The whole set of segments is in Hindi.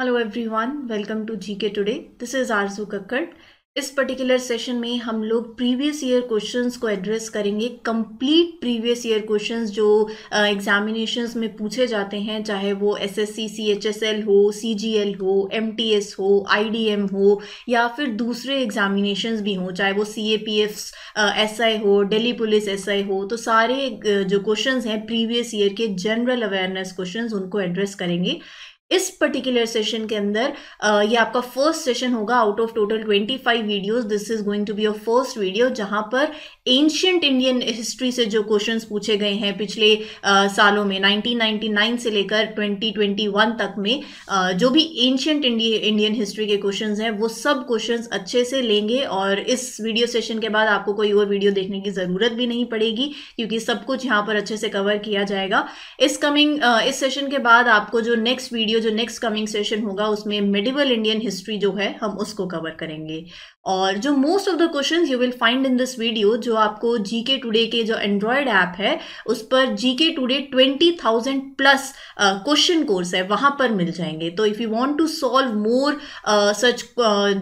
Hello everyone welcome to GK today this is Aarzoo Kakkar इस पर्टिकुलर सेशन में हम लोग प्रीवियस ईयर क्वेश्चंस को एड्रेस करेंगे कंप्लीट प्रीवियस ईयर क्वेश्चंस जो एग्जामिनेशंस uh, में पूछे जाते हैं चाहे वो एसएससी सीएचएसएल हो सीजीएल हो एमटीएस हो आईडीएम हो या फिर दूसरे एग्जामिनेशंस भी हों चाहे वो सीएपीएफ एसआई uh, हो दिल्ली पुलिस एसआई हो तो सारे uh, जो क्वेश्चंस हैं प्रीवियस ईयर के जनरल अवेयरनेस क्वेश्चंस उनको एड्रेस करेंगे इस पर्टिकुलर सेशन के अंदर ये आपका फर्स्ट सेशन होगा out of total 25 video this is going to be your first video जहां पर एंशियंट इंडियन हिस्ट्री से जो क्वेश्चंस पूछे गए हैं पिछले आ, सालों में 1999 से लेकर 2021 तक में आ, जो भी एंशियंट इंडियन हिस्ट्री के क्वेश्चन हैं वो सब क्वेश्चन अच्छे से लेंगे और इस वीडियो सेशन के बाद आपको कोई और वीडियो देखने की ज़रूरत भी नहीं पड़ेगी क्योंकि सब कुछ यहाँ पर अच्छे से कवर किया जाएगा इस कमिंग इस सेशन के बाद आपको जो नेक्स्ट वीडियो जो नेक्स्ट कमिंग सेशन होगा उसमें मेडिवल इंडियन हिस्ट्री जो है हम उसको कवर करेंगे और जो most of the question you will find in this video जो आपको जी के टूडे के जो एंड्रॉयड ऐप है उस पर G K today twenty thousand plus question course है वहाँ पर मिल जाएंगे तो if you want to solve more such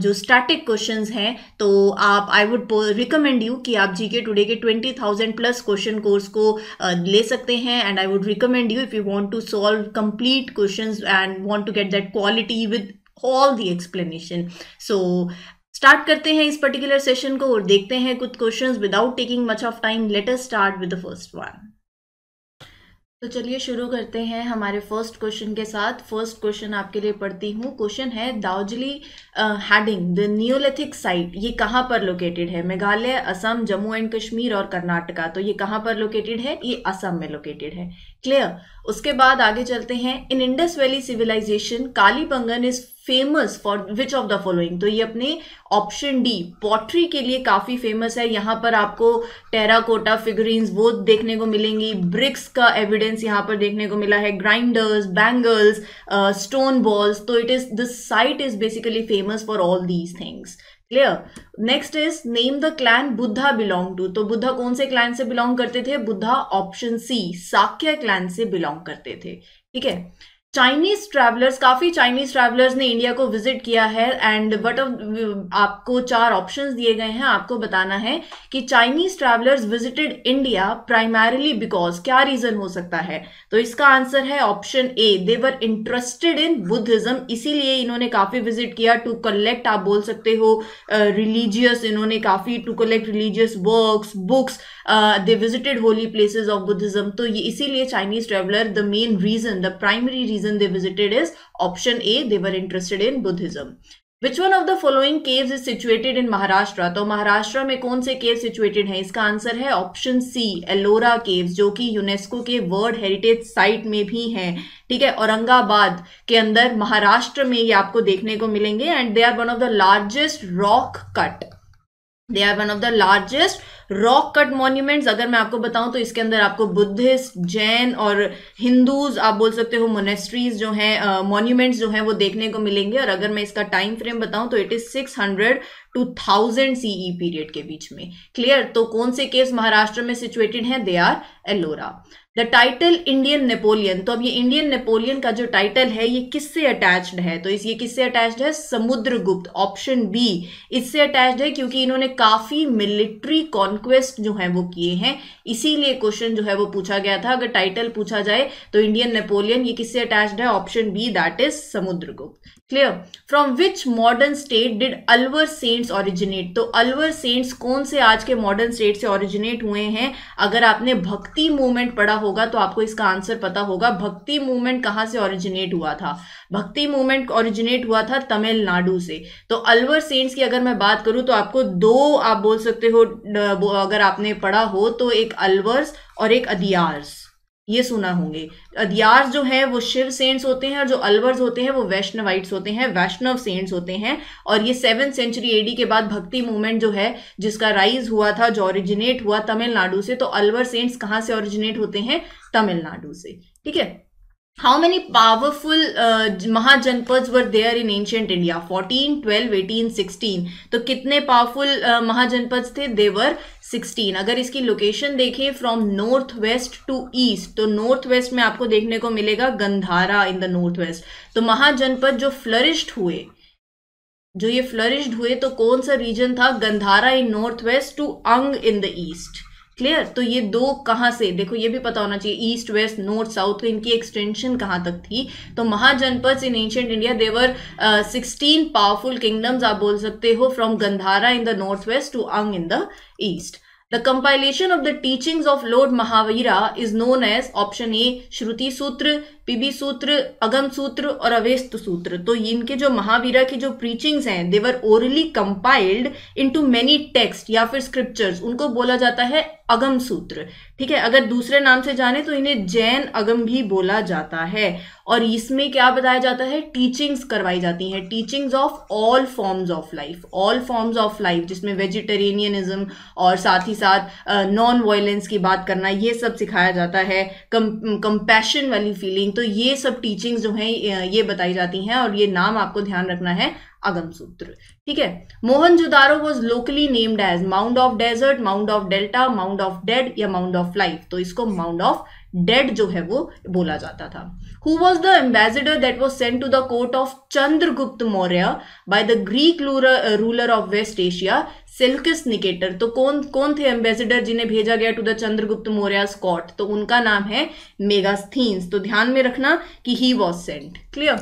जो स्टैटिक क्वेश्चन हैं तो आप आई वुड रिकमेंड यू कि आप जी के टूडे के twenty thousand plus question course को uh, ले सकते हैं and I would recommend you if you want to solve complete question and want to get that quality with all the explanation so start करते हैं इस पर्टिकुलर सेशन को और देखते हैं कुछ questions without taking much of time let us start with the first one तो चलिए शुरू करते हैं हमारे फर्स्ट क्वेश्चन के साथ फर्स्ट क्वेश्चन आपके लिए पढ़ती हूँ क्वेश्चन है Daojali Hading the neolithic site ये कहाँ पर लोकेटेड है मेघालय असम जम्मू एंड कश्मीर और कर्नाटका तो ये कहाँ पर लोकेटेड है ये असम में लोकेटेड है क्लियर उसके बाद आगे चलते हैं in Indus valley civilization Kalibangan is famous for which of the following तो ये अपने ऑप्शन डी पॉटरी के लिए काफ़ी फेमस है यहाँ पर आपको टेराकोटा फिगरीन्स वो देखने को मिलेंगी ब्रिक्स का एविडेंस यहाँ पर देखने को मिला है ग्राइंडर्स बैंगल्स स्टोन बॉल्स तो it is this site is basically famous for all these things clear next is name the clan Buddha belong to तो बुद्धा कौन से क्लैन से बिलोंग करते थे Buddha option C Sakya clan से बिलोंग करते थे ठीक है चाइनीज ट्रैवलर्स काफ़ी चाइनीज ट्रैवलर्स ने इंडिया को विजिट किया है एंड बट ऑफ आपको चार ऑप्शंस दिए गए हैं आपको बताना है कि Chinese travellers visited India primarily because क्या रीजन हो सकता है तो इसका आंसर है option A they were interested in Buddhism इसीलिए इन्होंने काफ़ी विजिट किया टू कलेक्ट आप बोल सकते हो रिलीजियस uh, इन्होंने काफ़ी to collect religious works books they visited holy places of Buddhism तो ये इसीलिए Chinese traveller the main reason the primary reason reason they visited is option A, they were interested in Buddhism. Which one of the following caves is situated in Maharashtra? तो महाराष्ट्र में कौन से केव situated है इसका answer है option C Ellora caves जो कि UNESCO के World Heritage Site में भी हैं ठीक है औरंगाबाद के अंदर महाराष्ट्र में ये आपको देखने को मिलेंगे and they are one of the largest rock cut they are one of the largest rock cut monuments अगर मैं आपको बताऊं तो इसके अंदर आपको बुद्धिस्ट जैन और हिंदूज आप बोल सकते हो मोनेस्ट्रीज जो हैं मॉन्यूमेंट्स uh, जो हैं वो देखने को मिलेंगे और अगर मैं इसका टाइम फ्रेम बताऊं तो it is 600 to 1000 CE period के बीच में क्लियर तो कौन से केव्स महाराष्ट्र में सिचुएटेड हैं they are Ellora the title Indian Napoleon तो अब ये इंडियन नेपोलियन का जो टाइटल है ये किससे अटैच्ड है तो इस ये किससे अटैच्ड है समुद्रगुप्त ऑप्शन बी इससे अटैच्ड है क्योंकि इन्होंने काफ़ी मिलिट्री कॉन्क्वेस्ट जो है वो किए हैं इसीलिए क्वेश्चन जो है वो पूछा गया था अगर टाइटल पूछा जाए तो इंडियन नेपोलियन ये किससे अटैच्ड है option B that is Samudragupta clear from which modern state did Alvar saints originate तो अलवर सेंट्स कौन से आज के मॉडर्न स्टेट से ऑरिजिनेट हुए हैं अगर आपने भक्ति मूवमेंट पढ़ा होगा तो आपको इसका आंसर पता होगा भक्ति मूवमेंट कहाँ से ओरिजिनेट हुआ था भक्ति मूवमेंट ओरिजिनेट हुआ था तमिलनाडु से तो अलवर सेंट्स की अगर मैं बात करूँ तो आपको दो आप बोल सकते हो अगर आपने पढ़ा हो तो एक अलवर्स और एक अदियार्स ये सुना होंगे अदियार जो है वो शिव सेंट्स होते हैं और जो अलवर्स होते हैं वो वैष्णवाइट्स होते हैं वैष्णव सेंट्स होते हैं और ये सेवन सेंचुरी एडी के बाद भक्ति मूवमेंट जो है जिसका राइज हुआ था जो ओरिजिनेट हुआ तमिलनाडु से तो अलवर सेंट्स कहाँ से ओरिजिनेट होते हैं तमिलनाडु से ठीक है how many powerful mahajanapada were there in ancient India fourteen 12, eighteen sixteen तो कितने पावरफुल uh, महाजनपद थे देवर सिक्सटीन अगर इसकी लोकेशन देखें from north west to east तो नॉर्थ वेस्ट में आपको देखने को मिलेगा Gandhara in the north west तो महाजनपद जो फ्लरिश्ड हुए जो ये फ्लरिश्ड हुए तो कौन सा रीजन था Gandhara in north west to Anga in the east clear तो ये दो कहाँ से देखो ये भी पता होना चाहिए ईस्ट वेस्ट नॉर्थ साउथ तो इनकी एक्सटेंशन कहाँ तक थी तो mahajanapada in ancient India there were sixteen powerful kingdoms आप बोल सकते हो from Gandhara in the north west to Anga in the east the compilation of the teachings of lord Mahavira is known as option A Shruti Sutra पीबी सूत्र अगम सूत्र और अवेस्त सूत्र तो इनके जो महावीरा की जो प्रीचिंग्स हैं there were orally compiled into many text या फिर स्क्रिप्चर्स उनको बोला जाता है अगम सूत्र ठीक है अगर दूसरे नाम से जाने तो इन्हें जैन अगम भी बोला जाता है और इसमें क्या बताया जाता है टीचिंग्स करवाई जाती हैं teachings of all forms of life all forms of life जिसमें वेजिटेरियनिज्म और साथ ही साथ नॉन वायलेंस की बात करना ये सब सिखाया जाता है कंपैशन वाली फीलिंग तो ये सब टीचिंग्स जो हैं ये बताई जाती हैं और ये नाम आपको ध्यान रखना है अगम सूत्र ठीक है Mohenjodaro was locally named as mount of desert mount of delta mount of dead या माउंट ऑफ लाइफ तो इसको माउंट ऑफ डेड जो है वो बोला जाता था who was the ambassador that was sent to the court of Chandragupta Maurya by the Greek ruler, uh, ruler of West Asia, Seleucus Nicator तो कौन कौन थे एम्बेसडर जिन्हें भेजा गया टू द चंद्रगुप्त मौर्य स्कॉट तो उनका नाम है मेगास्थीन्स तो ध्यान में रखना कि he was sent clear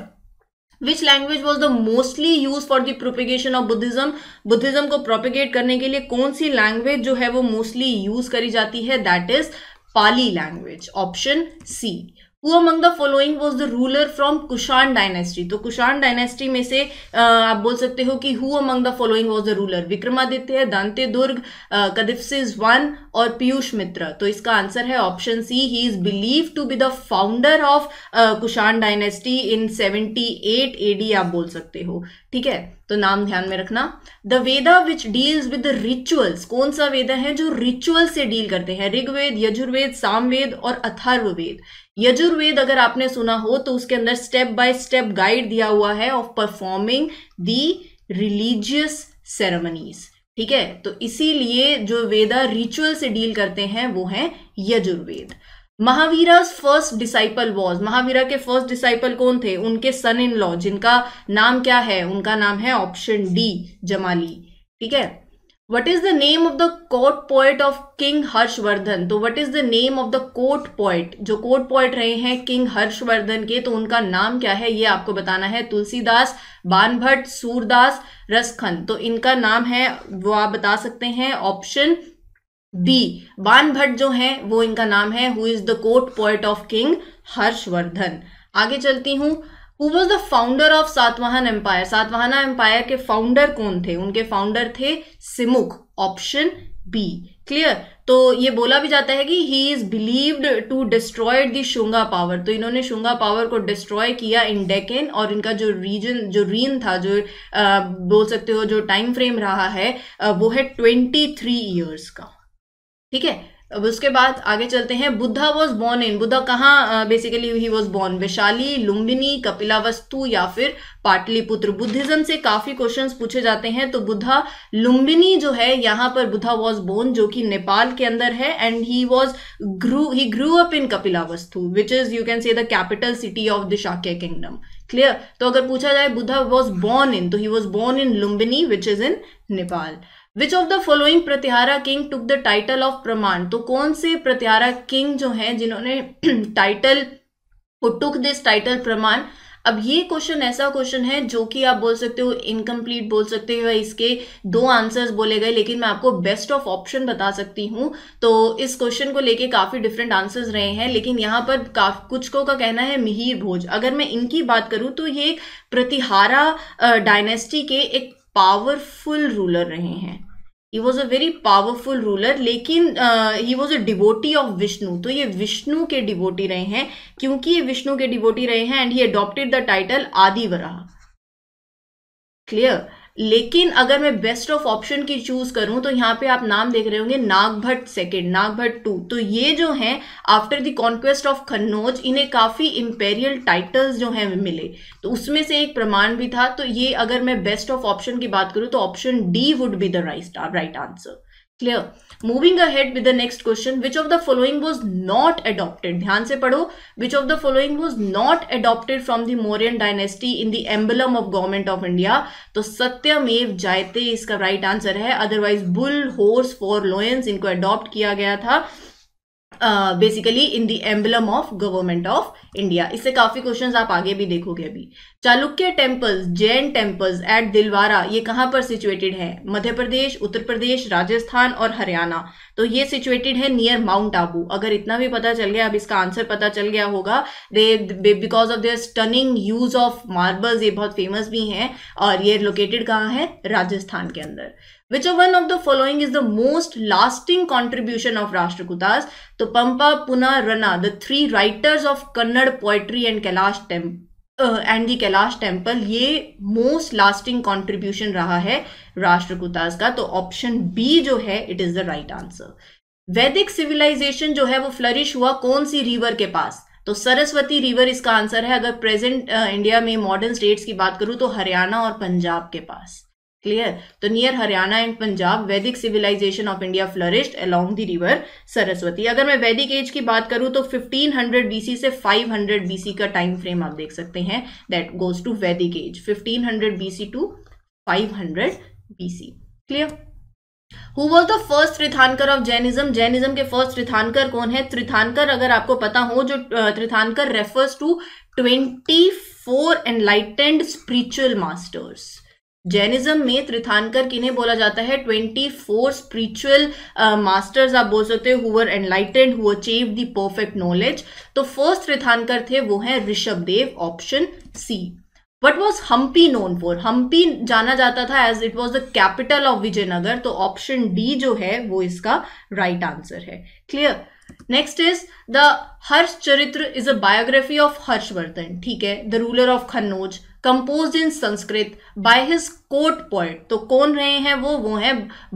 which language was the mostly use for the propagation of Buddhism Buddhism को प्रोपिगेट करने के लिए कौन सी लैंग्वेज जो है वो मोस्टली यूज करी जाती है that is Pali language option C who among the following was the ruler from Kushan dynasty तो कुशाण डायनेस्टी में से आप बोल सकते हो कि who among the following was the ruler Vikramaditya Dantidurga कदिफसिस one और पीयूष मित्र तो इसका आंसर है option C he is believe to be the founder of Kushan dynasty in seventy eight AD आप बोल सकते हो ठीक है तो नाम ध्यान में रखना the Veda which deals with rituals कौन सा वेदा है जो रिचुअल से डील करते हैं ऋग्वेद यजुर्वेद सामवेद और अथर्ववेद यजुर्वेद अगर आपने सुना हो तो उसके अंदर स्टेप बाय स्टेप गाइड दिया हुआ है of performing the religious ceremonies ठीक है तो इसीलिए जो वेदा रिचुअल से डील करते हैं वो है Yajurveda Mahavira first disciple was Mahavira के फर्स्ट डिसाइपल कौन थे उनके सन इन लॉ जिनका नाम क्या है उनका नाम है ऑप्शन डी जमाली ठीक है what is the name of the court poet of king Harshavardhana तो what is the name of the court poet जो कोर्ट पॉइंट रहे हैं किंग हर्षवर्धन के तो उनका नाम क्या है ये आपको बताना है तुलसीदास बानभट्ट सूरदास रसखन तो इनका नाम है वो आप बता सकते हैं ऑप्शन बी बानभट्ट जो है वो इनका नाम है who is the court poet of king Harshavardhana आगे चलती हूँ who was the founder of Satavahana empire Satavahana empire के फाउंडर कौन थे उनके फाउंडर थे सिमुख ऑप्शन बी क्लियर तो ये बोला भी जाता है कि he is believed to destroyed the Shunga power तो इन्होंने शुंगा पावर को डिस्ट्रॉय किया इन डेकेन और इनका जो रीजन जो रीन था जो आ, बोल सकते हो जो टाइम फ्रेम रहा है आ, वो है ट्वेंटी थ्री ईयर्स का ठीक है अब उसके बाद आगे चलते हैं Buddha was born in Buddha कहाँ basically he was born Vaishali Lumbini Kapilavastu या फिर पाटलिपुत्र बुद्धिज्म से काफी क्वेश्चंस पूछे जाते हैं तो बुद्धा लुम्बिनी जो है यहाँ पर बुद्धा वॉज बॉर्न जो कि नेपाल के अंदर है and he was grew he grew up in Kapilavastu which is you can say the capital city of the Shakya kingdom clear तो अगर पूछा जाए बुद्धा वॉज बॉर्न इन तो he was born in Lumbini which is in Nepal which of the following Pratihara king took the title of प्रमाण तो कौन से प्रतिहारा किंग जो है जिन्होंने टाइटल टुक दिस टाइटल प्रमाण अब ये क्वेश्चन ऐसा क्वेश्चन है जो कि आप बोल सकते हो इनकम्प्लीट बोल सकते हो इसके दो आंसर्स बोले गए लेकिन मैं आपको बेस्ट ऑफ ऑप्शन बता सकती हूँ तो इस क्वेश्चन को लेके काफ़ी डिफरेंट आंसर्स रहे हैं लेकिन यहाँ पर कुछ को का कहना है मिहिर भोज अगर मैं इनकी बात करूँ तो ये प्रतिहारा डायनेस्टी के एक पावरफुल रूलर रहे हैं he was a very powerful ruler लेकिन he was a devotee of Vishnu तो ये विष्णु के डिवोटी रहे हैं क्योंकि ये विष्णु के डिवोटी रहे हैं and he adopted the title Adi Varaha clear लेकिन अगर मैं बेस्ट ऑफ ऑप्शन की चूज करूं तो यहाँ पे आप नाम देख रहे होंगे नागभट्ट सेकेंड नागभट्ट टू तो ये जो है after the conquest of Kannauj इन्हें काफी इंपेरियल टाइटल्स जो हैं मिले तो उसमें से एक प्रमाण भी था तो ये अगर मैं बेस्ट ऑफ ऑप्शन की बात करूं तो option D would be the right right answer clear moving head with the next question which of the following was not adopted ध्यान से पढ़ो which of the following was not adopted from the Mauryan dynasty in the emblem of government of India तो सत्यमेव जायते इसका राइट right आंसर है otherwise bull horse four lions इनको अडॉप्ट किया गया था basically in the emblem of government of India इससे काफी क्वेश्चन आप आगे भी देखोगे अभी Chalukya temples Jain temples at Dilwara ये कहाँ पर सिचुएटेड है मध्य प्रदेश उत्तर प्रदेश राजस्थान और हरियाणा तो ये सिचुएटेड है नियर माउंट आबू अगर इतना भी पता चल गया अब इसका आंसर पता चल गया होगा they because of their stunning use of marbles ये बहुत फेमस भी हैं और ये लोकेटेड कहाँ है राजस्थान के अंदर which one of the following is the most lasting contribution of Rashtrakutas तो Pampa Ponna Ranna the three writers of Kannada poetry and Kailash temple and the Kailash temple ये मोस्ट लास्टिंग कॉन्ट्रीब्यूशन रहा है राष्ट्रकुतास का तो ऑप्शन बी जो है it is the right answer Vedic civilization जो है वो फ्लरिश हुआ कौन सी रिवर के पास तो सरस्वती रिवर इसका आंसर है अगर प्रेजेंट इंडिया uh, में मॉडर्न स्टेट्स की बात करूं तो हरियाणा और पंजाब के पास क्लियर तो near Haryana and Punjab Vedic civilization of India flourished along the river Saraswati अगर मैं वैदिक एज की बात करूं तो 1500 हंड्रेड बीसी से 500 हंड्रेड बीसी का टाइम फ्रेम आप देख सकते हैं that goes to Vedic age 1500 hundred BC to 500 hundred BC clear Who was the first Trithankar of Jainism? Jainism के first Trithankar कौन है Trithankar अगर आपको पता हो जो Trithankar refers to 24 enlightened spiritual masters. Jainism में त्रिथानकर किन्हें बोला जाता है ट्वेंटी फोर स्पिरिचुअल मास्टर्स आप बोल सकते हो who are enlightened who achieve the perfect knowledge तो फर्स्ट त्रिथानकर थे वो हैं Dev option C what was Hampi known for Hampi जाना जाता था as it was the capital of Vijayanagar तो ऑप्शन डी जो है वो इसका राइट right आंसर है clear next is the Harshacharita is a biography of Harshvardhan ठीक है the ruler of Kannauj compose in Sanskrit by his court poet तो कौन रहे हैं वो वो है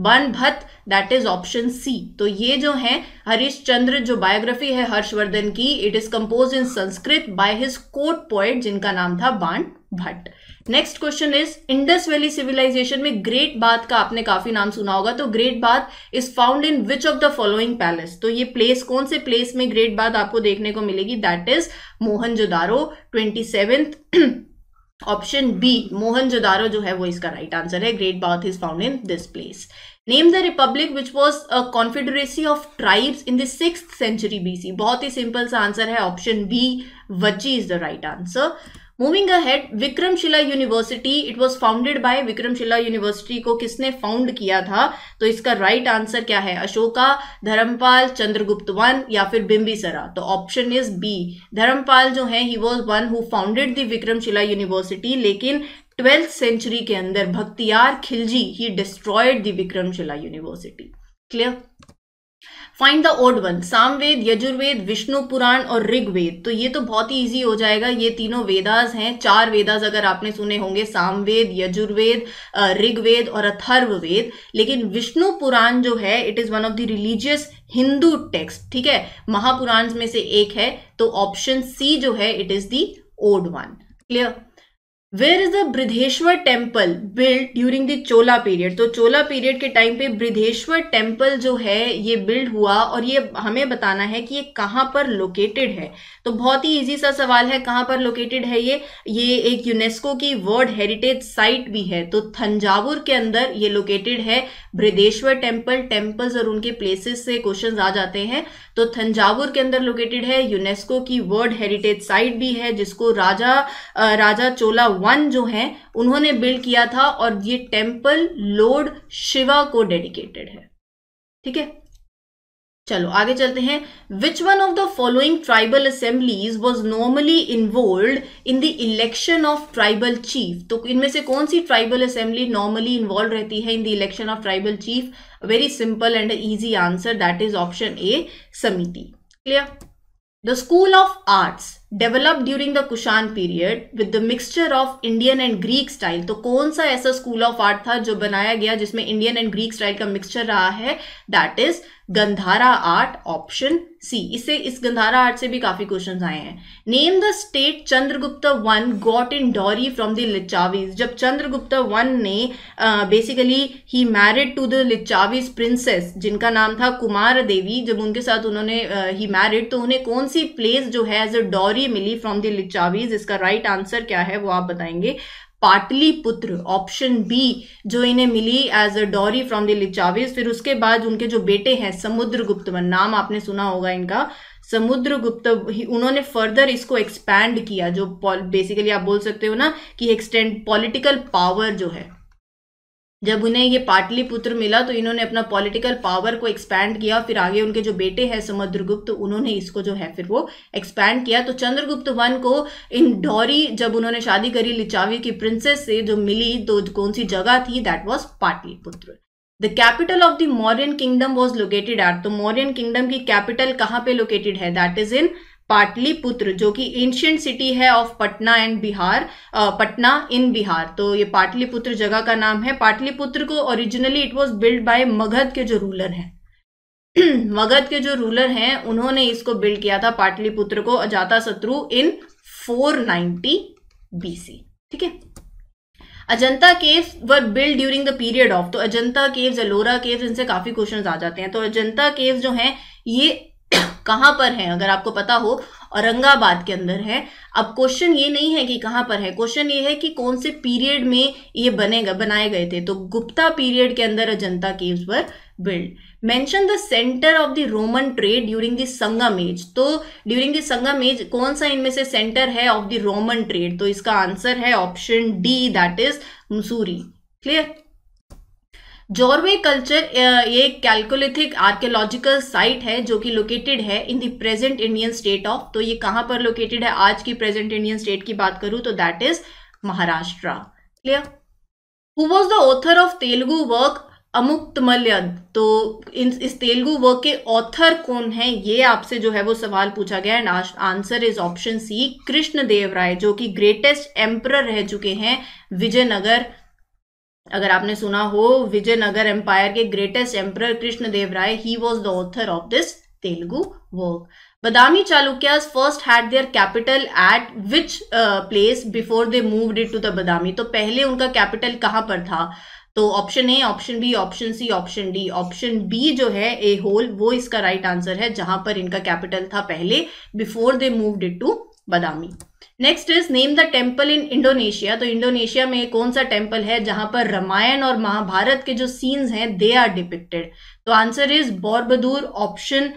Bana Bhatta that is option C तो ये जो है हरिश्चंद्र जो बायोग्राफी है हर्षवर्धन की it is compose in Sanskrit by his court poet जिनका नाम था Bana Bhatta next question is Indus valley civilisation में ग्रेट बाथ का आपने काफी नाम सुना होगा तो great bath is found in which of the following places तो ये प्लेस कौन से प्लेस में ग्रेट बाथ आपको देखने को मिलेगी that is Mohenjodaro twenty seventh option B Mohenjodaro जो है वो इसका राइट right आंसर है great bath is found in this place name the republic which was a confederacy of tribes in the six century BC बहुत ही सिंपल सा आंसर है option B Vajji is the right answer moving ahead Vikramashila university it was founded by Vikramashila university को किसने फाउंड किया था तो इसका राइट right आंसर क्या है अशोका धर्मपाल चंद्रगुप्त वन या फिर बिंबिसरा तो ऑप्शन इज बी धर्मपाल जो है he was one who founded the Vikramashila university लेकिन ट्वेल्थ सेंचुरी के अंदर Bakhtiyar Khilji he destroyed the Vikramashila university clear find the odd one Samaveda Yajurveda Vishnu Purana और ऋग्वेद तो ये तो बहुत ही ईजी हो जाएगा ये तीनों वेदास हैं चार वेदास अगर आपने सुने होंगे सामवेद यजुर्वेद ऋग्वेद और अथर्ववेद लेकिन विष्णु पुराण जो है it is one of the religious Hindu text ठीक है महापुराण में से एक है तो ऑप्शन सी जो है it is the old one clear where is the Brihadeshwara temple build during the Chola period तो चोला पीरियड के टाइम पे बृधेश्वर टेम्पल जो है ये बिल्ड हुआ और ये हमें बताना है कि ये कहाँ पर लोकेटेड है तो बहुत ही इजी सा सवाल है कहाँ पर लोकेटेड है ये ये एक यूनेस्को की वर्ल्ड हेरिटेज साइट भी है तो थंजावुर के अंदर ये लोकेटेड है बृदेश्वर टेम्पल टेम्पल्स और उनके प्लेसेस से क्वेश्चन आ जाते हैं तो थंजावुर के अंदर लोकेटेड है यूनेस्को की वर्ल्ड हेरिटेज साइट भी है जिसको राजा राजा चोला वन जो है उन्होंने बिल्ड किया था और ये टेम्पल लोड शिवा को डेडिकेटेड है ठीक है चलो आगे चलते हैं which one of the following tribal assemblies was normally involve in the election of tribal chief तो इनमें से कौन सी ट्राइबल असेंबली नॉर्मली इन्वॉल्व रहती है in the election of tribal chief very simple and easy answer that is option A Samiti clear The School of Arts developed during the Kushan period with the mixture of Indian and Greek style. तो कौन सा ऐसा स्कूल ऑफ आर्ट था जो बनाया गया जिसमें इंडियन एंड ग्रीक स्टाइल का मिक्सचर रहा है that is Gandhara art option C इससे इस गंधारा आर्ट से भी काफी क्वेश्चन आए हैं name the state Chandragupta one got in dowry from the Lichchhavis जब चंद्रगुप्त वन ने basically he married to the Lichchhavis princess जिनका नाम था कुमार देवी जब उनके साथ उन्होंने ही uh, मैरिड तो उन्हें कौन सी प्लेस जो है एज अ डॉरी मिली फ्रॉम द लिचावीज इसका राइट right आंसर क्या है वो आप बताएंगे पाटली पुत्र ऑप्शन बी जो इन्हें मिली as a dowry from the Lichchhavis फिर उसके बाद उनके जो बेटे हैं समुद्र वन नाम आपने सुना होगा इनका समुद्र गुप्त उन्होंने फर्दर इसको एक्सपैंड किया जो बेसिकली आप बोल सकते हो ना कि एक्सटेंड पॉलिटिकल पावर जो है जब उन्हें ये पाटलिपुत्र मिला तो इन्होंने अपना पॉलिटिकल पावर को एक्सपैंड किया फिर आगे उनके जो बेटे हैं समुद्रगुप्त तो उन्होंने इसको जो है फिर वो एक्सपैंड किया तो चंद्रगुप्त वन को इन ढोरी जब उन्होंने शादी करी लिचावी की प्रिंसेस से जो मिली तो कौन सी जगह थी that was Pataliputra the capital of the Mauryan kingdom was located at तो मौर्यन किंगडम की कैपिटल कहाँ पे लोकेटेड है दैट इज इन पाटलिपुत्र जो कि एंशियंट सिटी है of Patna and Bihar Patna in Bihar तो ये पाटलिपुत्र जगह का नाम है पाटलिपुत्र को originally it was build by Magadh के जो रूलर हैं मगध के जो रूलर हैं उन्होंने इसको बिल्ड किया था पाटलिपुत्र को अजाता शत्रु इन 490 बीसी ठीक है Ajanta cave were build during the period of तो अजंता केव्स एलोरा केव्स इनसे काफी क्वेश्चन आ जाते हैं तो अजंता केव्स जो हैं ये कहाँ पर है अगर आपको पता हो औरंगाबाद के अंदर है अब क्वेश्चन ये नहीं है कि कहाँ पर है क्वेश्चन ये है कि कौन से पीरियड में ये बनेगा बनाए गए थे तो गुप्ता पीरियड के अंदर अजंता केव्स पर build mention the centre of the Roman trade during the Sangam age तो ड्यूरिंग द संगम एज कौन सा इनमें से सेंटर है ऑफ द रोमन ट्रेड तो इसका आंसर है option D that is Mussoorie clear Jorwe culture ये कैलकुलेथिक आर्कियोलॉजिकल साइट है जो कि लोकेटेड है in the present Indian state of तो ये कहां पर लोकेटेड है आज की प्रेजेंट इंडियन स्टेट की बात करूं तो that is Maharashtra clear who was the author of Telugu work Amukta Malya तो इन इस तेलुगु वर्क के ऑथर कौन है ये आपसे जो है वो सवाल पूछा गया and answer is option C Krishna Deva Raya जो कि ग्रेटेस्ट एम्पर रह चुके हैं विजयनगर अगर आपने सुना हो विजयनगर एम्पायर के greatest emperor Deva Raya he was the author of this Telugu work Badami Chalukyas first had their capital at which place before they move it to the Badami तो पहले उनका कैपिटल कहाँ पर था तो option A option B option C option D option B जो है ए होल वो इसका राइट right आंसर है जहां पर इनका कैपिटल था पहले before they move it to Badami next is name the temple in Indonesia तो इंडोनेशिया में कौन सा टेम्पल है जहां पर रामायण और महाभारत के जो सीन्स हैं दे आर डिपिक्टेड तो answer is Borobudur option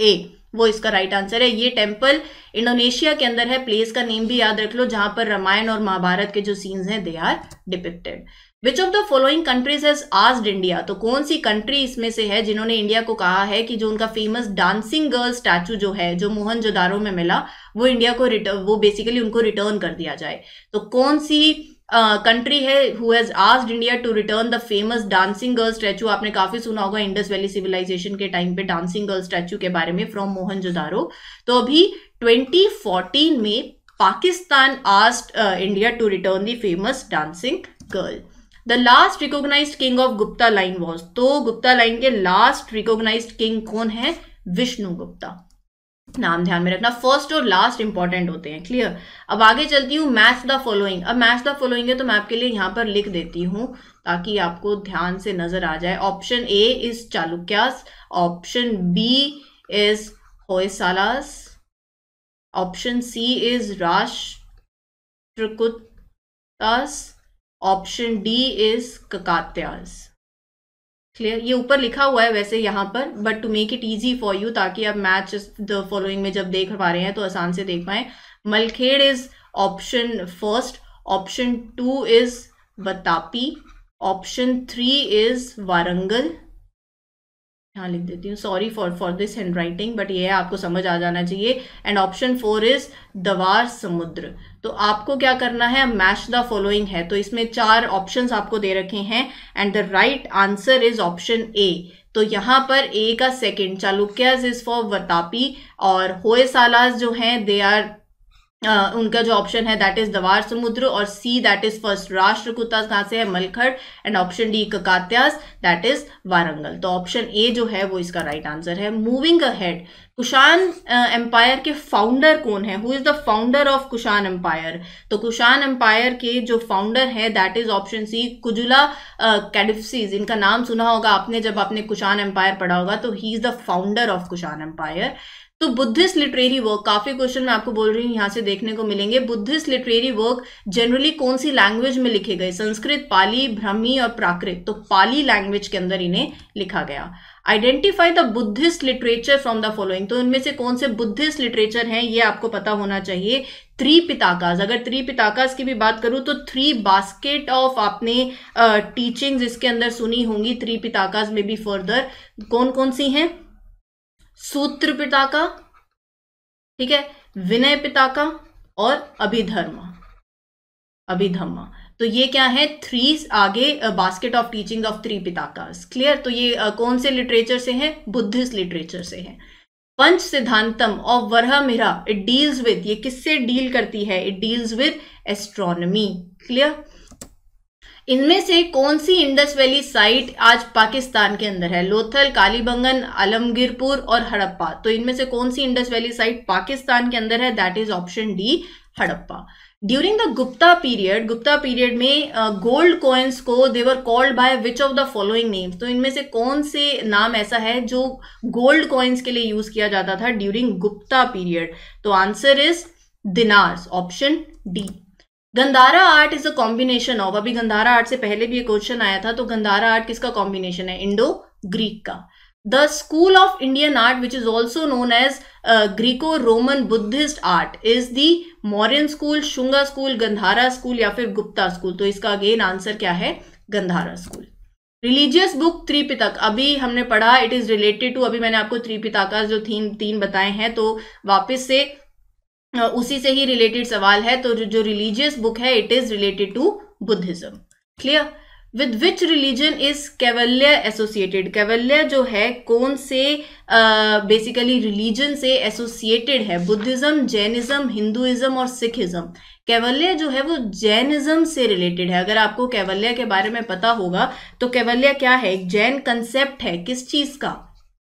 A वो इसका राइट right आंसर है ये टेम्पल इंडोनेशिया के अंदर है प्लेस का नेम भी याद रख लो जहां पर रामायण और महाभारत के जो सीन्स हैं they are depicted which of the following countries has asked India तो कौन सी कंट्री इसमें से है जिन्होंने इंडिया को कहा है कि जो उनका फेमस डांसिंग गर्ल स्टैचू जो है जो जोदारो में मिला वो इंडिया को रिटर्न वो बेसिकली उनको रिटर्न कर दिया जाए तो कौन सी कंट्री है who has asked India to return the famous dancing girl statue आपने काफी सुना होगा इंडस वैली सिविलाइजेशन के टाइम पे डांसिंग गर्ल स्टैचू के बारे में फ्रॉम मोहन जोदारो तो अभी 2014 में Pakistan asked India to return the famous dancing girl the last recognise king of Gupta line was तो गुप्ता लाइन के लास्ट रिकोगनाइज किंग कौन है विष्णु गुप्ता नाम ध्यान में रखना फर्स्ट और लास्ट इंपॉर्टेंट होते हैं क्लियर अब आगे चलती हूँ मैथ द फॉलोइंग अब मैथ द फॉलोइंग है तो मैं आपके लिए यहां पर लिख देती हूँ ताकि आपको ध्यान से नजर आ जाए option A is Chalukyas option B is Hoysalas option C is Rashtrakutas option D is Kakatiyas clear ये ऊपर लिखा हुआ है वैसे यहाँ पर but to make it easy for you ताकि आप मैच द फॉलोइंग में जब देख पा रहे हैं तो आसान से देख पाए Malkhed is option first option two is Vatapi option three is Warangal यहाँ लिख देती हूँ sorry for for this handwriting but ये आपको समझ आ जाना चाहिए एंड ऑप्शन फोर इज दवार समुद्र तो आपको क्या करना है मैच द फॉलोइंग है तो इसमें चार ऑप्शंस आपको दे रखे हैं and the right answer is option A तो यहाँ पर ए का second Chalukyas is for Vatapi और सालाज जो हैं दे आर Uh, उनका जो ऑप्शन है दैट इज दवार समुद्र और सी दैट इज फर्स्ट राष्ट्र कुत्ता कहाँ से है Malkhed and option D Kakatiyas that is Warangal तो ऑप्शन ए जो है वो इसका राइट right आंसर है मूविंग हेड कुशान एम्पायर के फाउंडर कौन है who is the founder of Kushan empire तो कुशान एम्पायर के जो फाउंडर है that is option C Kujula Kadphises इनका नाम सुना होगा आपने जब आपने कुशान एम्पायर पढ़ा होगा तो he is the founder of Kushan empire तो बुद्धिस्ट लिटरेरी वर्क काफी क्वेश्चन मैं आपको बोल रही हूँ यहाँ से देखने को मिलेंगे बुद्धिस्ट लिटरेरी वर्क जनरली कौन सी लैंग्वेज में लिखे गए संस्कृत पाली भ्रमी और प्राकृत तो पाली लैंग्वेज के अंदर इन्हें लिखा गया identify the Buddhist literature from the following तो इनमें से कौन से बुद्धिस्ट लिटरेचर हैं ये आपको पता होना चाहिए थ्री पिताकाज अगर थ्री पिताकाज की भी बात करूं तो थ्री बास्केट ऑफ आपने टीचिंग्स इसके अंदर सुनी होंगी थ्री पिताकाज में भी फर्दर कौन कौन सी हैं सूत्र पिता का ठीक है विनय पिता का और अभिधर्म अभिधर्म तो ये क्या है थ्री आगे basket of teaching of three का क्लियर तो ये कौन से लिटरेचर से है बुद्धिस्ट लिटरेचर से है Panch Siddhantam of Varaha Mihira it deals with ये किससे डील करती है it deals with astronomy clear इनमें से कौन सी इंडस वैली साइट आज पाकिस्तान के अंदर है लोथल कालीबंगन आलमगीरपुर और हड़प्पा तो इनमें से कौन सी इंडस वैली साइट पाकिस्तान के अंदर है that is option D Harappa during the Gupta period Gupta period में गोल्ड कॉइन्स को they were called by which of the following names तो इनमें से कौन से नाम ऐसा है जो गोल्ड कॉइन्स के लिए यूज किया जाता था ड्यूरिंग गुप्ता पीरियड तो answer is dinars option D Gandhara art is a combination of अभी गंधारा आर्ट से पहले भी ये क्वेश्चन आया था तो गंधारा आर्ट किसका कॉम्बिनेशन है इंडो ग्रीक का the school of Indian art which is also known as Greco Roman Buddhist art is the Mauryan school Shunga school Gandhara school या फिर गुप्ता स्कूल तो इसका अगेन आंसर क्या है Gandhara school religious book Tripitaka अभी हमने पढ़ा इट इज रिलेटेड टू अभी मैंने आपको त्रिपिताका जो थीम तीन बताए हैं तो वापस से उसी से ही रिलेटेड सवाल है तो जो रिलीजियस बुक है it is related to Buddhism clear with which religion is Kaivalya associated Kaivalya जो है कौन से बेसिकली uh, रिलीजन से एसोसिएटेड है बुद्धिज्म जैनिज्म हिंदुइज्म और सिखिज्म कैवल्य जो है वो जैनिज्म से रिलेटेड है अगर आपको कैवल्य के बारे में पता होगा तो कैवल्य क्या है जैन कंसेप्ट है किस चीज का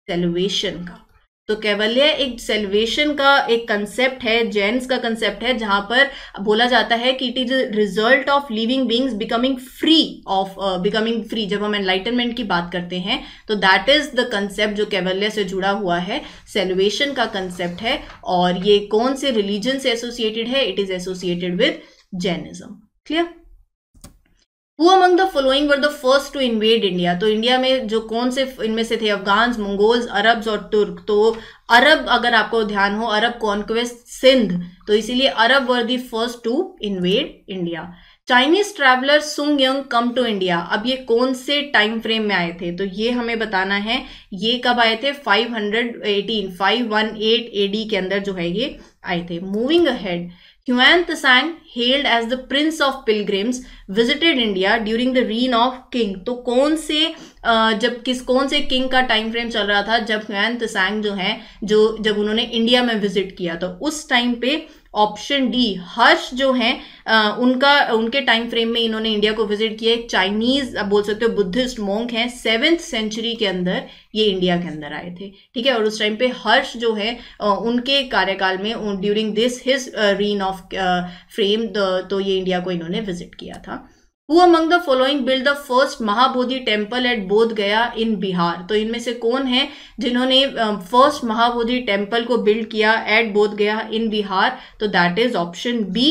सेलुएशन का तो कैवल्य एक सेल्वेशन का एक कंसेप्ट है जैन्स का कंसेप्ट है जहां पर बोला जाता है कि it is result of living beings becoming free of becoming free जब हम एनलाइटनमेंट की बात करते हैं तो दैट इज द कंसेप्ट जो कैवल्य से जुड़ा हुआ है सेल्वेशन का कंसेप्ट है और ये कौन से रिलीजन से एसोसिएटेड है it is associated with Jainism clear who among the following were the first to invade India तो इंडिया में जो कौन से इनमें से थे अफगान्स मंगोल्स अरब्स और तुर्क तो अरब अगर आपको ध्यान हो अरब कॉन्क्वेस्ट सिंध तो इसीलिए Arab were the first to invade India Chinese traveller Sung Yung come to India अब ये कौन से टाइम फ्रेम में आए थे तो ये हमें बताना है ये कब आए थे 518 518 एडी के अंदर जो है ये आए थे moving ahead Hiuen Tsang held as the prince of pilgrims visited India during the reign of king तो कौन से जब किस कौन से किंग का टाइम फ्रेम चल रहा था जब ह्वान तसैंग जो है जो जब उन्होंने इंडिया में विजिट किया तो उस टाइम पे ऑप्शन डी हर्ष जो है उनका उनके टाइम फ्रेम में इन्होंने इंडिया को विजिट किया एक चाइनीज आप बोल सकते हो बुद्धिस्ट मोंग है सेवेंथ सेंचुरी के अंदर ये इंडिया के अंदर आए थे ठीक है और उस टाइम पे हर्ष जो है उनके कार्यकाल में during this his reign of फ्रेम जून तो ये इंडिया को इन्होंने विजिट किया था who among the following build the first Mahabodhi temple at Bodh Gaya in Bihar तो इनमें से कौन है जिन्होंने फर्स्ट महाबोधि टेम्पल को बिल्ड किया एट बोध गया इन बिहार तो that is option B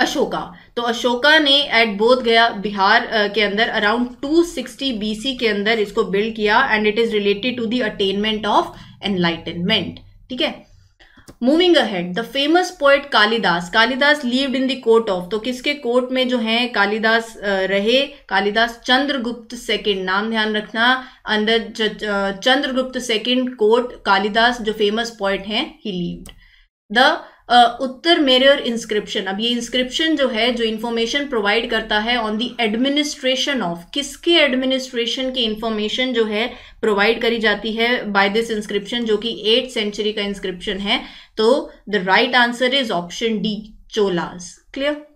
Ashoka तो अशोका ने एट बोध गया बिहार के अंदर अराउंड 260 सिक्सटी बीसी के अंदर इसको बिल्ड किया and it is related to the attainment of enlightenment ठीक है moving ahead the famous poet Kalidas Kalidas lived in the court of तो किसके कोर्ट में जो है कालिदास रहे कालिदास चंद्रगुप्त सेकंड नाम ध्यान रखना under Chandragupta second court Kalidas जो फेमस पोएट हैं he lived the Uttaramerur inscription अब ये इंस्क्रिप्शन जो है जो इन्फॉर्मेशन प्रोवाइड करता है ऑन दी एडमिनिस्ट्रेशन ऑफ किसके एडमिनिस्ट्रेशन की इंफॉर्मेशन जो है प्रोवाइड करी जाती है बाय दिस इंस्क्रिप्शन जो कि एट सेंचुरी का इंस्क्रिप्शन है तो the right answer is option D Cholas clear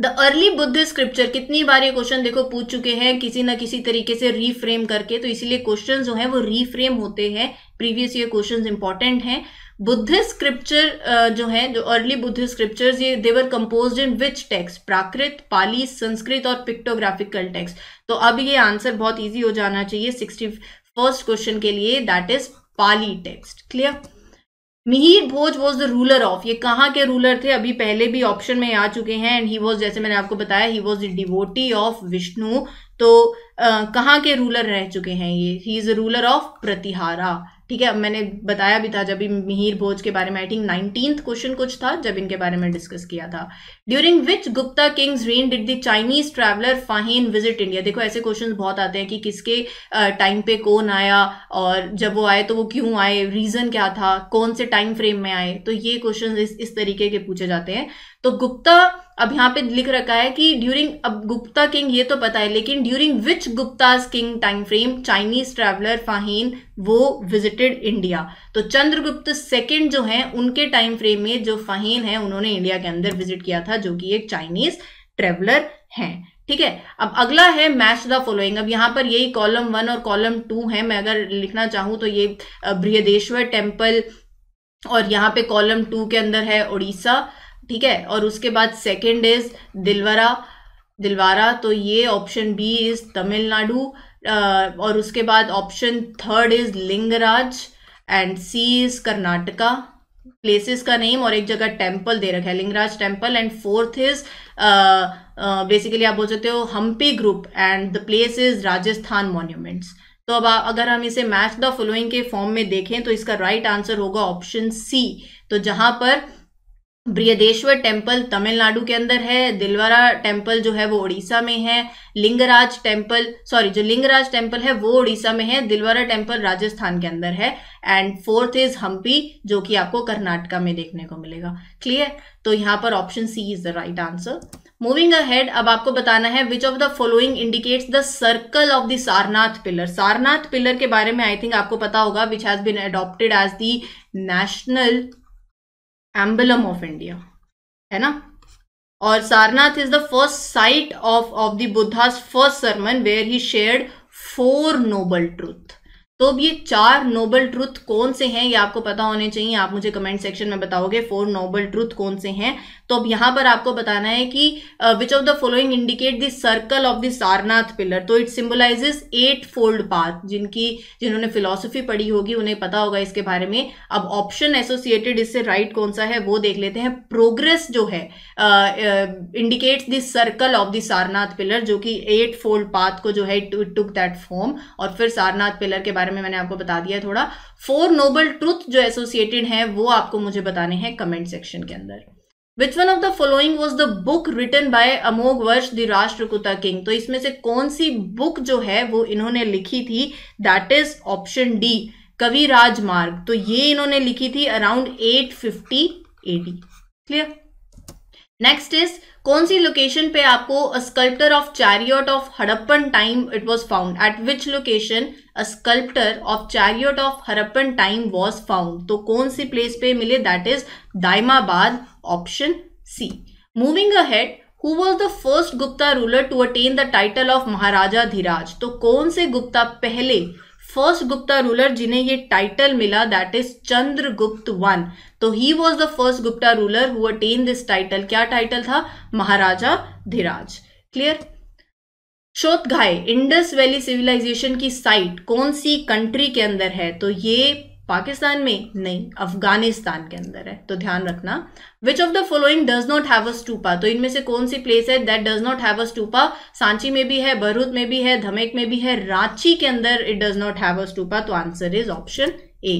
the early Buddha scripture कितनी बार ये क्वेश्चन देखो पूछ चुके हैं किसी ना किसी तरीके से रीफ्रेम करके तो इसीलिए क्वेश्चन जो है वो रीफ्रेम होते हैं प्रीवियस ईयर क्वेश्चन इंपॉर्टेंट हैं बुद्धिस्ट स्क्रिप्चर uh, जो है जो अर्ली बुद्धिस्ट स्क्रिप्चर्स ये they were compose in which text Prakrit Pali Sanskrit और पिक्टोग्राफिकल टेक्स्ट तो अब ये आंसर बहुत ईजी हो जाना चाहिए सिक्सटी फर्स्ट क्वेश्चन के लिए that is Pali text clear Mihir Bhoj was the ruler of ये कहाँ के रूलर थे अभी पहले भी ऑप्शन में आ चुके हैं एंड ही वॉज जैसे मैंने आपको बताया he was the devotee of Vishnu तो uh, कहाँ के रूलर रह चुके हैं ये he is a ruler of Pratihara ठीक है मैंने बताया भी था जब मिहिर भोज के बारे में आई थिंक नाइनटीन क्वेश्चन कुछ था जब इनके बारे में डिस्कस किया था during which Gupta king's reign did the Chinese traveller Fahien visit India देखो ऐसे क्वेश्चन बहुत आते हैं कि किसके टाइम पे कौन आया और जब वो आए तो वो क्यों आए रीजन क्या था कौन से टाइम फ्रेम में आए तो ये क्वेश्चन इस, इस तरीके के पूछे जाते हैं तो गुप्ता अब यहाँ पे लिख रखा है कि ड्यूरिंग अब गुप्ता किंग ये तो पता है लेकिन during which Guptas king time frame Chinese traveller Fahien वो विजिटेड इंडिया तो चंद्रगुप्त सेकेंड जो है उनके टाइम फ्रेम में जो फाहीन है उन्होंने इंडिया के अंदर विजिट किया था जो कि एक चाइनीज ट्रेवलर है ठीक है अब अगला है मैच द फॉलोइंग अब यहाँ पर यही कॉलम वन और कॉलम टू है मैं अगर लिखना चाहूँ तो ये बृहदेश्वर टेम्पल और यहाँ पे कॉलम टू के अंदर है उड़ीसा ठीक है और उसके बाद सेकेंड इज दिलवरा दिलवारा तो ये ऑप्शन बी इज तमिलनाडु और उसके बाद option third is Lingaraj and C is Karnataka places का नेम और एक जगह टेम्पल दे रखा है Lingaraj temple and fourth is basically आप बोल सकते हो Hampi group and the place is Rajasthan monuments तो अब अगर हम इसे मैच द फॉलोइंग के फॉर्म में देखें तो इसका राइट right आंसर होगा ऑप्शन सी तो जहां पर ब्रियदेश्वर हम्म। टेम्पल तमिलनाडु के अंदर है दिलवारा टेम्पल जो है वो उड़ीसा में है लिंगराज टेम्पल सॉरी जो लिंगराज टेम्पल है वो उड़ीसा में है दिलवारा टेम्पल राजस्थान के अंदर है एंड फोर्थ इज हम्पी जो कि आपको कर्नाटका में देखने को मिलेगा क्लियर तो यहाँ पर option C is the right answer moving ahead अब आपको बताना है which of the following indicates the circle of the Sarnath pillar Sarnath pillar के बारे में आई थिंक आपको पता होगा which has been adopted as the national emblem of India है ना और Sarnath is the first site of of the Buddha's first sermon where he shared four noble truth तो अब ये चार नोबल ट्रुथ कौन से हैं ये आपको पता होने चाहिए आप मुझे कमेंट सेक्शन में बताओगे फोर नोबल ट्रुथ कौन से हैं तो अब यहां पर आपको बताना है कि which of the following indicate the circle of the Sarnath pillar तो it symbolises eightfold path जिनकी जिन्होंने फिलोसफी पढ़ी होगी उन्हें पता होगा इसके बारे में अब ऑप्शन एसोसिएटेड इससे राइट कौन सा है वो देख लेते हैं प्रोग्रेस जो है indicates the circle of the Sarnath pillar जो कि एट फोल्ड पाथ को जो है टुक दैट फॉर्म और फिर सारनाथ पिलर के बारे बारे में मैंने आपको बता दिया थोड़ा फोर नोबल ट्रूथ जो एसोसिएटेड है वो आपको मुझे बताने हैं कमेंट सेक्शन के अंदर which one of the following was the book written by Amoghavarsha the राष्ट्रकुता king तो इसमें से कौन सी बुक जो है वो इन्होंने लिखी थी दैट इज ऑप्शन डी कवि राजमार्ग तो ये इन्होंने लिखी थी around 850 fifty AD clear next is कौन सी लोकेशन पे आपको sculpture of chariot of Harappan time it was found at which location sculpture of chariot of Harappan time was found तो कौन सी प्लेस पे मिले that is Daimabad option C moving ahead who was the first Gupta ruler to attain the title of Maharajadhiraja तो कौन से गुप्ता पहले फर्स्ट गुप्ता रूलर जिन्हें ये टाइटल मिला दैट इज चंद्रगुप्त वन तो he was the first Gupta ruler who attain this title क्या टाइटल था महाराजा धीराज क्लियर शोध घाय इंडस वैली सिविलाइजेशन की साइट कौन सी कंट्री के अंदर है तो ये पाकिस्तान में नहीं अफगानिस्तान के अंदर है तो ध्यान रखना which of the following does not have a stupa तो इनमें से कौन सी प्लेस है that does not have a stupa Sanchi में भी है बरूद में भी है धमेक में भी है रांची के अंदर it does not have a stupa तो answer is option A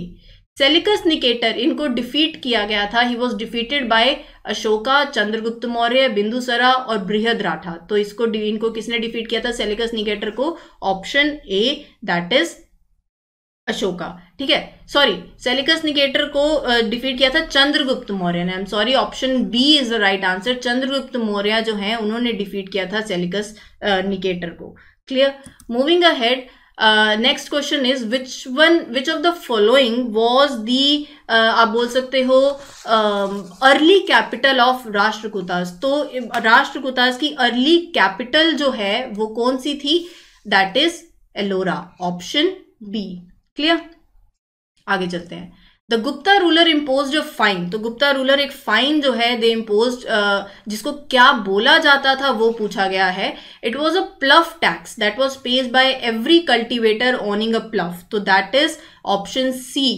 Seleucus Nicator इनको डिफीट किया गया था he was defeated by Ashoka Chandragupta Maurya Bindusara और बृहद राठा तो इसको इनको किसने डिफीट किया था सेलिकस निकेटर को option A that is Ashoka ठीक है सॉरी सेलिकस निकेटर को डिफीट uh, किया था चंद्रगुप्त मौर्य ने I am sorry option B is the right answer Chandragupta Maurya जो है उन्होंने डिफीट किया था सेलिकस निकेटर uh, को clear moving ahead next question is which one which of the following was the आप बोल सकते हो अर्ली कैपिटल ऑफ राष्ट्रकुतास तो राष्ट्रकुतास की अर्ली कैपिटल जो है वो कौन सी थी that is Ellora option B clear आगे चलते हैं the Gupta ruler impose a fine तो गुप्ता रूलर एक फाइन जो है दे इम्पोज uh, जिसको क्या बोला जाता था वो पूछा गया है it was a plough tax that was paid by every cultivator owning a plough तो that is option C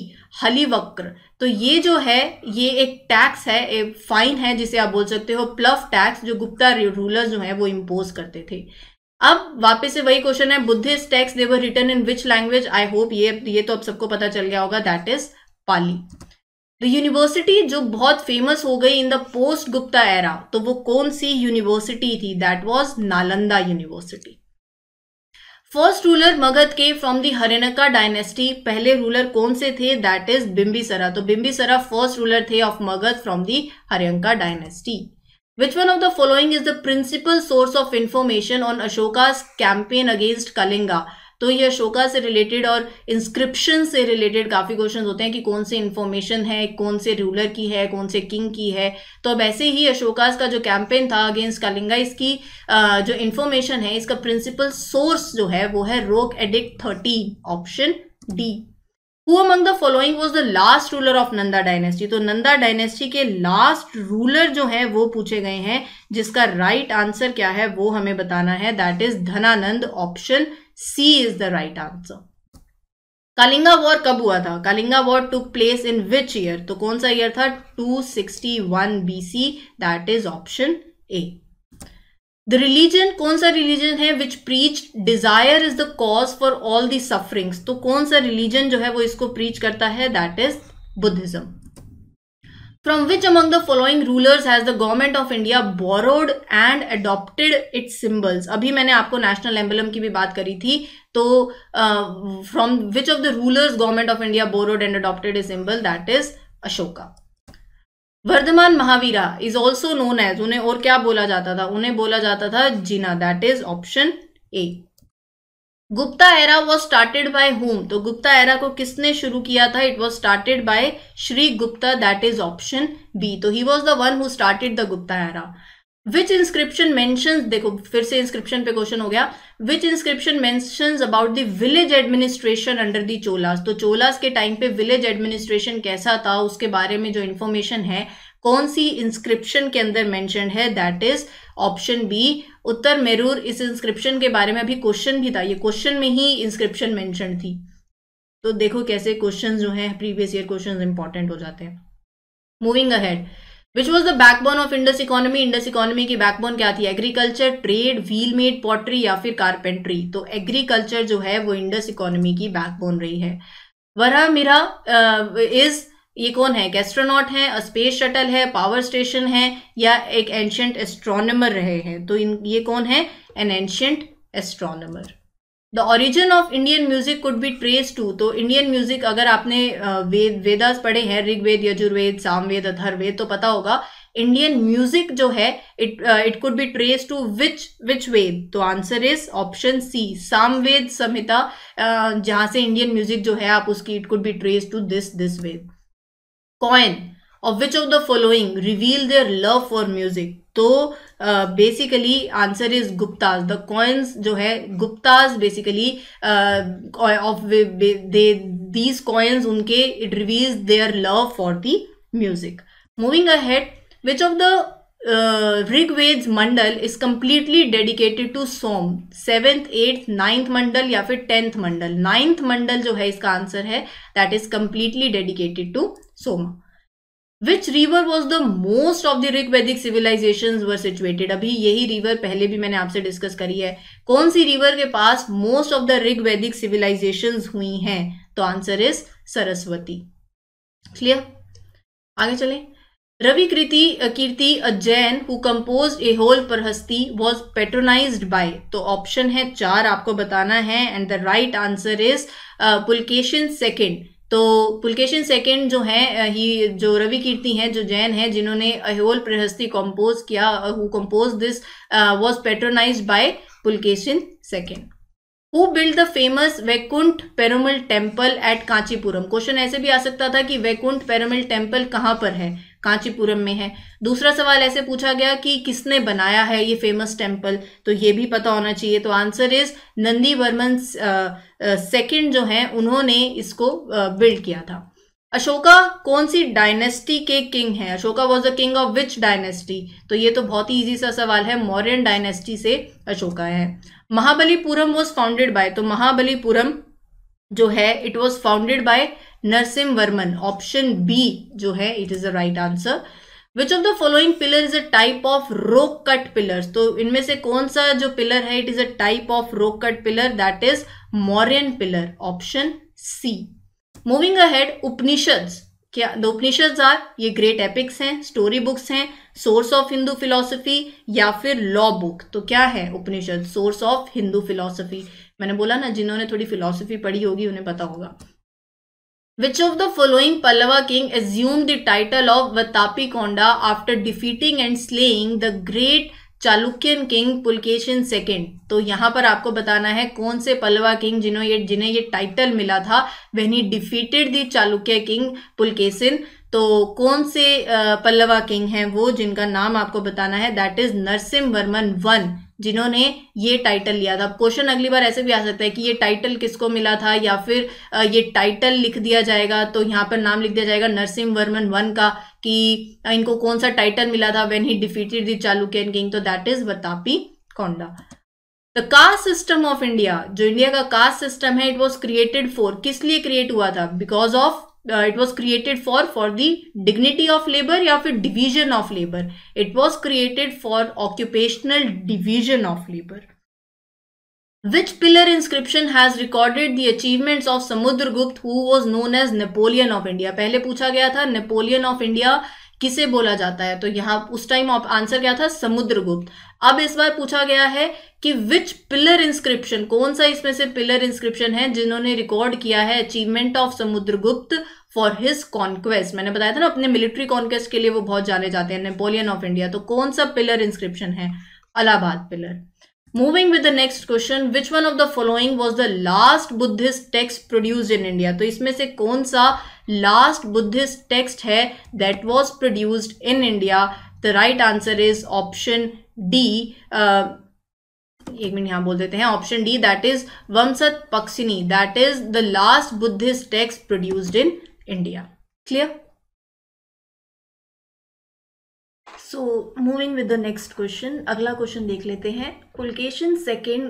Halivakara तो ये जो है ये एक टैक्स है एक फाइन है जिसे आप बोल सकते हो प्लफ टैक्स जो गुप्ता रूलर जो है वो इम्पोज करते थे अब वापस से वही क्वेश्चन है Buddhist texts they were written in which language I hope ये ये तो अब सबको पता चल गया होगा that is Pali the university जो बहुत फेमस हो गई in the post Gupta era तो वो कौन सी यूनिवर्सिटी थी that was Nalanda university first ruler Magadha के फ्रॉम दी हरिनका डायनेस्टी पहले रूलर कौन से थे दैट इज बिम्बिसरा तो बिम्बिसरा फर्स्ट रूलर थे of Magadh from the Haryanka dynasty Which one of the following is the principal source of information on Ashoka's campaign against Kalinga? तो ये अशोका से रिलेटेड और इंस्क्रिप्शन से रिलेटेड काफ़ी क्वेश्चन होते हैं कि कौन से इन्फॉर्मेशन है कौन से रूलर की है कौन से किंग की है तो अब ऐसे ही अशोकास का जो कैंपेन था अगेंस्ट कलिंगा इसकी जो इन्फॉर्मेशन है इसका प्रिंसिपल सोर्स जो है वो है rock edict thirteen option D who among the following was the last ruler of Nanda dynasty तो नंदा डायनेस्टी के लास्ट रूलर जो है वो पूछे गए हैं जिसका राइट right आंसर क्या है वो हमें बताना है that is Dhanananda option C is the right answer Kalinga war कब हुआ था Kalinga war took place in which year तो कौन सा ईयर था 261 C that is option A the religion कौन सा रिलीजन है which preach desire is the cause for all the sufferings तो कौन सा रिलीजन जो है वो इसको प्रीच करता है that is Buddhism from which among the following rulers has the government of india borrowed and adopted its symbols अभी मैंने आपको national emblem की भी बात करी थी तो from which of the rulers government of India borrowed and adopted a symbol that is Ashoka Vardhamana Mahavira is also known as उन्हें और क्या बोला जाता था उन्हें बोला जाता था Jina that is option A Gupta era was started by whom तो गुप्ता एरा को किसने शुरू किया था it was started by Shri Gupta that is option B तो he was the one who started the Gupta era which inscription मैं देखो फिर से इंस्क्रिप्शन पे क्वेश्चन हो गया विच इंस्क्रिप्शन मैं about village administration under the Cholas तो चोलास के टाइम पे विलेज एडमिनिस्ट्रेशन कैसा था उसके बारे में जो इन्फॉर्मेशन है कौन सी इंस्क्रिप्शन के अंदर मेंशन है that is option B Uttaramerur इस इंस्क्रिप्शन के बारे में अभी क्वेश्चन भी था ये क्वेश्चन में ही इंस्क्रिप्शन मेंशन थी तो देखो कैसे क्वेश्चन जो है प्रीवियस ईयर क्वेश्चन इंपॉर्टेंट हो जाते हैं moving ahead which was the backbone of Indus economy Indus economy की बैकबोन क्या थी agriculture trade wheel made pottery या फिर कारपेंट्री तो एग्रीकल्चर जो है वो इंडस इकोनॉमी की बैकबोन रही है वरा मिरा इज uh, ये कौन है एस्ट्रोनॉट है स्पेस शटल है पावर स्टेशन है या एक एंशंट एस्ट्रोनमर रहे हैं तो इन ये कौन है an ancient astronomer the origin of Indian music could be trace to तो इंडियन म्यूजिक अगर आपने वेद वेदास पढ़े हैं ऋग्वेद यजुर्वेद सामवेद अथर्वेद तो पता होगा इंडियन म्यूजिक जो है it it could be trace to which which Veda तो answer is option C Samaveda Samhita जहां से इंडियन म्यूजिक जो है आप उसकी it could be trace to this this Veda coin of which of the following reveal their love for music तो basically answer is Guptas the coins जो है Guptas basically of they these coins उनके it reveals their love for the music moving head which of the Rigveda mandala is completely dedicated to Soma seventh eighth ninth mandala या फिर टेंथ मंडल नाइन्थ मंडल जो है इसका आंसर है that is completely dedicated to Soma which river was the most of the Rig Vedic civilisation were situated अभी यही रिवर पहले भी मैंने आपसे डिस्कस करी है कौन सी रिवर के पास most of the Rig Vedic civilisation हुई हैं तो आंसर इज सरस्वती क्लियर आगे चले रवि कृति कीर्ति अजैन Jain who compose A whole परहस्ती was patronise bye तो ऑप्शन है चार आपको बताना है and the right answer is Pulakeshin second तो पुलकेशन सेकंड जो है ही जो रवि कीर्ति हैं जो जैन हैं जिन्होंने अहोल प्रहस्ती कंपोज किया who compose this was patronise by Pulakeshin second who build the famous Vaikuntha Perumal temple at Kanchipuram question ऐसे भी आ सकता था कि वैकुंठ पेरोमल टेम्पल कहाँ पर है कांचीपुरम में है दूसरा सवाल ऐसे पूछा गया कि किसने बनाया है ये फेमस टेम्पल तो ये भी पता होना चाहिए तो answer is Nandivarman second जो है उन्होंने इसको बिल्ड किया था अशोका कौन सी डायनेस्टी के किंग है Ashoka was a king of which dynasty तो ये तो बहुत ही इजी सा सवाल है मॉरियन डायनेस्टी से अशोका है महाबलीपुरम वॉज फाउंडेड बाय तो महाबलीपुरम जो है it was founded by Narasimhavarman option B जो है it is the right answer which of the following pillar is a type of rock cut pillar तो इनमें से कौन सा जो पिलर है it is a type of rock cut pillar that is Mauryan pillar option C moving ahead Upanishad क्या द उपनिषद आर ये ग्रेट एपिक्स हैं स्टोरी बुक्स हैं सोर्स ऑफ हिंदू फिलोसफी या फिर लॉ बुक तो क्या है Upanishad source of Hindu philosophy मैंने बोला ना जिन्होंने थोड़ी फिलोसफी पढ़ी होगी उन्हें पता होगा Which of the following Pallava king assumed the title of Vatapi Konda after defeating and slaying the great Chalukyan king Pulkeshin II? तो यहाँ पर आपको बताना है कौन से पल्लवा किंग जिन्हों ये जिन्हें ये टाइटल मिला था when he defeated the Chalukya king Pulakeshin तो कौन से पल्लवा किंग हैं वो जिनका नाम आपको बताना है that is Narasimhavarman one जिन्होंने ये टाइटल लिया था क्वेश्चन अगली बार ऐसे भी आ सकता है कि ये टाइटल किसको मिला था या फिर ये टाइटल लिख दिया जाएगा तो यहाँ पर नाम लिख दिया जाएगा नरसिंह वर्मन वन का कि इनको कौन सा टाइटल मिला था when he defeated Chalukyan king तो that is Vatapikonda the caste system of India जो इंडिया का कास्ट सिस्टम है इट वॉज क्रिएटेड फॉर किस लिए क्रिएट हुआ था because of it was created for for the dignity of labour या फिर division of labour it was created for occupational division of labour which pillar inscription has recorded the achievement of Samudra Gupta who was known as Napoleon of India पहले पूछा गया था नेपोलियन ऑफ इंडिया किसे बोला जाता है तो यहां उस टाइम आंसर क्या था समुद्रगुप्त अब इस बार पूछा गया है कि विच पिलर इंस्क्रिप्शन कौन सा इसमें से पिलर इंस्क्रिप्शन है जिन्होंने रिकॉर्ड किया है achievement of Samudragupta for his conquest मैंने बताया था ना अपने मिलिट्री कॉन्क्वेस्ट के लिए वो बहुत जाने जाते हैं नेपोलियन ऑफ इंडिया तो कौन सा पिलर इंस्क्रिप्शन है Allahabad pillar moving with the next question which one of the following was the last Buddhist text produced in India तो इसमें से कौन सा लास्ट बुद्धिस्ट टेक्स्ट है that was produced in India the right answer is option D एक मिनट यहां बोल देते हैं option D that is Vansat Pakshini that is the last Buddhist text produced in India clear so moving with the next question अगला क्वेश्चन देख लेते हैं Pulakeshin second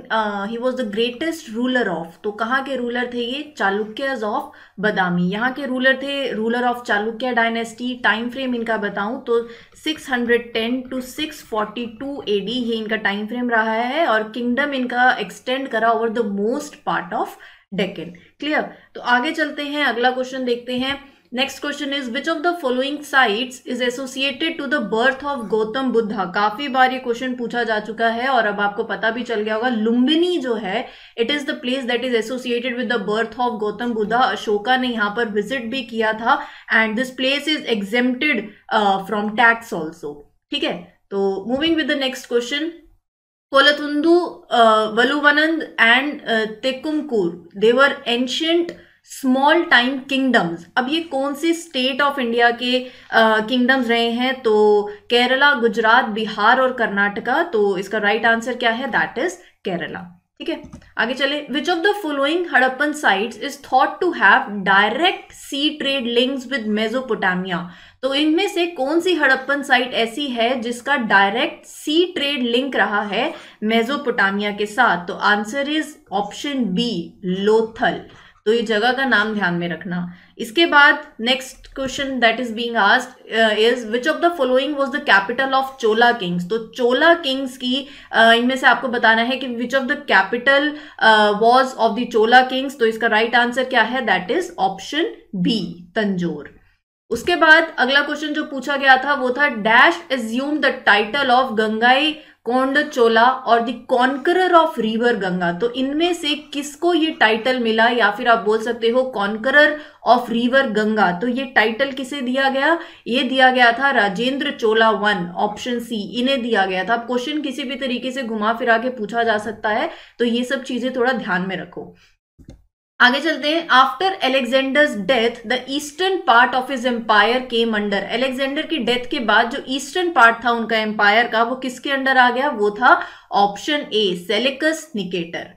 he was the greatest ruler of तो कहाँ के रूलर थे ये चालुक्यज ऑफ बदामी यहाँ के रूलर थे ruler of Chalukya dynasty time frame इनका बताऊँ तो 610 टू ए डी ये इनका टाइम फ्रेम रहा है और किंगडम इनका एक्सटेंड करा over the most part of Deccan clear तो आगे चलते हैं अगला क्वेश्चन देखते हैं next question is which of the following sites is associated to the birth of Gautam Buddha काफी बार ये क्वेश्चन पूछा जा चुका है और अब आपको पता भी चल गया होगा लुम्बिनी जो है it is the place that is associated with the birth of Gautam Buddha Ashoka ने यहाँ पर विजिट भी किया था and this place is exempted from tax also ठीक है तो moving with the next question Kolathunadu Valluvanad and Thekkumkur they were ancient small time kingdoms अब ये कौन से स्टेट ऑफ इंडिया के किंगडम्स रहे हैं तो केरला गुजरात बिहार और कर्नाटका तो इसका राइट right आंसर क्या है दैट इज केरला ठीक है आगे चले which of the following Harappan sites is thought to have direct sea trade links with Mesopotamia तो इनमें से कौन सी हड़प्पन साइट ऐसी है जिसका डायरेक्ट सी ट्रेड लिंक रहा है मेजोपोटामिया के साथ तो answer is option B Lothal तो ये जगह का नाम ध्यान में रखना इसके बाद next question that is being asked is which of the following was the capital of Chola kings तो चोला किंग्स की uh, इनमें से आपको बताना है कि which of the capital was of the Chola kings तो इसका राइट right आंसर क्या है that is option B Tanjore उसके बाद अगला क्वेश्चन जो पूछा गया था वो था dash assume the title of Gangaikonda Chola और the conqueror of river Ganga तो इनमें से किसको ये टाइटल मिला या फिर आप बोल सकते हो कॉन्करर ऑफ रिवर गंगा तो ये टाइटल किसे दिया गया ये दिया गया था Rajendra Chola one option C इन्हें दिया गया था अब क्वेश्चन किसी भी तरीके से घुमा फिरा के पूछा जा सकता है तो ये सब चीजें थोड़ा ध्यान में रखो आगे चलते हैं after Alexander's death the eastern part of his empire came under Alexander की डेथ के बाद जो ईस्टर्न पार्ट था उनका एम्पायर का वो किसके अंडर आ गया वो था ऑप्शन ए सेलेकस निकेटर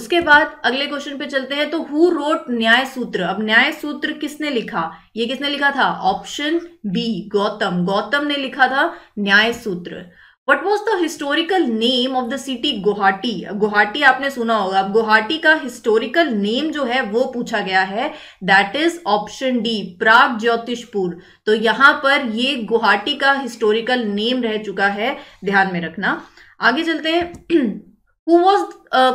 उसके बाद अगले क्वेश्चन पे चलते हैं तो हु रोट न्याय सूत्र अब न्याय सूत्र किसने लिखा ये किसने लिखा था ऑप्शन बी गौतम गौतम ने लिखा था Nyaya Sutra what was the historical name of the city Guwahati Guwahati आपने सुना होगा अब गुवाहाटी का हिस्टोरिकल नेम जो है वो पूछा गया है that is option D Pragjyotishpur तो यहां पर ये गुवाहाटी का हिस्टोरिकल नेम रह चुका है ध्यान में रखना आगे चलते हैं हु वॉज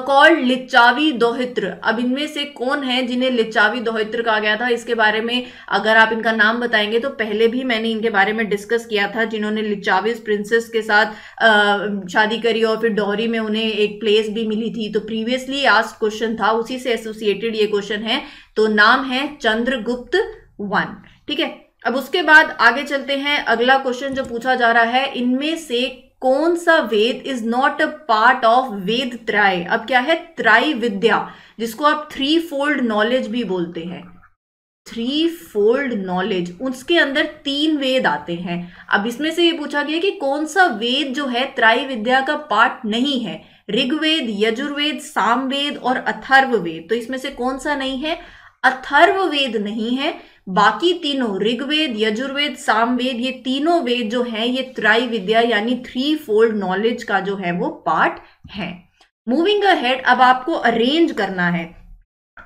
कॉल्ड लिचावी दोहित्र अब इनमें से कौन है जिन्हें लिचावी दोहित्र कहा गया था इसके बारे में अगर आप इनका नाम बताएंगे तो पहले भी मैंने इनके बारे में डिस्कस किया था जिन्होंने लिच्चावीज प्रिंसेस के साथ uh, शादी करी और फिर डोहरी में उन्हें एक प्लेस भी मिली थी तो प्रीवियसली आज क्वेश्चन था उसी से एसोसिएटेड ये क्वेश्चन है तो नाम है चंद्रगुप्त वन ठीक है अब उसके बाद आगे चलते हैं अगला क्वेश्चन जो पूछा जा रहा है इनमें से कौन सा Veda is not a part of Veda Trayi अब क्या है त्राई विद्या जिसको आप थ्री फोल्ड नॉलेज भी बोलते हैं थ्री फोल्ड नॉलेज उसके अंदर तीन वेद आते हैं अब इसमें से ये पूछा गया कि कौन सा वेद जो है त्राई विद्या का पार्ट नहीं है ऋग्वेद यजुर्वेद सामवेद और अथर्ववेद तो इसमें से कौन सा नहीं है अथर्ववेद नहीं है बाकी तीनों ऋग्वेद यजुर्वेद सामवेद ये तीनों वेद जो हैं ये त्राई विद्या यानी थ्री फोल्ड नॉलेज का जो है वो पार्ट है मूविंग हेड अब आपको अरेंज करना है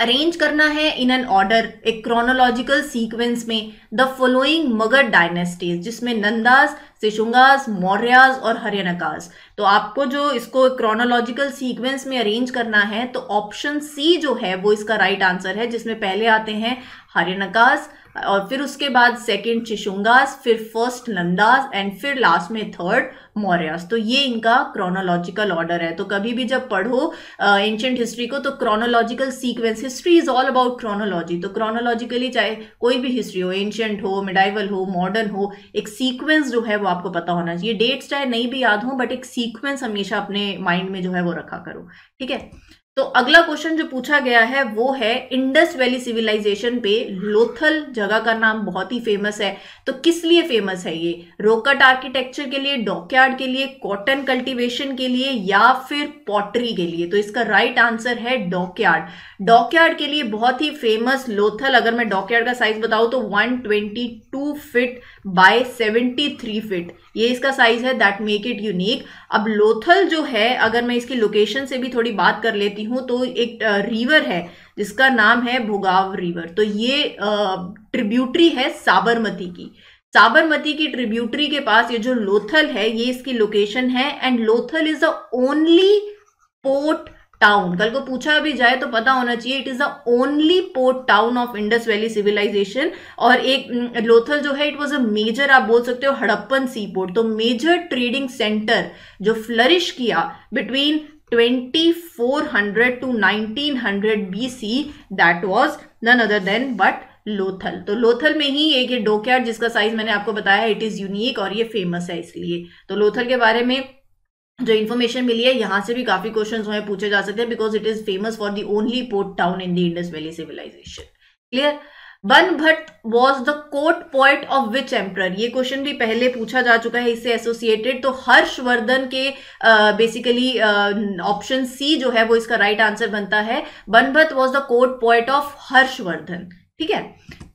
अरेंज करना है इन एन ऑर्डर एक क्रोनोलॉजिकल सीक्वेंस में द फॉलोइंग मगध डायनेस्टीज जिसमें नंदास सिशुंगास मौर्यास और हरियाणाकास तो आपको जो इसको क्रोनोलॉजिकल सीक्वेंस में अरेंज करना है तो ऑप्शन सी जो है वो इसका राइट right आंसर है जिसमें पहले आते हैं हरिनकास और फिर उसके बाद सेकेंड चिशुंगास फिर फर्स्ट नंदास एंड फिर लास्ट में थर्ड मौर्यास तो ये इनका क्रोनोलॉजिकल ऑर्डर है तो कभी भी जब पढ़ो एंशंट हिस्ट्री को तो chronological sequence history is all about chronology तो क्रोनोलॉजिकली चाहे कोई भी हिस्ट्री हो एंशंट हो मिडाइवल हो मॉडर्न हो एक सीक्वेंस जो है वो आपको पता होना चाहिए डेट्स चाहे नहीं भी याद हो बट एक सीक्वेंस हमेशा अपने माइंड में जो है वो रखा करो ठीक है तो अगला क्वेश्चन जो पूछा गया है वो है इंडस वैली सिविलाइजेशन पे लोथल जगह का नाम बहुत ही फेमस है तो किस लिए फेमस है ये रोकट आर्किटेक्चर के लिए डॉकयार्ड के लिए कॉटन कल्टीवेशन के लिए या फिर पॉटरी के लिए तो इसका राइट आंसर है डॉकयार्ड डॉकयार्ड के लिए बहुत ही फेमस लोथल अगर मैं डॉकयार्ड का साइज बताऊं तो 122 फिट बाय सेवेंटी फिट ये इसका साइज है दैट मेक इट यूनिक अब लोथल जो है अगर मैं इसकी लोकेशन से भी थोड़ी बात कर लेती हूँ तो एक रिवर है जिसका नाम है भोगाव रिवर तो ये ट्रिब्यूटरी है साबरमती की साबरमती की ट्रिब्यूटरी के पास ये जो लोथल है ये इसकी लोकेशन है and Lothal is the only port town कल को पूछा भी जाए तो पता होना चाहिए it is the only port town of Indus valley civilization और एक लोथल जो है इट वॉज अ मेजर आप बोल सकते हो हड़प्पन सी पोर्ट तो मेजर ट्रेडिंग सेंटर जो फ्लरिश किया between 2400 to 1900 BC that was none other than but Lothal तो लोथल में ही एक ये डोकयार्ड जिसका साइज मैंने आपको बताया इट इज यूनिक और ये फेमस है इसलिए तो लोथल के बारे में जो इन्फॉर्मेशन मिली है यहाँ से भी काफ़ी क्वेश्चन हमें पूछे जा सकते हैं because it is famous for the only port town in the Indus valley civilization clear Bana Bhatta was the court poet of which emperor ये क्वेश्चन भी पहले पूछा जा चुका है इससे एसोसिएटेड तो हर्षवर्धन के बेसिकली ऑप्शन सी जो है वो इसका राइट right आंसर बनता है Bana Bhatta was the court poet of Harshvardhan ठीक है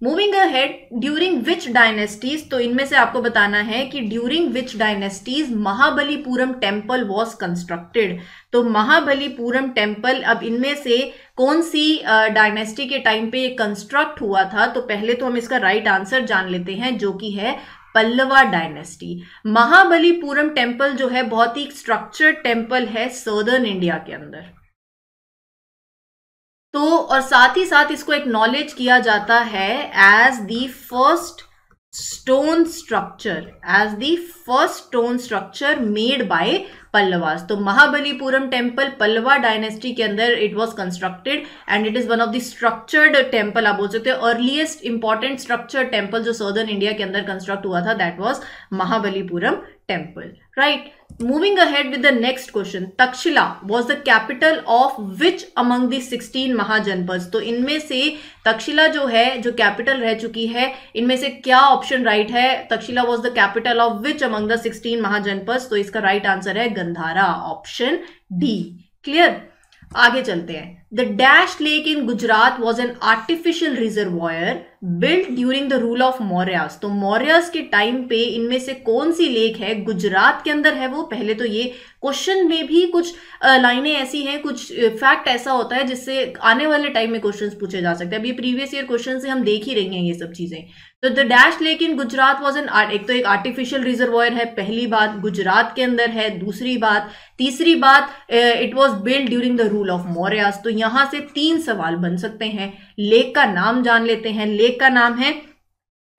मूविंग अड ड्यूरिंग विच डायनेस्टीज तो इनमें से आपको बताना है कि during which dynasties Mahabalipuram temple was constructed तो महाबलीपुरम टेम्पल अब इनमें से कौन सी डायनेस्टी uh, के टाइम पे कंस्ट्रक्ट हुआ था तो पहले तो हम इसका राइट right आंसर जान लेते हैं जो कि है पल्लवा डायनेस्टी महाबलीपुरम टेम्पल जो है बहुत ही स्ट्रक्चर्ड टेम्पल है सदर्न इंडिया के अंदर तो और साथ ही साथ इसको एक्नॉलेज किया जाता है as the first stone structure as the first stone structure made by Pallavas तो महाबलीपुरम टेम्पल पल्लवा डायनेस्टी के अंदर it was constructed and it is one of the structured temple आप बोल सकते हो अर्लीस्ट इंपॉर्टेंट स्ट्रक्चर टेम्पल जो सदर्न इंडिया के अंदर कंस्ट्रक्ट हुआ था that was Mahabalipuram temple right Moving ahead with the next question, Takshila was the capital of which among the 16 तो इनमें से तक्षशिला जो है जो कैपिटल रह चुकी है इनमें से क्या ऑप्शन राइट है Takshashila was the capital of which among the 16 Mahajanapada तो इसका राइट right आंसर है गंधारा ऑप्शन डी क्लियर आगे चलते हैं The dashed lake in Gujarat was an artificial reservoir built during the rule of Mauryas. तो Mauryas के टाइम पे इनमें से कौन सी लेक है गुजरात के अंदर है वो पहले तो ये क्वेश्चन में भी कुछ लाइनें ऐसी हैं कुछ फैक्ट ऐसा होता है जिससे आने वाले टाइम में क्वेश्चंस पूछे जा सकते हैं अभी प्रीवियस ईयर क्वेश्चन से हम देख ही रहे हैं ये सब चीजें तो the dash lake in Gujarat was an एक तो एक आर्टिफिशियल रिजर्वॉयर है पहली बात गुजरात के अंदर है दूसरी बात तीसरी बात it was build during the rule of Mauryas तो यहां से तीन सवाल बन सकते हैं लेक का नाम जान लेते हैं लेक का नाम है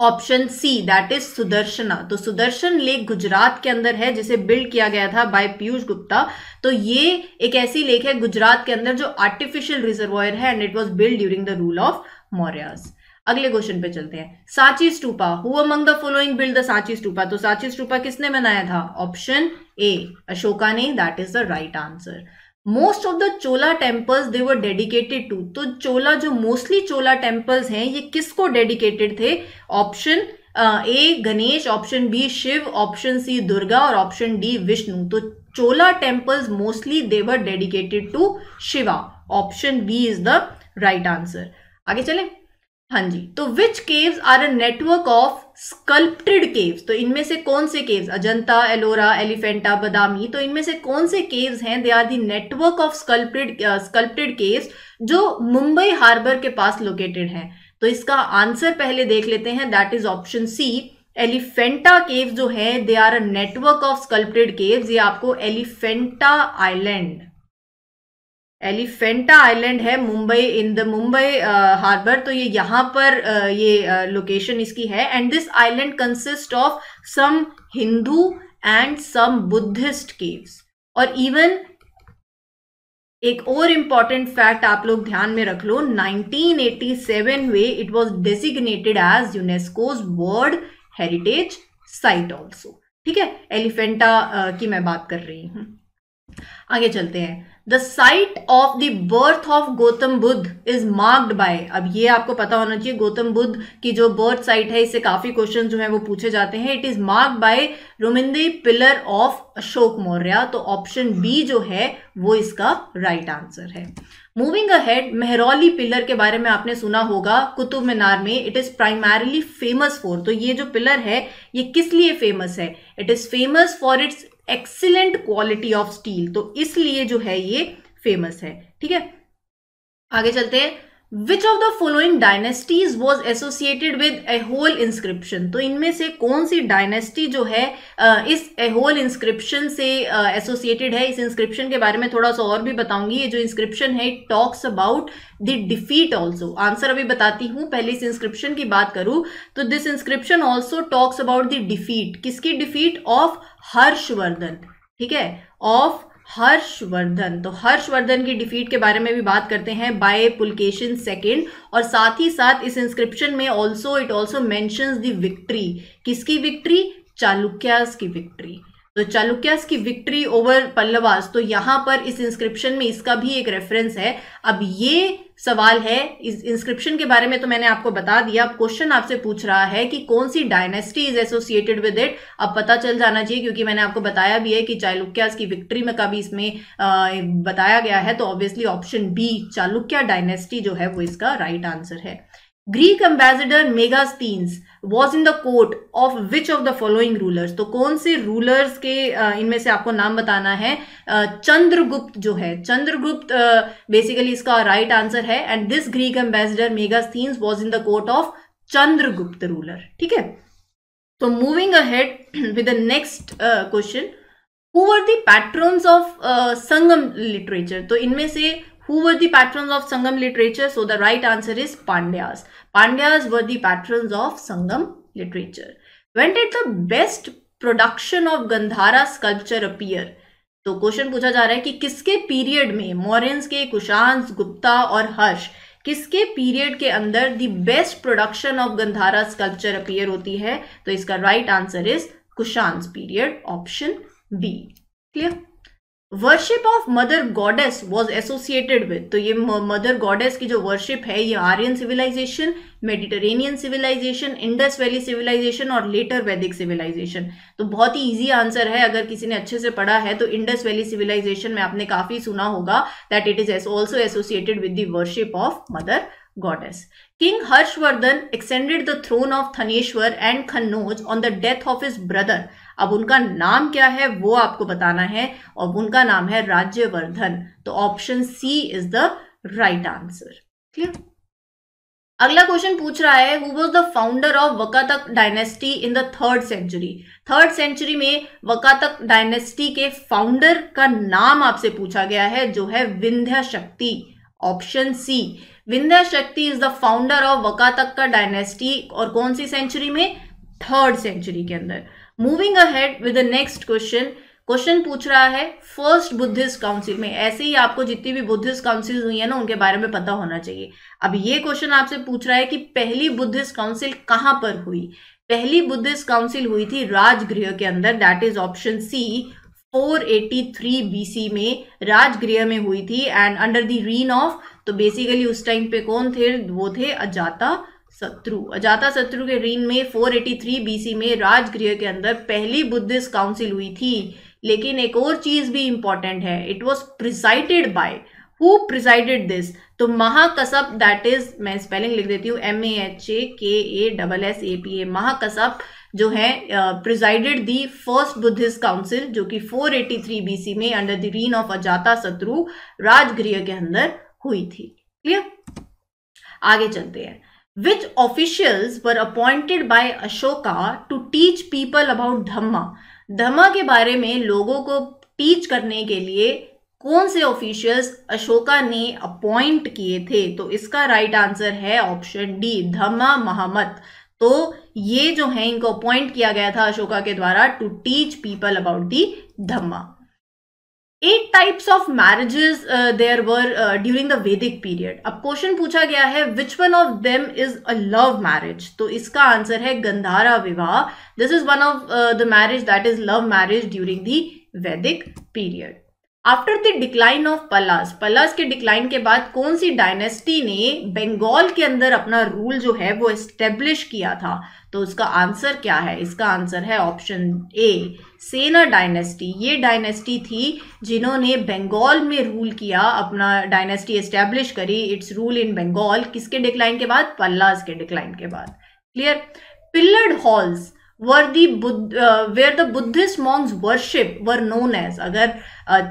option C that is Sudarshana तो सुदर्शन लेक गुजरात के अंदर है जिसे बिल्ड किया गया था बाय पीयूष गुप्ता तो ये एक ऐसी लेक है गुजरात के अंदर जो आर्टिफिशियल रिजर्वायर है and it was build during the rule of Mauryas अगले क्वेश्चन पे चलते हैं Sanchi stupa who among the following build the Sanchi stupa तो सांची स्टूपा किसने बनाया था ऑप्शन ए अशोका ने that is the right answer most of the Chola temples they were dedicated to तो चोला जो मोस्टली चोला टेम्पल्स हैं ये किसको डेडिकेटेड थे option A Ganesh option B Shiv option C Durga और ऑप्शन डी विष्णु तो Chola temples mostly they were dedicated to Shiva option B is the right answer आगे चलें हाँ जी तो which caves are a network of sculpted caves तो इनमें से कौन से केव्स अजंता एलोरा एलिफेंटा बदामी तो इनमें से कौन से केव्स हैं they are the network of sculpted sculpted caves जो मुंबई हार्बर के पास लोकेटेड हैं तो इसका आंसर पहले देख लेते हैं that is option C Elephanta cave जो है they are a network of sculpted caves ये आपको एलिफेंटा आइलैंड एलिफेंटा आइलैंड है Mumbai in the Mumbai harbour तो ये यहां पर uh, ये लोकेशन uh, इसकी है and this island consist of some Hindu and some Buddhist caves और इवन एक और इम्पॉर्टेंट फैक्ट आप लोग ध्यान में रख लो 1987 में it was designated as UNESCO's world heritage site also ठीक है एलिफेंटा uh, की मैं बात कर रही हूं आगे चलते हैं the site of the birth of Gautam Buddha is marked by अब ये आपको पता होना चाहिए गौतम बुद्ध की जो बर्थ साइट है इससे काफी क्वेश्चन जो है वो पूछे जाते हैं it is mark by Rummindei pillar of Ashok Maurya तो ऑप्शन बी जो है वो इसका राइट right आंसर है मूविंग अहेड मेहरौली पिलर के बारे में आपने सुना होगा कुतुब मीनार में it is primarily famous for तो ये जो पिलर है ये किस लिए फेमस है it is famous for its excellent quality of steel तो इसलिए जो है ये फेमस है ठीक है आगे चलते हैं which of the following dynasties was associated with Aihole inscription तो इनमें से कौन सी डायनेस्टी जो है इस एहोल इंस्क्रिप्शन से एसोसिएटेड है इस इंस्क्रिप्शन के बारे में थोड़ा सा और भी बताऊंगी ये जो इंस्क्रिप्शन है it talks about the defeat also answer अभी बताती हूँ पहले इस इंस्क्रिप्शन की बात करूँ तो this inscription also talks about the defeat किसकी डिफीट ऑफ हर्षवर्धन ठीक है ऑफ हर्षवर्धन तो हर्षवर्धन की डिफीट के बारे में भी बात करते हैं बाय पुलकेशन सेकेंड और साथ ही साथ इस इंस्क्रिप्शन में also it also mentions the victory किसकी विक्ट्री चालुक्यास की विक्ट्री तो चालुक्यास की विक्ट्री ओवर पल्लवास तो यहां पर इस इंस्क्रिप्शन में इसका भी एक रेफरेंस है अब ये सवाल है इस इंस्क्रिप्शन के बारे में तो मैंने आपको बता दिया अब क्वेश्चन आपसे पूछ रहा है कि कौन सी dynasty is associated with it अब पता चल जाना चाहिए क्योंकि मैंने आपको बताया भी है कि चालुक्यास की विक्ट्री में का भी इसमें बताया गया है तो obviously option B Chalukya dynasty जो है वो इसका राइट right आंसर है Greek ambassador Megasthenes was in the court of which of the following rulers तो कौन से रूलर्स के इनमें से आपको नाम बताना है चंद्रगुप्त जो है चंद्रगुप्त बेसिकली इसका राइट right आंसर है and this Greek ambassador Megasthenes was in the court of Chandragupt ruler ठीक है तो moving ahead with the next question who are the patrons of Sangam literature तो इनमें से Who were the patrons of Sangam literature? So the right answer is Pandyas. Pandyas were the patrons of Sangam literature. When did the best production of Gandhara sculpture appear तो क्वेश्चन पूछा जा रहा है कि किसके पीरियड में मॉरिन्स के कुशांस गुप्ता और हर्ष किसके पीरियड के अंदर the best production of Gandhara sculpture appear होती है तो इसका right answer is Kushans period option B clear worship of mother goddess was associated with तो ये मदर गॉडेस की जो वर्शिप है ये Aryan civilization Mediterranean civilization Indus valley civilization और लेटर वैदिक सिविलाइजेशन तो बहुत ही ईजी आंसर है अगर किसी ने अच्छे से पढ़ा है तो इंडस वैली सिविलाइजेशन में आपने काफी सुना होगा that it is also associated with the worship of mother goddess king Harshavardhan extended the throne of Thaneshwar and Kannauj on the death of his brother अब उनका नाम क्या है वो आपको बताना है और उनका नाम है राज्यवर्धन तो option C is the right answer clear अगला क्वेश्चन पूछ रहा है who was the founder of Vakataka dynasty in the third century third century में वकातक डायनेस्टी के फाउंडर का नाम आपसे पूछा गया है जो है विंध्या शक्ति option C Vindhya Shakti is the founder of Vakataka का डायनेस्टी और कौन सी सेंचुरी में थर्ड सेंचुरी के अंदर moving ahead with the next question question पूछ रहा है फर्स्ट बुद्धिस्ट काउंसिल में ऐसे ही आपको जितनी भी बुद्धिस्ट काउंसिल हुई है ना उनके बारे में पता होना चाहिए अब ये क्वेश्चन आपसे पूछ रहा है कि पहली बुद्धिस्ट काउंसिल कहाँ पर हुई पहली बुद्धिस्ट काउंसिल हुई थी राजगृह के अंदर that is option C 483 eighty BC में राजगृह में हुई थी and under the reign of तो बेसिकली उस टाइम पे कौन थे वो थे अजाता शत्रु अजाता शत्रु के रीन में 483 बीसी में राजगृह के अंदर पहली बुद्धिस्ट काउंसिल हुई थी लेकिन एक और चीज भी इंपॉर्टेंट है it was presided by who presided this तो महाकसप दैट इज मैं स्पेलिंग लिख देती हूँ M A H A K A double S A P A Mahakassapa जो है presided the first Buddhist council जो कि 483 बीसी में under the reign of Ajatashatru Rajgriha के अंदर हुई थी क्लियर आगे चलते हैं which officials were appointed by Ashoka to teach people about Dhamma. Dhamma के बारे में लोगों को टीच करने के लिए कौन से ऑफिशियल्स अशोका ने अपॉइंट किए थे तो इसका राइट right आंसर है ऑप्शन डी धम्मा महामत तो ये जो है इनको अपॉइंट किया गया था अशोका के द्वारा to teach people about the dhamma eight types of marriages there were during the Vedic period अब क्वेश्चन पूछा गया है which one of them is a love marriage तो इसका आंसर है Gandharva vivah this is one of the marriage that is love marriage during the Vedic period after the decline of Palas Palas के डिक्लाइन के बाद कौन सी डायनेस्टी ने बंगाल के अंदर अपना रूल जो है वो एस्टेब्लिश किया था तो उसका आंसर क्या है इसका आंसर है ऑप्शन ए सेना डायनेस्टी ये डायनेस्टी थी जिन्होंने बंगाल में रूल किया अपना डायनेस्टी एस्टेब्लिश करी इट्स रूल इन बंगाल किसके डिक्लाइन के बाद पल्लाज के डिक्लाइन के बाद clear pillared halls were the Buddh uh, the Buddhist monks worship were were अगर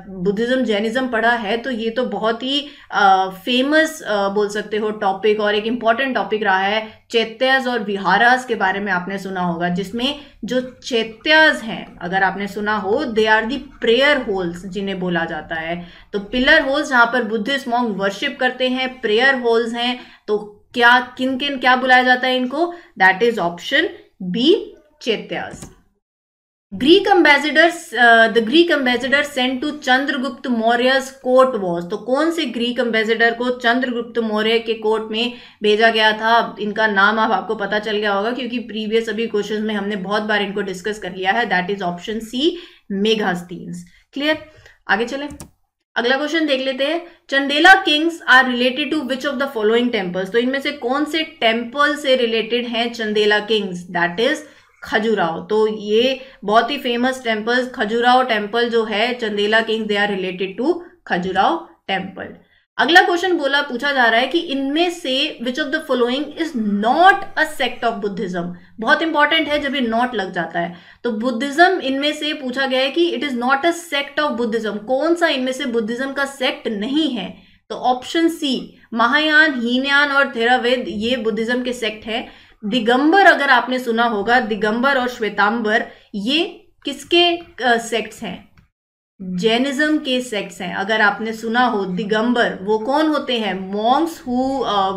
बुद्धिज्म uh, जैनिज्म पढ़ा है तो ये तो बहुत ही फेमस uh, uh, बोल सकते हो टॉपिक और एक इम्पॉर्टेंट टॉपिक रहा है चैत्याज और विहारास के बारे में आपने सुना होगा जिसमें जो चैत्याज हैं अगर आपने सुना हो they are the prayer halls जिन्हें बोला जाता है तो पिलर होल्स जहाँ पर बुद्धिस्ट मॉन्ग वर्शिप करते हैं प्रेयर होल्स हैं तो क्या किन किन क्या बुलाया जाता है इनको that is option B Chetyas. Greek ambassadors, uh, the Greek ambassador sent to Chandragupta Maurya's court was. तो कौन से Greek ambassador को चंद्रगुप्त मौर्य के कोर्ट में भेजा गया था इनका नाम आप आपको पता चल गया होगा क्योंकि प्रीवियस अभी क्वेश्चन में हमने बहुत बार इनको डिस्कस कर लिया है that is option C Megasthenes clear आगे चले अगला क्वेश्चन देख लेते हैं Chandela kings are related to which of the following temples तो इनमें से कौन से टेम्पल से रिलेटेड हैं Chandela kings that is Khajuraho तो ये बहुत ही फेमस टेम्पल खजुराहो टेम्पल जो है Chandela king they are related to Khajuraho temple अगला क्वेश्चन बोला पूछा जा रहा है कि इनमें से which of the following is not a sect of Buddhism बहुत इंपॉर्टेंट है जब ये नॉट लग जाता है तो बुद्धिज्म इनमें से पूछा गया है कि it is not a sect of Buddhism कौन सा इनमें से बुद्धिज्म का सेक्ट नहीं है तो ऑप्शन सी महायान हीनयान और थेरावेद ये बुद्धिज्म के सेक्ट है दिगंबर अगर आपने सुना होगा दिगंबर और श्वेतांबर ये किसके सेक्ट्स हैं जैनिज्म के सेक्ट्स हैं अगर आपने सुना हो दिगंबर वो कौन होते हैं monks who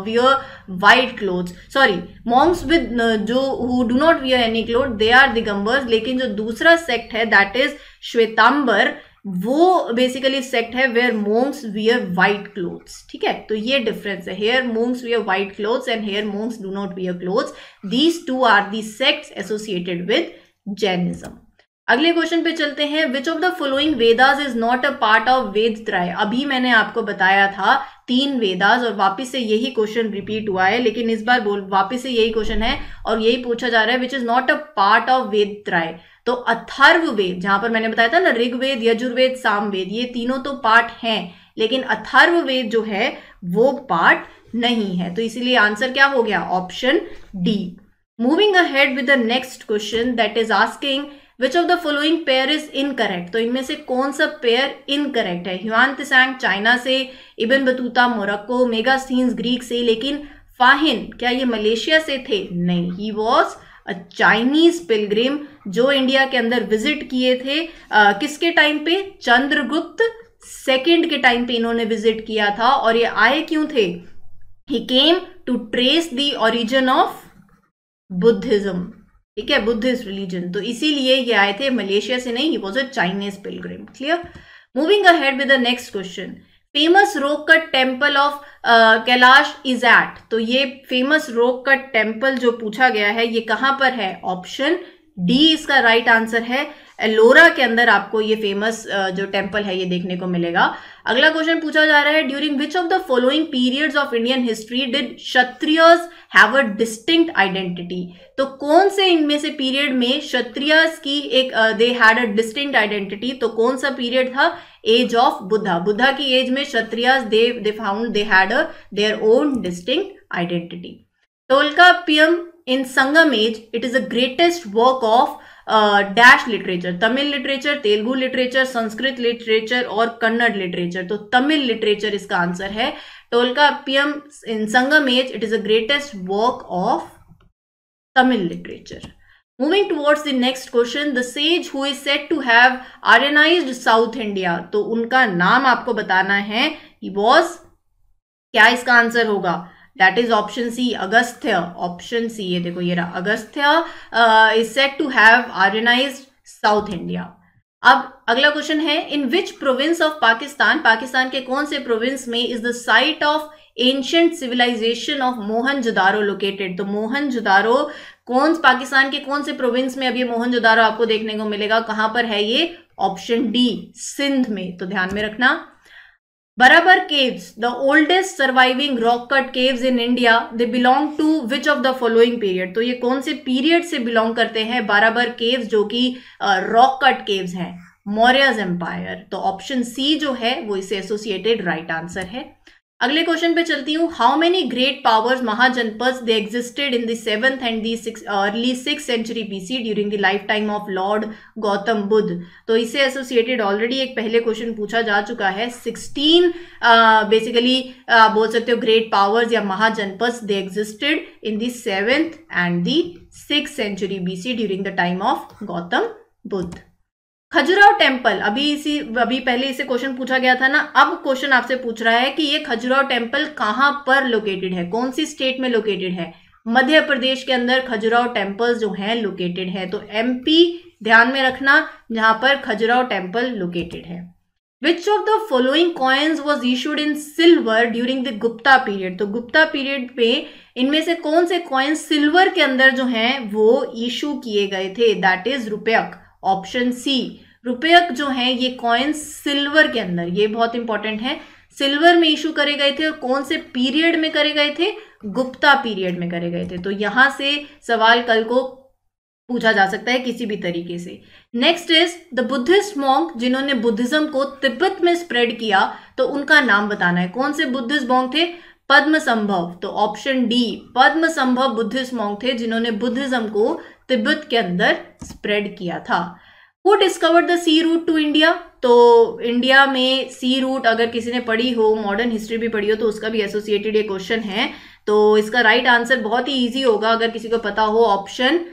wear white cloth sorry monks with जो who do not wear any cloth they are Digambar लेकिन जो दूसरा सेक्ट है दैट इज श्वेतांबर वो बेसिकली सेक्ट है where monks wear white clothes ठीक है तो ये डिफरेंस है here monks wear white clothes and here monks do not wear clothes these two are the sects associated with Jainism अगले क्वेश्चन पे चलते हैं which of the following Vedas is not a part of Veda Trayi अभी मैंने आपको बताया था तीन वेदास और वापस से यही क्वेश्चन रिपीट हुआ है लेकिन इस बार बोल वापस से यही क्वेश्चन है और यही पूछा जा रहा है which is not a part of Veda Trayi तो अथर्ववेद जहां पर मैंने बताया था ना ऋग्वेद यजुर्वेद सामवेद ये तीनों तो पाठ हैं लेकिन अथर्ववेद जो है वो पाठ नहीं है तो इसीलिए आंसर क्या हो गया option D moving ahead with the next question that is asking which of the following pair is incorrect तो इनमें से कौन सा पेयर इनकरेक्ट है ह्यूआन तिसैंग चाइना से Ibn Battuta Morocco Megasthenes Greek से लेकिन फाहिन क्या ये मलेशिया से थे नहीं he was a Chinese pilgrim जो इंडिया के अंदर विजिट किए थे आ, किसके टाइम पे चंद्रगुप्त सेकेंड के टाइम पे इन्होंने विजिट किया था और ये आए क्यों थे he came to trace the origin of Buddhism ठीक है बुद्धिस्ट रिलीजन तो इसीलिए ये आए थे मलेशिया से नहीं he was a Chinese pilgrim clear moving ahead with next question famous rock cut temple of Kailash is at तो ये फेमस रोक कट टेम्पल जो पूछा गया है ये कहाँ पर है ऑप्शन डी इसका राइट right आंसर है एलोरा के अंदर आपको ये फेमस uh, जो टेम्पल है ये देखने को मिलेगा अगला क्वेश्चन पूछा जा रहा है during which of the following periods of Indian history did Kshatriyas have a distinct identity तो कौन से इनमें से पीरियड में क्षत्रिय की एक they had a distinct identity तो कौन सा पीरियड था एज ऑफ बुद्धा बुद्धा की एज में Kshatriyas they've they found they had their own distinct identity पियम in Sangam age it is the greatest work of dash literature Tamil literature Telugu literature Sanskrit literature और कन्नड़ लिटरेचर तो तमिल लिटरेचर इसका आंसर है Tolkappiyam in Sangam age it is the greatest work of Tamil literature moving towards the next question the sage who is said to have Aryanized South India तो उनका नाम आपको बताना है वॉज क्या इसका आंसर होगा that is option C Agastya option C ये देखो ये रहा Agastya is said to have Aryanize South India अब अगला क्वेश्चन है in which province of Pakistan Pakistan के कौन से प्रोविंस में is the site of ancient civilization of Mohenjodaro located तो मोहन जुदारो कौन पाकिस्तान के कौन से प्रोविंस में अब ये मोहनजोदारो आपको देखने को मिलेगा कहां पर है ये ऑप्शन डी सिंध में तो ध्यान में रखना Barabar caves the oldest surviving rock cut caves in India they belong to which of the following period तो ये कौन से पीरियड से बिलोंग करते हैं बराबर केव्स जो कि रॉक कट केव्स हैं मौर्य एम्पायर तो ऑप्शन सी जो है वो इसे एसोसिएटेड राइट आंसर है अगले क्वेश्चन पे चलती हूँ how many great powers Mahajanapada they existed in seventh and the six early six century BC during the life time of lord Gautam Buddha तो इससे एसोसिएटेड ऑलरेडी एक पहले क्वेश्चन पूछा जा चुका है सिक्सटीन बेसिकली बोल सकते हो ग्रेट पावर्स या Mahajanapada they existed in the seventh and the six century BC during the time of Gautam Buddha Khajuraho temple अभी इसी अभी पहले इसे क्वेश्चन पूछा गया था ना अब क्वेश्चन आपसे पूछ रहा है कि ये खजुराव टेम्पल कहाँ पर लोकेटेड है कौन सी स्टेट में लोकेटेड है मध्य प्रदेश के अंदर खजुराव टेम्पल जो है लोकेटेड है तो एमपी ध्यान में रखना जहां पर खजुराव टेम्पल लोकेटेड है which of the following coins was issued in silver during the Gupta period तो गुप्ता पीरियड पे इनमें से कौन से कॉइन्स सिल्वर के अंदर जो हैं वो इशू किए गए थे that is Rupaka option C Rupaka जो है ये कॉइन्स सिल्वर के अंदर ये बहुत इंपॉर्टेंट है सिल्वर में इशू करे गए थे और कौन से पीरियड में करे गए थे गुप्ता पीरियड में करे गए थे तो यहां से सवाल कल को पूछा जा सकता है किसी भी तरीके से next is the Buddhist monk जिन्होंने बुद्धिज्म को तिब्बत में स्प्रेड किया तो उनका नाम बताना है कौन से बुद्धिस्ट मॉन्ग थे पद्म संभव तो ऑप्शन डी पद्म संभव बुद्धिस्ट मॉन्ग थे जिन्होंने बुद्धिज्म को तिब्बत के अंदर स्प्रेड किया था who discover the sea route to India तो इंडिया में सी रूट अगर किसी ने पढ़ी हो मॉडर्न हिस्ट्री भी पढ़ी हो तो उसका भी एसोसिएटेड ये क्वेश्चन है तो इसका राइट right आंसर बहुत ही ईजी होगा अगर किसी को पता हो ऑप्शन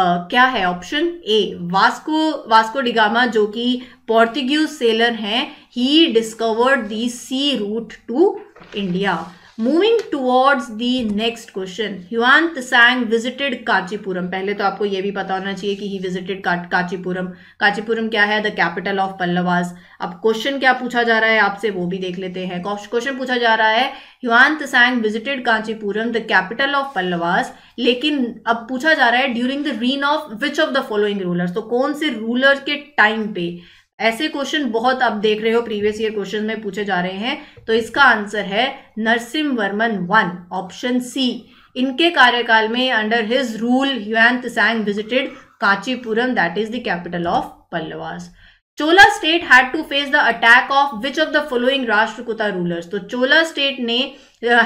Uh, क्या है option A Vasco Vasco da Gama जो कि पोर्तुगीज सेलर हैं he discovered the sea route to India moving towards the next question Yuan Tsang visited Kanchipuram पहले तो आपको यह भी पता होना चाहिए कि ही विजिटेड कांचीपुरम कांचीपुरम क्या है द कैपिटल ऑफ पल्लवास अब क्वेश्चन क्या पूछा जा रहा है आपसे वो भी देख लेते हैं क्वेश्चन पूछा जा रहा है Yuan Tsang visited Kanchipuram the capital of Pallavas लेकिन अब पूछा जा रहा है during the reign of which of the following ruler तो कौन से रूलर के टाइम पे ऐसे क्वेश्चन बहुत आप देख रहे हो प्रीवियस ईयर क्वेश्चन में पूछे जा रहे हैं तो इसका आंसर है Narasimhavarman one option C इनके कार्यकाल में under his rule Yuan Tsang visited Kanchipuram that is the capital of Pallavas Chola state had to face the attack of which of the following Rashtrakuta rulers तो चोला स्टेट ने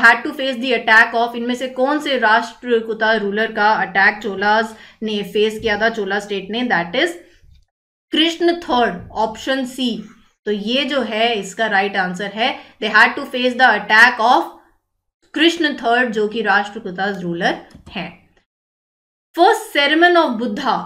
had to face the attack of इनमें से कौन से राष्ट्रकुता रूलर का अटैक चोलास ने फेस किया था चोला स्टेट ने that is Krishna third option C तो ये जो है इसका राइट right आंसर है they had to face the attack of Krishna third जो कि राष्ट्रकुताज रूलर है फर्स्ट सेरेमन ऑफ बुद्धा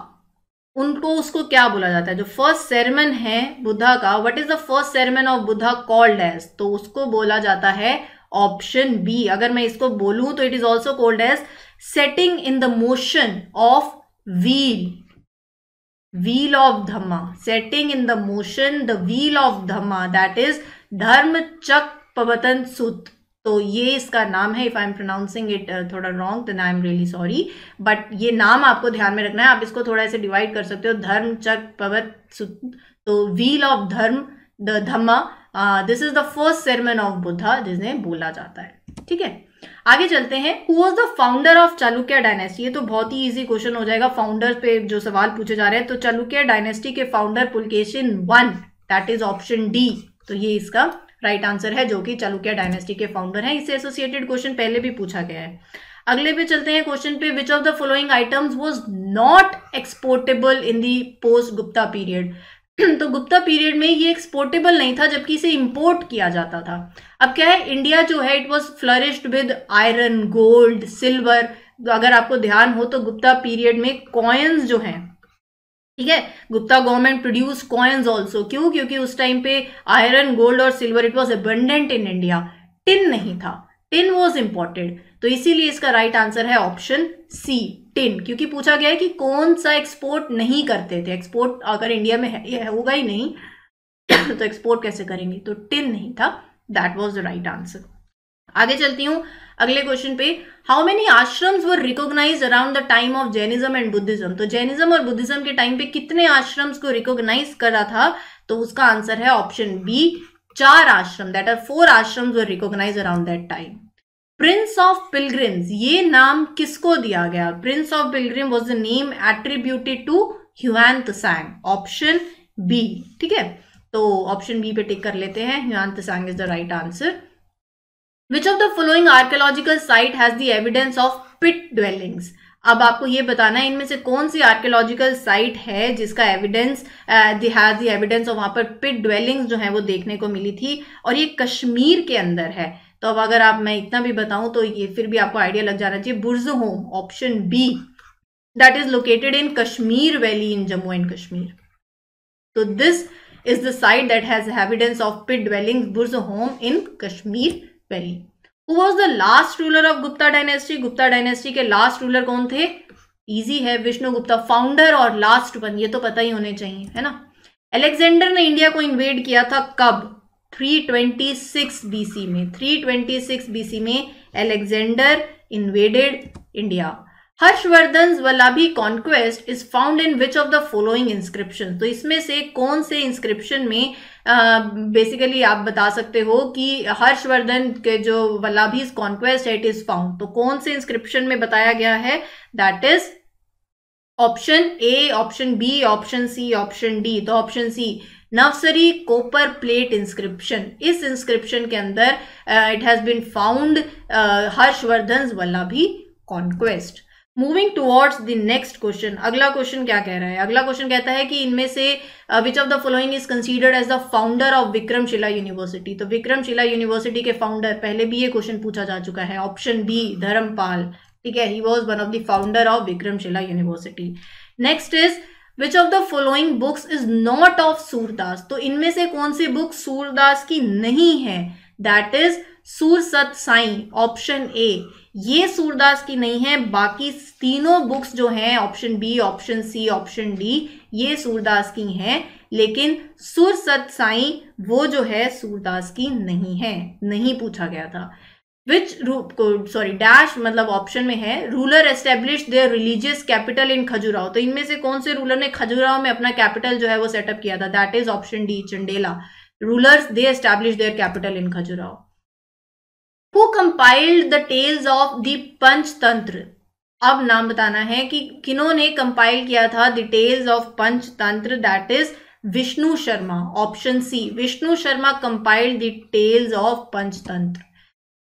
उनको उसको क्या बोला जाता है जो फर्स्ट सेरेमन है बुद्धा का what is the first sermon of Buddha called as तो उसको बोला जाता है ऑप्शन बी अगर मैं इसको बोलूं तो it is also called as setting in the motion of wheel wheel of dhamma setting in the motion the wheel of dhamma that is धर्म chak pavatan sut तो ये इसका नाम है if I am pronouncing it थोड़ा wrong then I am really sorry but ये नाम आपको ध्यान में रखना है आप इसको थोड़ा ऐसे डिवाइड कर सकते हो धर्म चक पवत सुत तो wheel of Dharma the Dhamma this is the first sermon of Buddha जिसने बोला जाता है ठीक है आगे चलते हैं who was the founder of Chalukya dynasty ये तो बहुत ही इजी क्वेश्चन हो जाएगा फाउंडर पे जो सवाल पूछे जा रहे हैं तो चालुक्य डायनेस्टी के founder Pulakeshin one that is option D तो ये इसका राइट right आंसर है जो कि चालुक्य डायनेस्टी के फाउंडर हैं इससे एसोसिएटेड क्वेश्चन पहले भी पूछा गया है अगले पे चलते हैं क्वेश्चन पे which of the following items was not exportable in the post Gupta period तो गुप्ता पीरियड में ये एक्सपोर्टेबल नहीं था जबकि इसे इंपोर्ट किया जाता था अब क्या है इंडिया जो है it was flourished with iron gold silver अगर आपको ध्यान हो तो गुप्ता पीरियड में कॉइन्स जो हैं ठीक है Gupta government produce coins also क्यों क्योंकि उस टाइम पे आयरन गोल्ड और silver it was abundant in India tin नहीं था टिन वॉज इंपोर्टेड तो इसीलिए इसका राइट right आंसर है ऑप्शन सी टिन क्योंकि पूछा गया है कि कौन सा एक्सपोर्ट नहीं करते थे एक्सपोर्ट अगर इंडिया में है होगा ही नहीं तो एक्सपोर्ट कैसे करेंगे तो टिन नहीं था that was the right answer आगे चलती हूँ अगले क्वेश्चन पे how many ashrams were recognise around the time of Jainism and Buddhism तो जैनिज्म और बुद्धिज्म के टाइम पे कितने आश्रम्स को रिकॉग्नाइज करा था तो उसका आंसर है ऑप्शन बी चार आश्रम that are four ashrams were recognise around that time prince of pilgrims ये नाम किसको दिया गया prince of pilgrim was the name attributed to Hiuen Tsang option B ठीक है तो ऑप्शन बी पे टिक कर लेते हैं Hiuen Tsang is the right answer which of the following archaeological site has the evidence of pit dwellings अब आपको ये बताना है इनमें से कौन सी आर्कियोलॉजिकल साइट है जिसका एविडेंस हैज द एविडेंस और वहां पर पिट ड्वेलिंग्स जो है वो देखने को मिली थी और ये कश्मीर के अंदर है तो अब अगर आप मैं इतना भी बताऊं तो ये फिर भी आपको आइडिया लग जाना चाहिए Burzahom option B that is located in Kashmir valley in Jammu and Kashmir तो this the site that has has of pit pit Burzahom in Kashmir valley who was the last ruler of Gupta dynasty Gupta dynasty के लास्ट रूलर कौन थे ईजी है विष्णु गुप्ता फाउंडर और लास्ट वन ये तो पता ही होने चाहिए है ना एलेक्जेंडर ने इंडिया को इन्वेड किया था कब 326 BC में 326 BC में Alexander invaded India Harshvardhan Valabhi conquest is found in which of the following inscription तो इसमें से कौन से इंस्क्रिप्शन में बेसिकली uh, आप बता सकते हो कि हर्षवर्धन के जो वल्लाभी कॉन्क्वेस्ट है इट इज फाउंड तो कौन से इंस्क्रिप्शन में बताया गया है that is option A option B option C option D तो option C Navsari copper plate inscription इस इंस्क्रिप्शन के अंदर it has been found Harshvardhan Vallabhi conquest moving towards the next question अगला क्वेश्चन क्या कह रहा है अगला क्वेश्चन कहता है कि इनमें से which of the following is considered as the founder of Vikramshila university तो विक्रमशिला यूनिवर्सिटी के फाउंडर पहले भी ये क्वेश्चन पूछा जा चुका है ऑप्शन बी धर्मपाल ठीक है he was one of the founder of Vikramshila university next is which of the following books is not of Surdas तो इनमें से कौन सी बुक सूरदास की नहीं है दैट इज सत साई ऑप्शन ए ये सूरदास की नहीं है बाकी तीनों बुक्स जो हैं option B option C option D ये सूरदास की हैं लेकिन सुरसत साई वो जो है सूरदास की नहीं है नहीं पूछा गया था विच सॉरी डैश मतलब ऑप्शन में है ruler establish their religious capital in Khajuraho तो इनमें से कौन से रूलर ने खजुराहो में अपना कैपिटल जो है वो सेटअप किया था that is option D Chandela rulers they establish their capital in Khajuraho who compiled the tales of the Panchatantra अब नाम बताना है कि किन्होंने कंपाइल किया था tales of Panchatantra that is Vishnu Sharma option C Vishnu Sharma compiled the tales of Panchatantra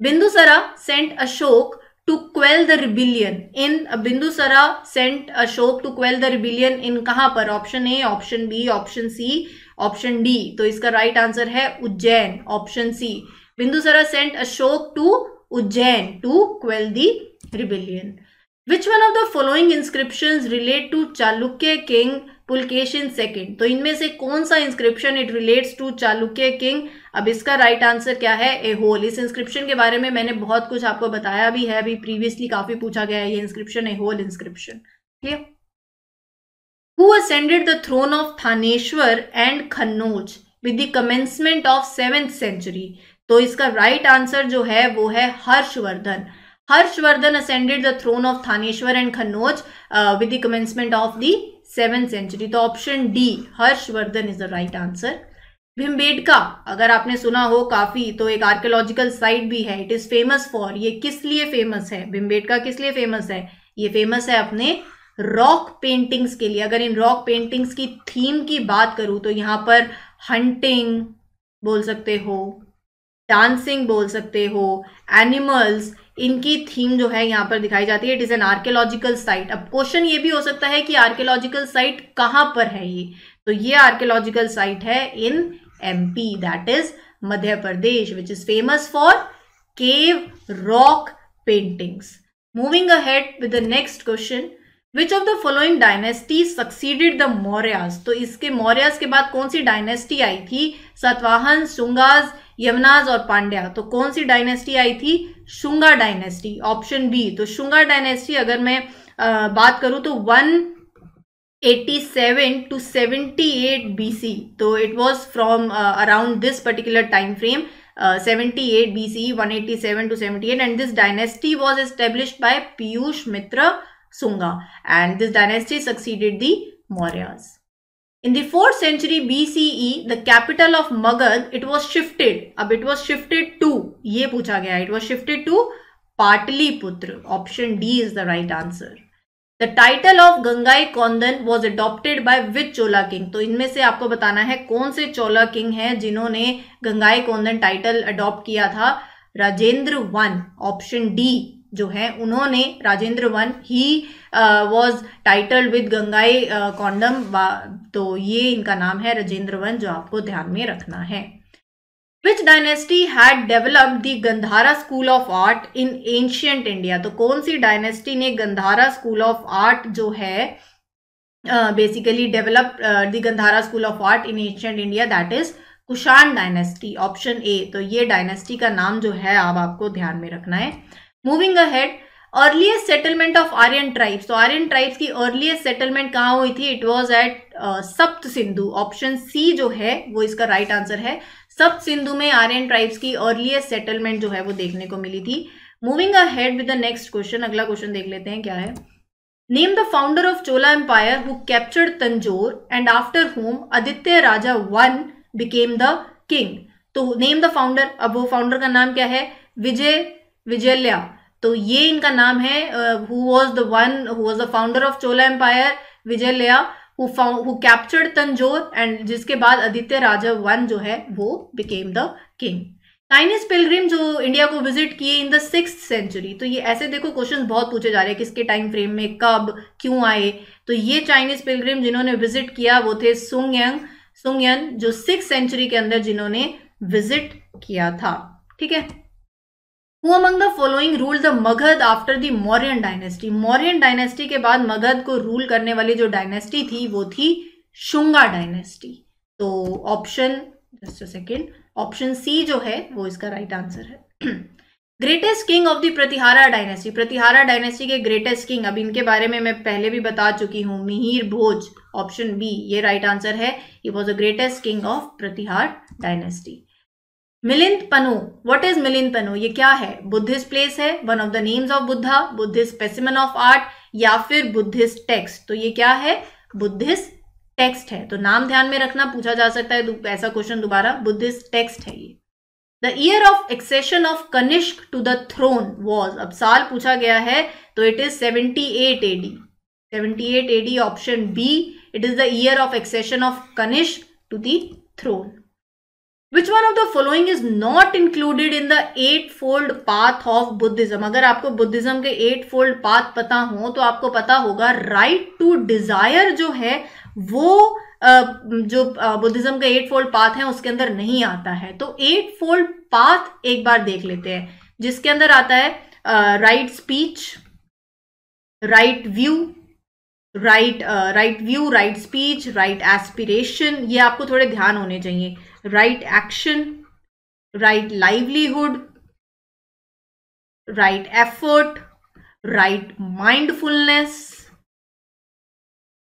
Bindusara sent Ashok to quell the rebellion in Bindusara sent Ashok to quell the rebellion in कहां पर option A option B option C option D तो इसका राइट right आंसर है Ujjain option C Bindusara sent Ashok to Ujjain to quell the rebellion which one of the following inscription relate to Chalukya king Pulakeshin second तो इनमें से कौन सा inscription it relates to Chalukya king अब इसका राइट right आंसर क्या है ए होल इस इंस्क्रिप्शन के बारे में मैंने बहुत कुछ आपको बताया भी है अभी प्रीवियसली काफी पूछा गया है ये inscription A whole inscription who ascended the throne of Thaneshwar and Kannauj with the commencement of seventh century तो इसका राइट right आंसर जो है वो है Harshvardhan Harshvardhan ascended the throne of Thaneshwar and Kannauj with the commencement of the seventh century तो option D Harshvardhan is the right answer Bhimbetka अगर आपने सुना हो काफी तो एक आर्कोलॉजिकल साइट भी है इट इज फेमस फॉर ये किस लिए फेमस है भिम्बेडका किस लिए फेमस है ये फेमस है अपने रॉक पेंटिंग्स के लिए अगर इन रॉक पेंटिंग्स की थीम की बात करूं तो यहाँ पर हंटिंग बोल सकते हो डांसिंग बोल सकते हो एनिमल्स इनकी थीम जो है यहाँ पर दिखाई जाती है it is an archaeological site अब क्वेश्चन ये भी हो सकता है कि आर्कियोलॉजिकल साइट कहाँ पर है ये तो ये आर्कियोलॉजिकल साइट है in MP that is Madhya Pradesh which is famous for cave rock paintings moving ahead with the next question which of the following dynasty succeeded the Mauryas तो इसके मौर्यास के बाद कौन सी डायनेस्टी आई थी सतवाहन सुंगाज यमनाज और पांड्या तो कौन सी डायनेस्टी आई थी शुंगा डायनेस्टी ऑप्शन बी तो शुंगा डायनेस्टी अगर मैं आ, बात करूं तो 187 टू 78 बीसी तो it was from around this particular time frame at B C one eighty seven to eight and this dynasty was establish by Pushyamitra Shunga and this dynasty succeeded the Mauryas In the 4th century BCE, the capital of Magad, it was shifted. ab it was shifted to, ye pucha gaya It was shifted to Patliputra. Option D is the right answer. The title of Gangai Kondan was adopted by which Chola king? तो इनमें से आपको बताना है कौन से chola king हैं जिन्होंने gangai kondan title adopt किया था राजेंद्र वन option d जो है उन्होंने Rajendra one he was titled with Gangaikonda तो ये इनका नाम है राजेंद्र वंश जो आपको ध्यान में रखना है which dynasty had developed the Gandhara school of art in ancient India तो कौन सी डायनेस्टी ने गंधारा स्कूल ऑफ आर्ट जो है basically develop the Gandhara school of art in ancient India that is Kushan dynasty option A तो ये डायनेस्टी का नाम जो है अब आप आपको ध्यान में रखना है moving ahead earliest settlement of Aryan tribes तो आर्यन ट्राइब्स की अर्लीस्ट सेटलमेंट कहाँ हुई थी इट वॉज एट सप्त सिंधु ऑप्शन सी जो है वो इसका राइट right आंसर है सप्त सिंधु में आर्यन ट्राइब्स की अर्लीस्ट सेटलमेंट जो है वो देखने को मिली थी moving ahead with the next question अगला क्वेश्चन देख लेते हैं क्या है name the founder of Chola empire who captured Tanjore and after whom Aditya Raja one became the king तो नेम द फाउंडर अब वो फाउंडर का नाम क्या है विजय विजल्या तो ये इनका नाम है who was the one who was the founder of Chola empire Vijayalaya who captured Tanjore and जिसके बाद आदित्य राजा वन जो है वो became the king Chinese pilgrim जो इंडिया को विजिट किए इन द सिक्स सेंचुरी तो ये ऐसे देखो क्वेश्चन बहुत पूछे जा रहे हैं किसके टाइम फ्रेम में कब क्यों आए तो ये चाइनीज पिलग्रिम जिन्होंने विजिट किया वो थे सुंगयंग सुंगयन जो सिक्स सेंचुरी के अंदर जिन्होंने विजिट किया था ठीक है who among the following rule the Magadha after the Mauryan dynasty Mauryan dynasty के बाद मगध को रूल करने वाली जो डायनेस्टी थी वो थी शुंगा डायनेस्टी तो option just second option C जो है वो इसका राइट right आंसर है greatest king of the Pratihara dynasty Pratihara dynasty के ग्रेटेस्ट किंग अब इनके बारे में मैं पहले भी बता चुकी हूँ मिहिर भोज ऑप्शन बी ये राइट right आंसर है he was the greatest king of Pratihara dynasty Milinda Panha what is Milinda Panha ये क्या है बुद्धिस्ट प्लेस है one of the names of Buddha Buddhist specimen of art या फिर बुद्धिस्ट टेक्स्ट तो ये क्या है बुद्धिस्ट टेक्स्ट है तो नाम ध्यान में रखना पूछा जा सकता है ऐसा क्वेश्चन दोबारा बुद्धिस्ट टेक्स्ट है ये the year of accession of Kanishka to the throne was अब साल पूछा गया है तो it is seventy eight AD seventy eight AD option B it is the year of accession of Kanishka to the throne Which one of the following is not included in the eightfold path of Buddhism अगर आपको बुद्धिज्म के एट फोल्ड पाथ पता हो तो आपको पता होगा राइट टू डिजायर जो है वो जो बुद्धिज्म का एट फोल्ड पाथ है उसके अंदर नहीं आता है तो एट फोल्ड पाथ एक बार देख लेते हैं जिसके अंदर आता है right speech right view right right view right speech right aspiration ये आपको थोड़े ध्यान होने चाहिए right action, right livelihood, right effort, right mindfulness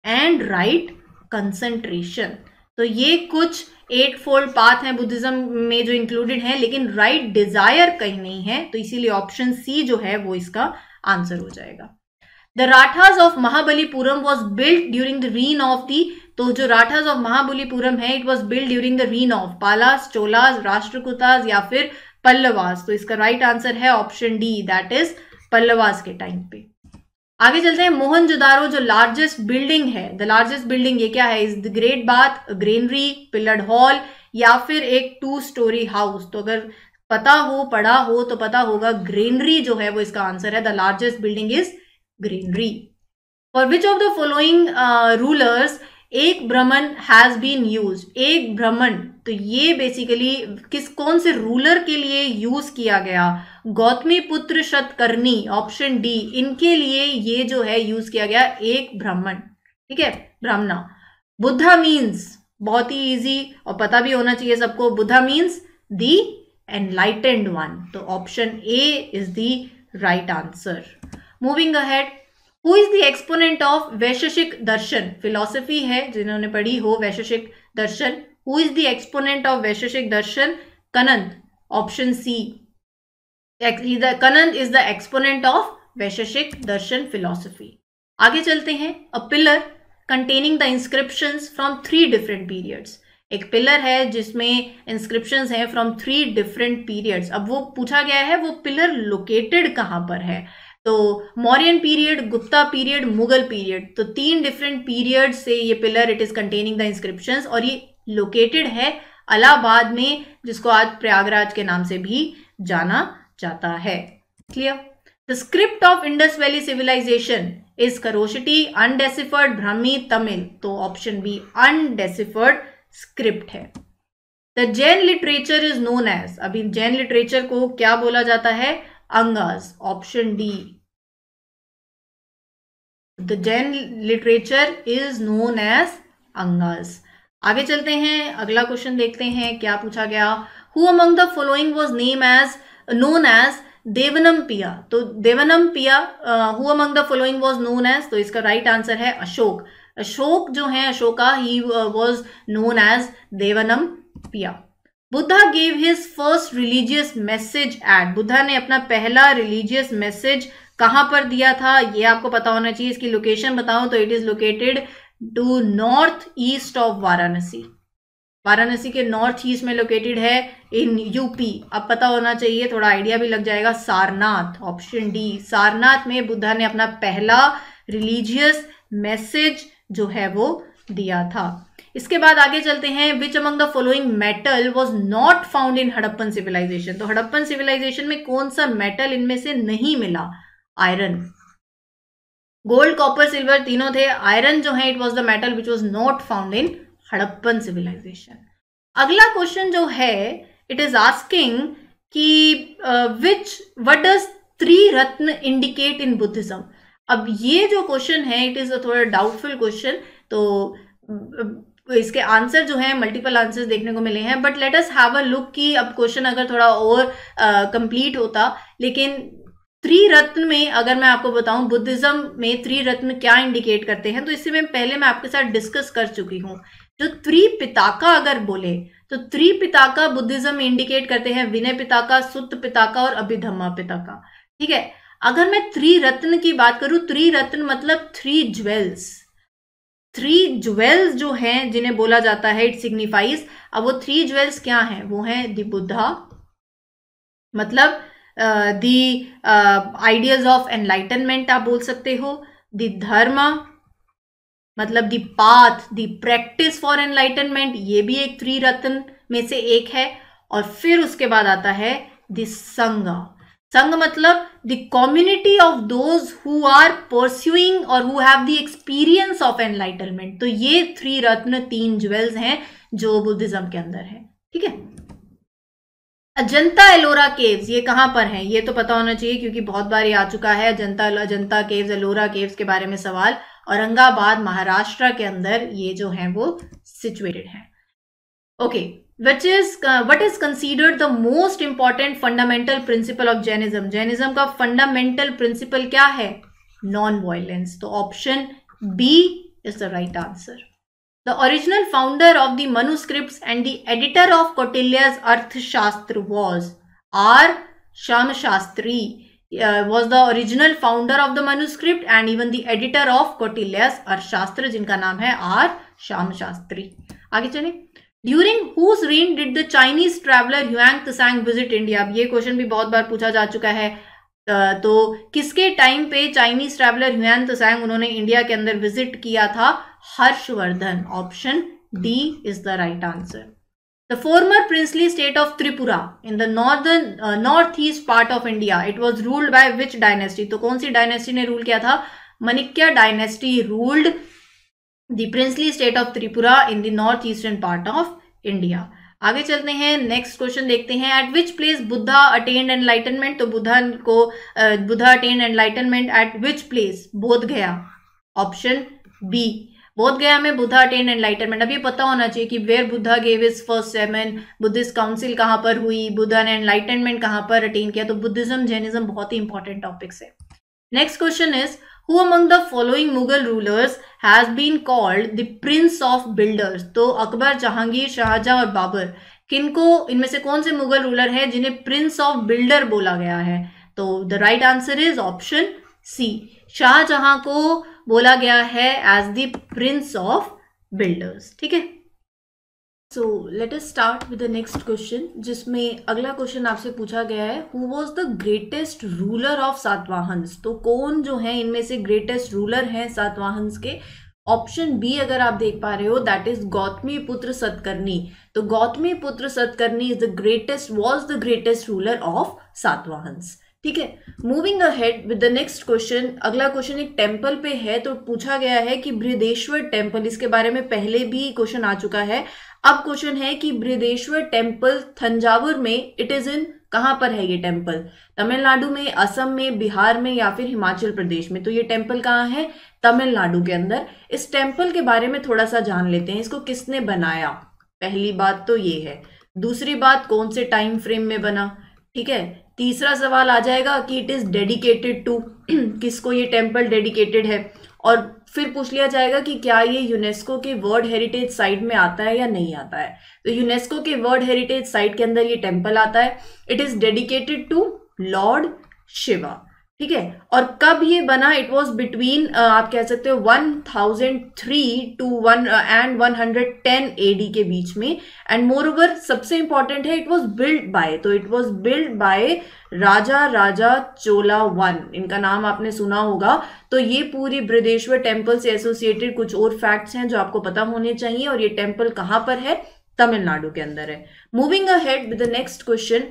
and right concentration. तो ये कुछ एट फोल्ड पाथ हैं बुद्धिज्म में जो इंक्लूडेड हैं लेकिन राइट right डिजायर कहीं नहीं है तो इसीलिए ऑप्शन सी जो है वो इसका आंसर हो जाएगा the rathas of Mahabalipuram was built during the reign of the तो जो राठाज ऑफ महाबलीपुरम है it was build during the reign of Palas Cholas Rashtrakutas या फिर पल्लवास तो इसका राइट right आंसर है option D that is Pallavas के टाइम पे आगे चलते हैं मोहनजोदारो जो लार्जेस्ट बिल्डिंग है द लार्जेस्ट बिल्डिंग ये क्या है is the great bath granary pillared hall या फिर एक टू स्टोरी हाउस तो अगर पता हो पढ़ा हो तो पता होगा ग्रीनरी जो है वो इसका आंसर है the largest building is granary for which of the following rulers एक भ्रमण हैज बीन यूज एक भ्रमण तो ये बेसिकली किस कौन से रूलर के लिए यूज किया गया गौतमी पुत्र शतकर्णी ऑप्शन डी इनके लिए ये जो है यूज किया गया एक ब्राह्मण ठीक है ब्राह्मणा बुद्धा मीन्स बहुत ही इजी और पता भी होना चाहिए सबको Buddha means the enlightened one तो option A is the right answer moving ahead who is the exponent of Vaisheshika Darshan philosophy है जिन्होंने पढ़ी हो Vaisheshika Darshan who is the exponent of Vaisheshika Darshan Kanad option C Kanad is the exponent of Vaisheshika Darshan philosophy आगे चलते हैं a pillar containing the inscription from three different periods एक पिलर है जिसमें इंस्क्रिप्शन है फ्रॉम थ्री डिफरेंट पीरियड्स अब वो पूछा गया है वो पिलर लोकेटेड कहाँ पर है तो Mauryan period Gupta period Mughal period तो तीन डिफरेंट पीरियड से ये pillar it is containing the inscription और ये लोकेटेड है अलाहाबाद में जिसको आज प्रयागराज के नाम से भी जाना जाता है clear the script of Indus valley civilisation is Kharosthi undeciphered Brahmi Tamil तो ऑप्शन बी अनडेसिफर्ड स्क्रिप्ट है the Jain literature is known as अभी जैन लिटरेचर को क्या बोला जाता है angas option d the jain literature is known as angas आगे चलते हैं अगला क्वेश्चन देखते हैं क्या पूछा गया who among the following was name as known as Devanampiya तो Devanampiya who among the following was known as तो इसका राइट right आंसर है अशोक अशोक जो है Ashoka he was known as Devanampiya Buddha gave his first religious message at Buddha ने अपना पहला रिलीजियस मैसेज कहां पर दिया था ये आपको पता होना चाहिए इसकी लोकेशन बताऊं तो it is located to north east of Varanasi Varanasi के नॉर्थ ईस्ट में लोकेटेड है इन यूपी अब पता होना चाहिए थोड़ा आइडिया भी लग जाएगा सारनाथ ऑप्शन डी सारनाथ में बुद्धा ने अपना पहला रिलीजियस मैसेज जो है वो दिया था इसके बाद आगे चलते हैं which among the following metal was not found in Harappan civilisation तो हड़प्पन सिविलाइजेशन में कौन सा मेटल इनमें से नहीं मिला आयरन गोल्ड कॉपर सिल्वर तीनों थे आयरन जो है it was the metal which was not found in Harappan civilisation अगला क्वेश्चन जो है इट इज आस्किंग की which what does ratna indicate in Buddhism अब ये जो क्वेश्चन है इट इज अ थोड़ा डाउटफुल क्वेश्चन तो uh, तो इसके आंसर जो है मल्टीपल आंसर्स देखने को मिले हैं but let us have a look कि अब क्वेश्चन अगर थोड़ा और कंप्लीट होता लेकिन त्रिरत्न में अगर मैं आपको बताऊं बुद्धिज्म में त्रिरत्न क्या इंडिकेट करते हैं तो इससे मैं पहले मैं आपके साथ डिस्कस कर चुकी हूं जो त्रिपिताका अगर बोले तो त्रिपिताका बुद्धिज्म में इंडिकेट करते हैं विनय पिताका सुत पिताका और अभिधम्मा पिताका ठीक है अगर मैं त्रिरत्न की बात करूं त्रिरत्न मतलब थ्री ज्वेल्स थ्री ज्वेल्स जो हैं जिन्हें बोला जाता है इट सिग्निफाइज अब वो थ्री ज्वेल्स क्या हैं वो हैं द बुद्धा मतलब दी आइडियाज ऑफ एनलाइटनमेंट आप बोल सकते हो द धर्म मतलब the path the practice for enlightenment ये भी एक त्रिरत्न में से एक है और फिर उसके बाद आता है द संगा संघ मतलब the community of those who are pursuing और who have the experience of enlightenment तो ये थ्री रत्न तीन ज्वेल्स हैं जो बुद्धिज्म के अंदर है ठीक है अजंता एलोरा केव्स ये कहाँ पर हैं ये तो पता होना चाहिए क्योंकि बहुत बार ये आ चुका है अजंता अजंता केव्स एलोरा केव्स के बारे में सवाल औरंगाबाद महाराष्ट्र के अंदर ये जो हैं वो सिचुएटेड हैं okay okay. which is what is considered the most important fundamental principle of of Jainism. का फंडामेंटल प्रिंसिपल क्या है नॉन वायलेंस तो option B is the right answer the original founder of the manuscript and the editor of Kautilya's Arthashastra was R Shyam Shastri was the original founder of the manuscript and even the editor of Kautilya's Arthashastra जिनका नाम है आर श्याम शास्त्री आगे चले during whose reign did the Chinese traveller Hiuen Tsang visit India अब ये क्वेश्चन भी बहुत बार पूछा जा चुका है तो किसके टाइम पे चाइनीज ट्रैवलर ह्यूं तसांग उन्होंने इंडिया के अंदर विजिट किया था Harshavardhana option D is the right answer the former princely state of Tripura in the northern north east part of India it was ruled by which dynasty तो कौन सी डायनेस्टी ने रूल किया था Manikya dynasty ruled the princely state of Tripura in the northeastern part of India. आगे चलते हैं नेक्स्ट क्वेश्चन देखते हैं at which place Buddha attend enlightenment तो बुद्धा को Buddha attend enlightenment at which place Bodh Gaya option B बोध गया में बुद्धा अटेंड एनलाइटनमेंट अब ये पता होना चाहिए कि where Buddha gave is first sermon Buddhist council कहाँ पर हुई बुद्धा ने एनलाइटनमेंट कहाँ पर अटेंड किया तो बुद्धिज्म जैनिज्म बहुत ही इंपॉर्टेंट टॉपिक्स है next question is who among the following Mughal rulers has been called the prince of builders तो अकबर जहांगीर शाहजहां और बाबर किनको इनमें से कौन से मुगल रूलर हैं जिन्हें प्रिंस ऑफ बिल्डर बोला गया है तो the right answer is option C Shahjahan को बोला गया है as the prince of builders ठीक है so let us start with the next question जिसमें अगला क्वेश्चन आपसे पूछा गया है who was the greatest ruler of Satavahanas तो कौन जो है इनमें से ग्रेटेस्ट रूलर हैं सातवाहंस के ऑप्शन बी अगर आप देख पा रहे हो दैट इज गौतमी पुत्र सतकर्णी तो Gautami putra Satakarni is the greatest was the greatest ruler of Satavahanas ठीक है moving ahead with the next question अगला क्वेश्चन एक टेम्पल पे है तो पूछा गया है कि बृहदेश्वर टेम्पल इसके बारे में पहले भी क्वेश्चन आ चुका है अब क्वेश्चन है कि बृहदेश्वर टेम्पल थंजावुर में इट इज इन कहाँ पर है ये टेम्पल तमिलनाडु में असम में बिहार में या फिर हिमाचल प्रदेश में तो ये टेम्पल कहाँ है तमिलनाडु के अंदर इस टेम्पल के बारे में थोड़ा सा जान लेते हैं इसको किसने बनाया पहली बात तो ये है दूसरी बात कौन से टाइम फ्रेम में बना ठीक है तीसरा सवाल आ जाएगा कि इट इज़ डेडिकेटेड टू किसको ये टेम्पल डेडिकेटेड है और फिर पूछ लिया जाएगा कि क्या ये यूनेस्को के वर्ल्ड हेरिटेज साइट में आता है या नहीं आता है तो यूनेस्को के वर्ल्ड हेरिटेज साइट के अंदर ये टेम्पल आता है it is dedicated to lord Shiva ठीक है और कब ये बना इट वॉज बिटवीन आप कह सकते हो 1003 to one and one hundred के बीच में एंड मोर ओवर सबसे इंपॉर्टेंट है इट वॉज बिल्ड बाय तो it was build by Raja Raja Chola one इनका नाम आपने सुना होगा तो ये पूरी बृदेश्वर टेम्पल से एसोसिएटेड कुछ और फैक्ट्स हैं जो आपको पता होने चाहिए और ये टेम्पल कहाँ पर है तमिलनाडु के अंदर है moving ahead with next question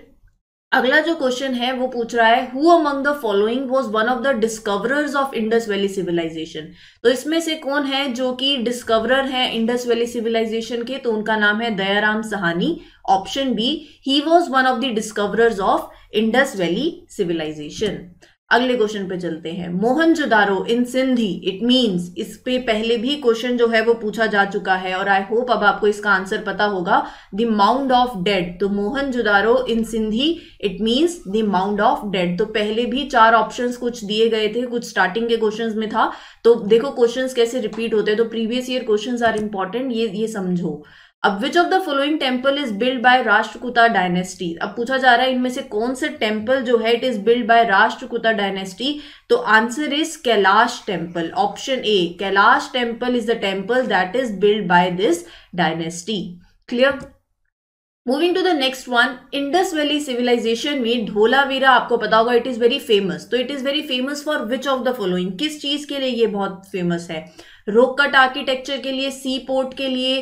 अगला जो क्वेश्चन है वो पूछ रहा है who among the following was one of the discoverers of Indus valley civilisation तो इसमें से कौन है जो कि डिस्कवरर है इंडस वैली सिविलाइजेशन के तो उनका नाम है Dayaram Sahni option B he was one of the discoverers of Indus valley civilisation अगले क्वेश्चन पे चलते हैं Mohenjodaro in Sindhi it means इस पे पहले भी क्वेश्चन जो है वो पूछा जा चुका है और आई होप अब आपको इसका आंसर पता होगा द माउंट ऑफ डेड तो Mohenjodaro in Sindhi it means the mount of dead तो पहले भी चार ऑप्शन कुछ दिए गए थे कुछ स्टार्टिंग के क्वेश्चन में था तो देखो क्वेश्चन कैसे रिपीट होते हैं तो previous year question are important ये ये समझो अब which of the following temple is build by Rashtrakuta dynasty अब पूछा जा रहा है इनमें से कौन से टेम्पल जो है it is build by Rashtrakuta dynasty तो answer is Kailash temple option A Kailash temple is the temple that is build by this dynasty clear moving to the next one Indus valley civilisation में ढोलावीरा आपको पता होगा इट इज वेरी फेमस तो it is very famous for which of the following किस चीज के लिए ये बहुत फेमस है रोक कट आर्किटेक्चर के लिए सी पोर्ट के लिए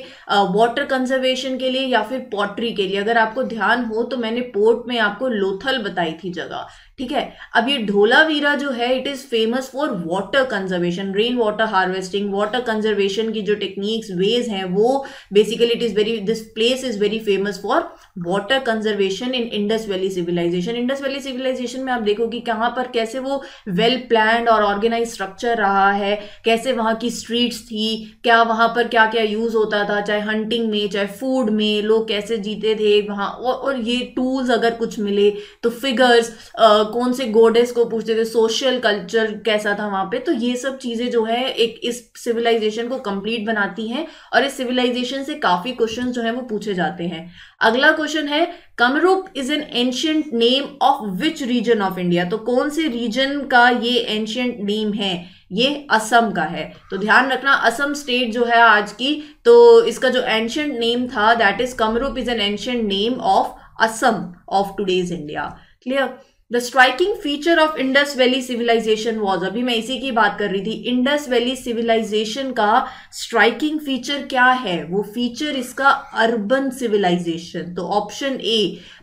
वाटर कंजर्वेशन के लिए या फिर पॉटरी के लिए अगर आपको ध्यान हो तो मैंने पोर्ट में आपको लोथल बताई थी जगह ठीक है अब ये ढोलावीरा जो है it is famous for water conservation rain water harvesting water conservation की जो टेक्निक्स वेज हैं वो basically it is very this place is very famous for water conservation in Indus valley civilisation Indus valley civilisation में आप कि कहाँ पर कैसे वो वेल प्लान और ऑर्गेनाइज स्ट्रक्चर रहा है कैसे वहाँ की स्ट्रीट्स थी क्या वहाँ पर क्या क्या यूज़ होता था चाहे हंटिंग में चाहे फूड में लोग कैसे जीते थे वहाँ और, और ये टूल्स अगर कुछ मिले तो फिगर्स आ, कौन से गोडेस को पूछते थे सोशल कल्चर कैसा था वहाँ पर तो ये सब चीज़ें जो है एक इस सिविलाइजेशन को कंप्लीट बनाती हैं और इस सिविलाइजेशन से काफ़ी क्वेश्चन जो है वो पूछे जाते हैं अगला क्वेश्चन है Kamarupa is an ancient name of which region of India तो कौन से रीजन का ये एंशियंट नेम है ये असम का है तो ध्यान रखना असम स्टेट जो है आज की तो इसका जो एंशियंट नेम था that is Kamarupa is an ancient name of Assam of today's India clear the striking feature of Indus valley civilisation was अभी मैं इसी की बात कर रही थी इंडस वैली सिविलाइजेशन का स्ट्राइकिंग फीचर क्या है वो फीचर इसका अर्बन सिविलाइजेशन तो ऑप्शन ए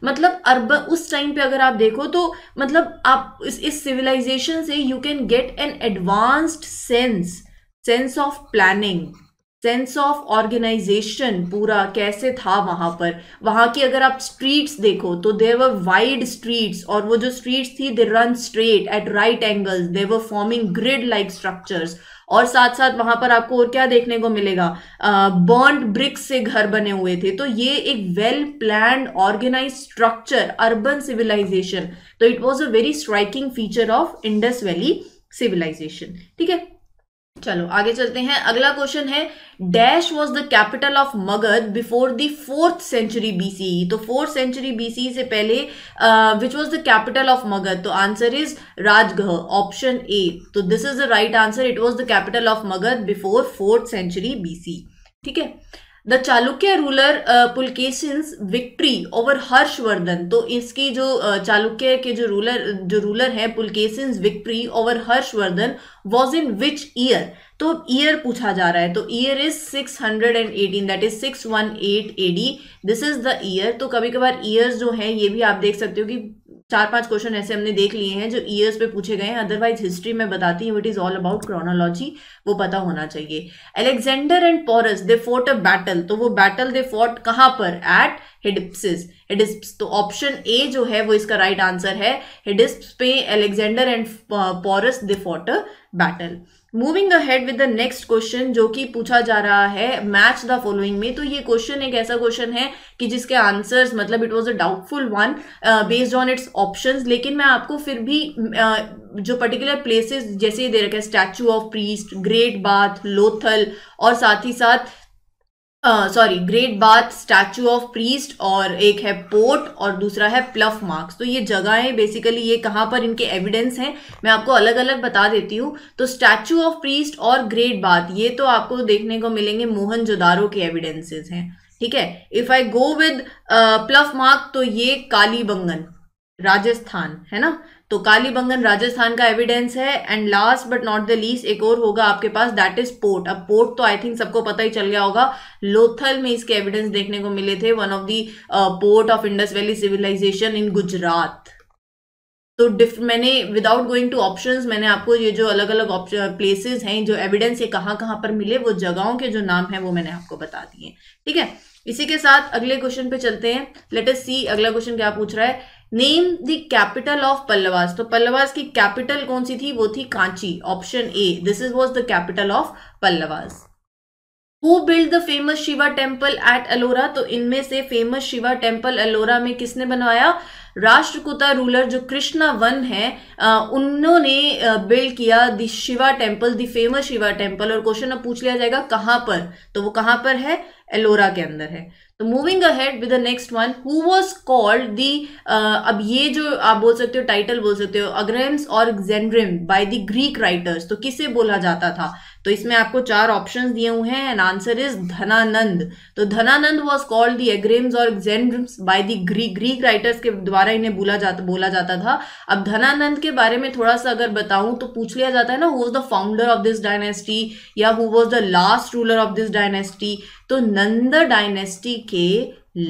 मतलब अर्बन उस टाइम पे अगर आप देखो तो मतलब आप इस सिविलाइजेशन से you can get an advanced sense sense of planning sense of organisation पूरा कैसे था वहां पर वहां की अगर आप स्ट्रीट्स देखो तो देर वर वाइड स्ट्रीट्स और वो जो स्ट्रीट्स थी they run straight at right angles they were forming grid like structures और साथ साथ वहां पर आपको और क्या देखने को मिलेगा uh, ब्रिक्स से घर बने हुए थे तो ये एक well plan organise structure urban civilisation तो it was a very striking feature of Indus valley civilisation ठीक है चलो आगे चलते हैं अगला क्वेश्चन है dash was the capital of Magadha before the fourth century BC तो फोर्थ सेंचुरी बीसी से पहले which was the capital of Magadha तो answer is Rajagaha option A तो this is the right answer it was the capital of Magadha before fourth century BC ठीक है the Chalukya ruler Pulakeshin's victory over Harshavardhana तो इसकी जो चालुक्य uh, के जो रूलर जो रूलर है Pulakeshin's victory over Harshavardhana was in which year तो ईयर पूछा जा रहा है तो year is 618 that is 618 AD this is the year तो कभी कभार ईयर्स जो है ये भी आप देख सकते हो कि चार पांच क्वेश्चन ऐसे हमने देख लिए हैं जो ईयर्स पे पूछे गए हैं अदरवाइज हिस्ट्री में बताती हूँ it is all about chronology वो पता होना चाहिए Alexander and Porus they fought a battle तो वो बैटल दे फोर्ट कहाँ पर एट हिडिप्सिस हिडिप्स तो ऑप्शन ए जो है वो इसका राइट right आंसर है हिडिप्स पे Alexander and Porus they fought a battle moving ahead with the next question जो कि पूछा जा रहा है मैच द फॉलोइंग में तो ये क्वेश्चन एक ऐसा क्वेश्चन है कि जिसके आंसर्स मतलब it was a doubtful one based on its options लेकिन मैं आपको फिर भी uh, जो पर्टिकुलर प्लेसेस जैसे दे रखे statue of priest great bath Lothal और साथ ही साथ sorry great bath statue of priest और एक है पोर्ट और दूसरा है प्लफ मार्क्स तो ये जगह है बेसिकली ये कहाँ पर इनके एविडेंस हैं मैं आपको अलग अलग बता देती हूँ तो स्टैचू ऑफ प्रीस्ट और ग्रेट बाथ ये तो आपको देखने को मिलेंगे मोहन जोदारो के एविडेंसेस हैं ठीक है if I go with plough mark तो ये कालीबंगन राजस्थान है ना तो कालीबंगन राजस्थान का एविडेंस है and last but not the least एक और होगा आपके पास दैट इज पोर्ट अब पोर्ट तो आई थिंक सबको पता ही चल गया होगा लोथल में इसके एविडेंस देखने को मिले थे one of the port of Indus valley civilisation in Gujarat तो डिफ मैंने विदाउट गोइंग टू ऑप्शंस मैंने आपको ये जो अलग अलग ऑप्शन प्लेसेस हैं जो एविडेंस ये कहाँ कहाँ पर मिले वो जगहों के जो नाम हैं वो मैंने आपको बता दिए ठीक है इसी के साथ अगले क्वेश्चन पे चलते हैं लेटेस्ट सी अगला क्वेश्चन क्या पूछ रहा है name the capital of Pallavas तो पल्लवास की कैपिटल कौन सी थी वो थी Kanchi option A this is was the capital of Pallavas who build the famous Shiva temple at Ellora तो इनमें से फेमस शिवा टेम्पल अलोरा में किसने बनवाया राष्ट्रकुता रूलर जो कृष्णा वन है उन्होंने बिल्ड किया the Shiva temple the famous Shiva temple और क्वेश्चन अब पूछ लिया जाएगा कहाँ पर तो वो कहाँ पर है एलोरा के अंदर है तो moving ahead with the next one who was called the अब ये जो आप बोल सकते हो टाइटल बोल सकते हो अग्रेम्स और Xandrames by the Greek writers तो किसे बोला जाता था तो इसमें आपको चार ऑप्शन दिए हुए हैं एंड आंसर इज धनानंद तो Dhanananda was called the Agrammes और एग्जेम्स बाय दी ग्री ग्रीक राइटर्स के द्वारा इन्हें बोला जाता बोला जाता था अब धनानंद के बारे में थोड़ा सा अगर बताऊं तो पूछ लिया जाता है ना who was the founder of this dynasty या who was the last ruler of this dynasty तो नंद डायनेस्टी के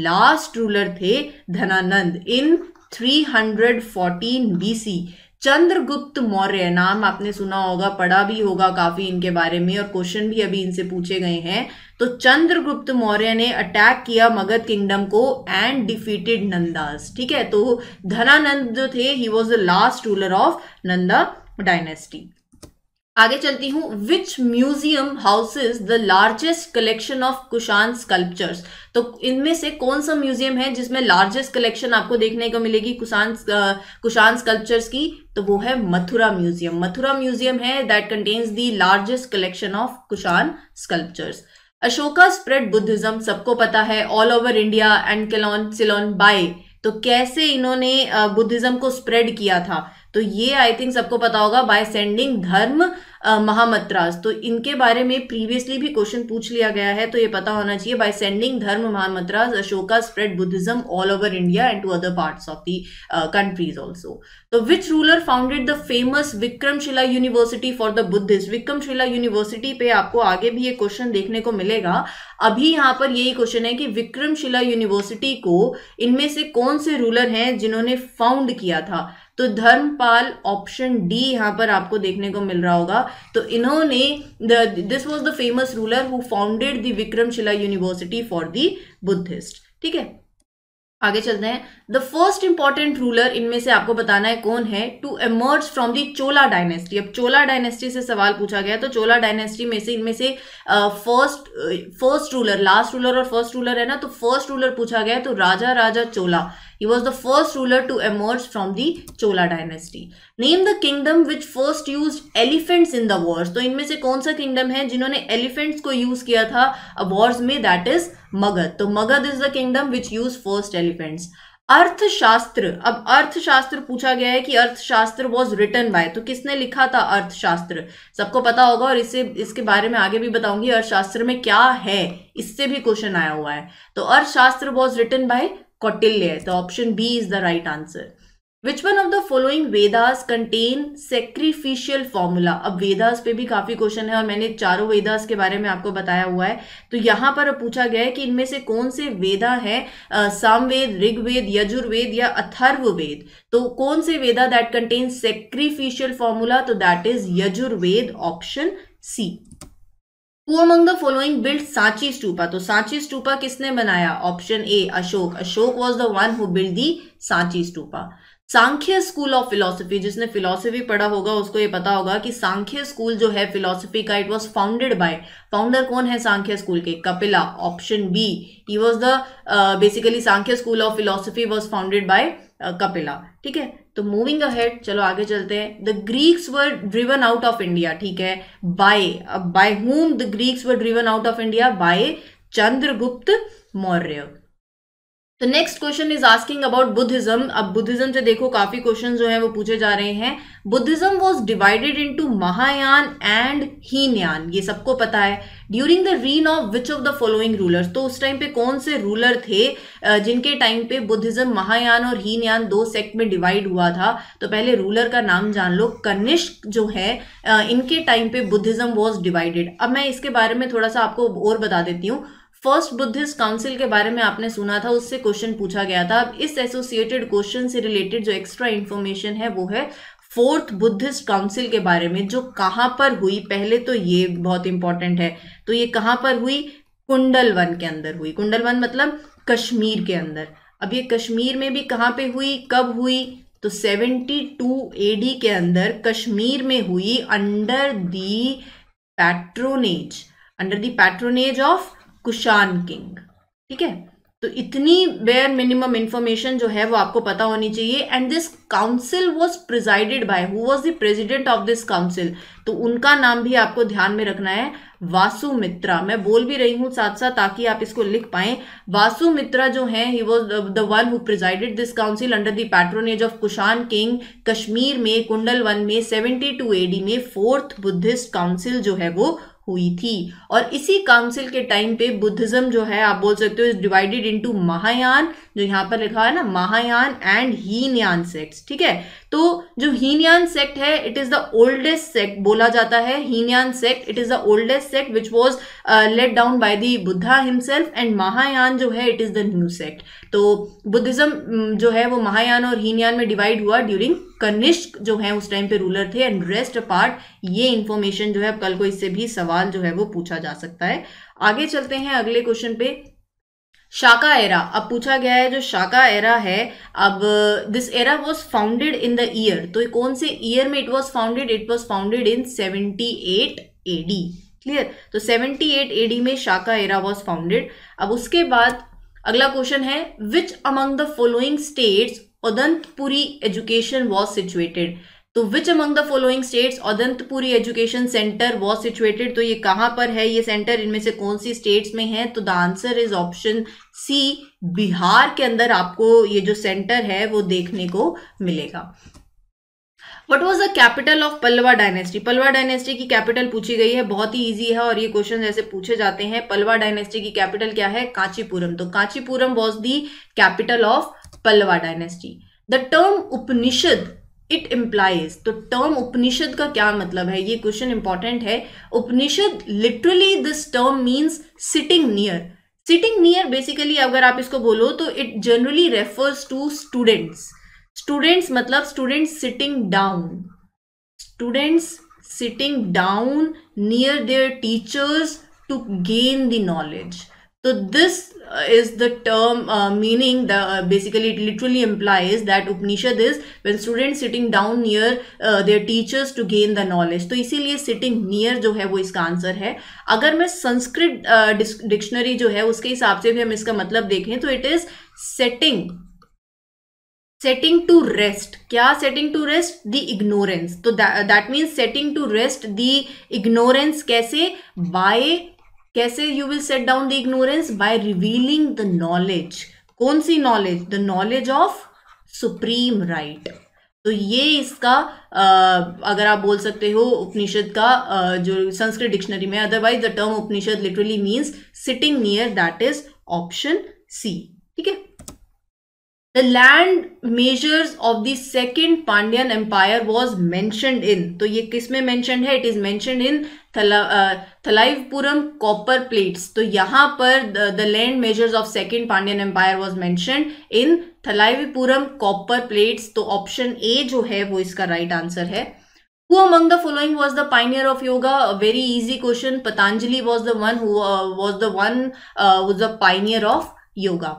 लास्ट रूलर थे धनानंद इन 314 बीसी चंद्रगुप्त मौर्य नाम आपने सुना होगा पढ़ा भी होगा काफी इनके बारे में और क्वेश्चन भी अभी इनसे पूछे गए हैं तो चंद्रगुप्त मौर्य ने अटैक किया मगध किंगडम को एंड डिफीटेड नंदास ठीक है तो धनानंद जो थे he was the last ruler of Nanda dynasty आगे चलती हूँ which museum houses the largest collection of Kushan sculptures तो इनमें से कौन सा म्यूजियम है जिसमें लार्जेस्ट कलेक्शन आपको देखने को मिलेगी कुशान कुशान स्कल्पचर्स की तो वो है मथुरा म्यूजियम मथुरा म्यूजियम है that contains the largest collection of Kushan sculptures Ashoka spread Buddhism सबको पता है all over India and Ceylon Ceylon by तो कैसे इन्होंने बुद्धिज्म uh, को स्प्रेड किया था तो ये आई थिंक सबको पता होगा बाय सेंडिंग धर्म महामत्रास तो इनके बारे में प्रीवियसली भी क्वेश्चन पूछ लिया गया है तो ये पता होना चाहिए by sending dharma mahamatras Ashoka spread Buddhism all over India and to other parts of the countries also तो which ruler founded the famous Vikramashila university for the Buddhist Vikramashila university पे आपको आगे भी ये क्वेश्चन देखने को मिलेगा अभी यहाँ पर यही क्वेश्चन है कि विक्रमशिला यूनिवर्सिटी को इनमें से कौन से रूलर हैं जिन्होंने फाउंड किया था तो धर्मपाल ऑप्शन डी यहाँ पर आपको देखने को मिल रहा होगा तो इन्होंने this was the famous ruler who founded the Vikramashila university for the Buddhist ठीक है आगे चलते हैं द फर्स्ट इंपॉर्टेंट रूलर इनमें से आपको बताना है कौन है to emerge from the Chola dynasty अब चोला डायनेस्टी से सवाल पूछा गया तो चोला डायनेस्टी में से इनमें से first first ruler last ruler और फर्स्ट रूलर है ना तो फर्स्ट रूलर पूछा गया तो राजा राजा चोला He was the first ruler to emerge from the Chola dynasty. Name the kingdom which first used elephants in the wars. तो इनमें से कौन सा kingdom है जिन्होंने elephants को use किया था wars में that is magad तो magad is the kingdom which used first elephants. अर्थशास्त्र अब अर्थशास्त्र पूछा गया है कि अर्थशास्त्र वॉज रिटर्न बाय तो किसने लिखा था अर्थशास्त्र सबको पता होगा और इसे इसके बारे में आगे भी बताऊंगी अर्थशास्त्र में क्या है इससे भी क्वेश्चन आया हुआ है तो Arthashastra was written by Kautilya The option B is the right answer which one of the following Vedas contain sacrificial formula अब वेदास पे भी काफी क्वेश्चन है और मैंने चारों वेदास के बारे में आपको बताया हुआ है तो यहां पर पूछा गया है कि इनमें से कौन से वेदा है सामवेद ऋग्वेद यजुर्वेद या अथर्ववेद तो कौन से Veda that contain sacrificial formula तो that is Yajurveda option C among the following built Sanchi Stupa? तो Sanchi Stupa किसने बनाया option A Ashoka Ashoka was the one who build the Sanchi stupa Samkhya school of philosophy जिसने फिलोसफी पढ़ा होगा उसको ये पता होगा कि सांख्य स्कूल जो है फिलोसफी का it was founded by founder कौन है सांख्य स्कूल के Kapila option B he was the basically Samkhya school of philosophy was founded by Kapila ठीक है तो मूविंग अहेड चलो आगे चलते हैं the Greeks were driven out of India ठीक है by by whom the Greeks were driven out of India by Chandragupta Maurya तो next question is asking about Buddhism अब बुद्धिज्म से देखो काफी क्वेश्चन जो है वो पूछे जा रहे हैं Buddhism was divided to Mahayana and Hinayana ये सबको पता है during the reign of which of the following ruler तो उस टाइम पे कौन से रूलर थे जिनके टाइम पे बुद्धिज्म महायान और हीनयान दो सेक्ट में डिवाइड हुआ था तो पहले रूलर का नाम जान लो कनिष्क जो है इनके टाइम पे बुद्धिज्म वॉज डिवाइडेड अब मैं इसके बारे में थोड़ा सा आपको और बता देती हूँ फर्स्ट बुद्धिस्ट काउंसिल के बारे में आपने सुना था उससे क्वेश्चन पूछा गया था अब इस एसोसिएटेड क्वेश्चन से रिलेटेड जो एक्स्ट्रा इन्फॉर्मेशन है वो है फोर्थ बुद्धिस्ट काउंसिल के बारे में जो कहाँ पर हुई पहले तो ये बहुत इंपॉर्टेंट है तो ये कहाँ पर हुई कुंडल वन के अंदर हुई कुंडल वन मतलब कश्मीर के अंदर अब ये कश्मीर में भी कहाँ पे हुई कब हुई तो 72 एडी के अंदर कश्मीर में हुई under the patronage under the patronage of Kushan king ठीक है तो इतनी बेयर मिनिमम इंफॉर्मेशन जो है वो आपको पता होनी चाहिए and this council was presided by who was the president of this council तो उनका नाम भी आपको ध्यान में रखना है वासुमित्रा मैं बोल भी रही हूँ साथ साथ ताकि आप इसको लिख पाए वासुमित्रा जो है he was the one who presided this council under the patronage of Kushan king Kashmir में कुंडल वन में सेवेंटी टू एडी में फोर्थ बुद्धिस्ट काउंसिल जो है वो हुई थी और इसी काउंसिल के टाइम पे बुद्धिज्म जो है आप बोल सकते हो इज डिवाइडेड इनटू महायान जो यहाँ पर लिखा है ना महायान एंड हीनयान सेक्ट्स ठीक है तो जो हीनयान सेक्ट है it is the oldest sect बोला जाता है Hinayana sect it is the oldest sect which was let down by the Buddha himself and Mahayana जो है it is the new sect तो बुद्धिज्म mm, जो है वो महायान और हीनयान में डिवाइड हुआ ड्यूरिंग कनिष्क जो है उस टाइम पे रूलर थे एंड रेस्ट पार्ट ये इंफॉर्मेशन जो है कल को इससे भी सवाल जो है वो पूछा जा सकता है आगे चलते हैं अगले क्वेश्चन पे शाका एरा अब पूछा गया है जो शाका एरा है अब this era was founded in the year तो कौन से ईयर में it was founded it was founded in seventy eight A D clear तो सेवेंटी एट ए डी में शाका एरा वॉज फाउंडेड अब उसके बाद अगला क्वेश्चन है which among the following states Udantapuri education was situated तो which among the following states Adantapuri education centre was situated तो ये कहाँ पर है ये सेंटर इनमें से कौन सी स्टेट्स में है तो the answer is option C Bihar के अंदर आपको ये जो सेंटर है वो देखने को मिलेगा what was the capital of Pallava dynasty Pallava dynasty की कैपिटल पूछी गई है बहुत ही ईजी है और ये क्वेश्चन ऐसे पूछे जाते हैं पलवा डायनेस्टी की कैपिटल क्या है कांचीपुरम तो Kanchipuram was the capital of Pallava dynasty the term Upanishad it implies तो टर्म उपनिषद का क्या मतलब है ये क्वेश्चन इंपॉर्टेंट है Upanishad literally this term means sitting near sitting near basically अगर आप इसको बोलो तो it generally refers to students students मतलब students sitting down students sitting down near their teachers to gain the knowledge तो this is the term uh, meaning the uh, basically it literally implies that upanishad is when students sitting down near uh, their teachers to gain the knowledge तो isliye sitting near jo hai wo iska answer hai agar main sanskrit uh, dictionary jo hai uske hisab se bhi hum iska matlab dekhe to it is setting to rest kya setting to rest the ignorance so that, that means setting to rest the ignorance kaise by कैसे you will set down the ignorance by revealing the knowledge कौन सी knowledge the knowledge of supreme right तो ये इसका आ, अगर आप बोल सकते हो उपनिषद का आ, जो संस्कृत डिक्शनरी में otherwise the term Upanishad literally means sitting near that is option C ठीक है the land measures of the second Pandyan empire was mentioned in तो ये किस में mentioned है? इट इज मैंशन इन थला थलाइवपुरम कॉपर प्लेट्स तो यहाँ पर the land measures of second Pandyan empire was mention in Thalavaipuram copper plates तो ऑप्शन ए जो है वो इसका राइट right आंसर है Who among the following was the pioneer of yoga? A very easy question. Patanjali was the one who uh, was the one uh, was the pioneer of yoga.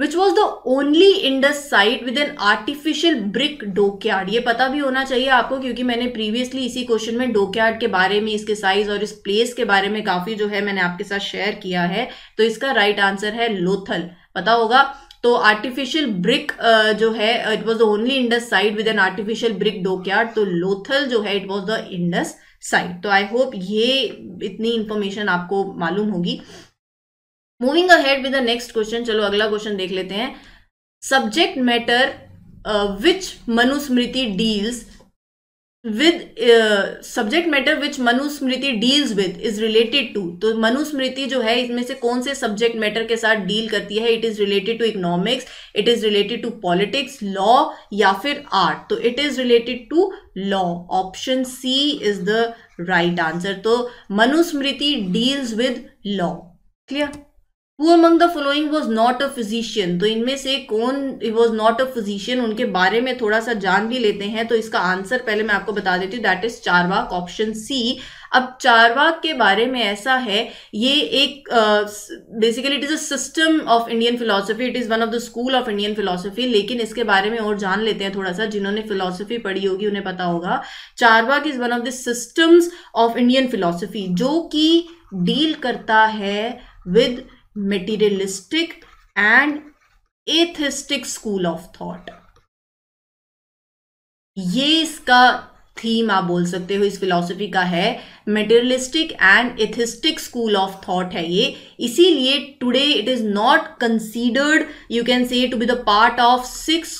Which was the only Indus site with an artificial brick dockyard ये पता भी होना चाहिए आपको क्योंकि मैंने प्रीवियसली इसी क्वेश्चन में डोक यार्ड के बारे में इसके साइज और इस प्लेस के बारे में काफी जो है मैंने आपके साथ शेयर किया है तो इसका राइट right आंसर है लोथल पता होगा तो आर्टिफिशियल ब्रिक जो है it was the only Indus site with an artificial brick dockyard तो लोथल जो है it was the Indus site तो आई होप ये इतनी इन्फॉर्मेशन आपको मालूम होगी moving ahead with the next question चलो अगला क्वेश्चन देख लेते हैं subject matter which Manusmriti deals with subject matter which Manusmriti deals with is related to तो मनुस्मृति जो है इसमें से कौन से सब्जेक्ट मैटर के साथ डील करती है it is related to economics it is related to politics law या फिर आर्ट तो it is related to law option C is the right answer तो Manusmriti deals with law clear who among the following was not a physician तो इनमें से कौन वॉज नॉट अ फिजिशियन उनके बारे में थोड़ा सा जान भी लेते हैं तो इसका आंसर पहले मैं आपको बता देती हूँ that is Charvaka option C अब चारवाक के बारे में ऐसा है ये एक basically it is a system of Indian philosophy it is one of the school of Indian philosophy लेकिन इसके बारे में और जान लेते हैं थोड़ा सा जिन्होंने फिलोसफी पढ़ी होगी उन्हें पता होगा Charvaka is one of the systems of Indian philosophy जो कि डील करता है with materialistic and atheistic school of thought ये इसका थीम आप बोल सकते हो इस फिलॉसफी का है materialistic and atheistic school of thought है ये इसीलिए today it is not considered you can say to be the part of six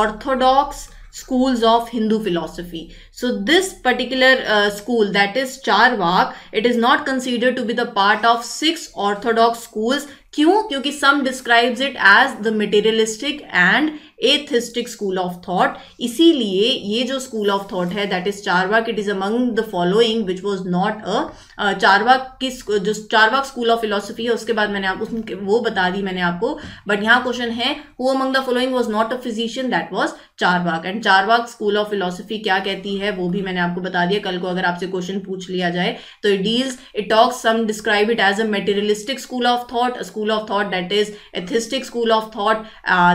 orthodox schools of Hindu philosophy. So this particular uh, school that is Charvak, it is not considered to be the part of six orthodox schools. kyun kyunki some describes it as the materialistic and atheistic school of thought. isiliye ye jo school of thought hai that is Charvak, it is among the following which was not a uh, Charvak ki jo Charvak school of philosophy hai uske baad maine aapko wo bata di maine aapko but yahan question hai who among the following was not a physician that was Charvak and Charvak school of philosophy क्या कहती है वो भी मैंने आपको बता दिया कल को अगर आपसे क्वेश्चन पूछ लिया जाए तो it deals it talks some describe it as a materialistic school of thought school of thought that is atheistic school of thought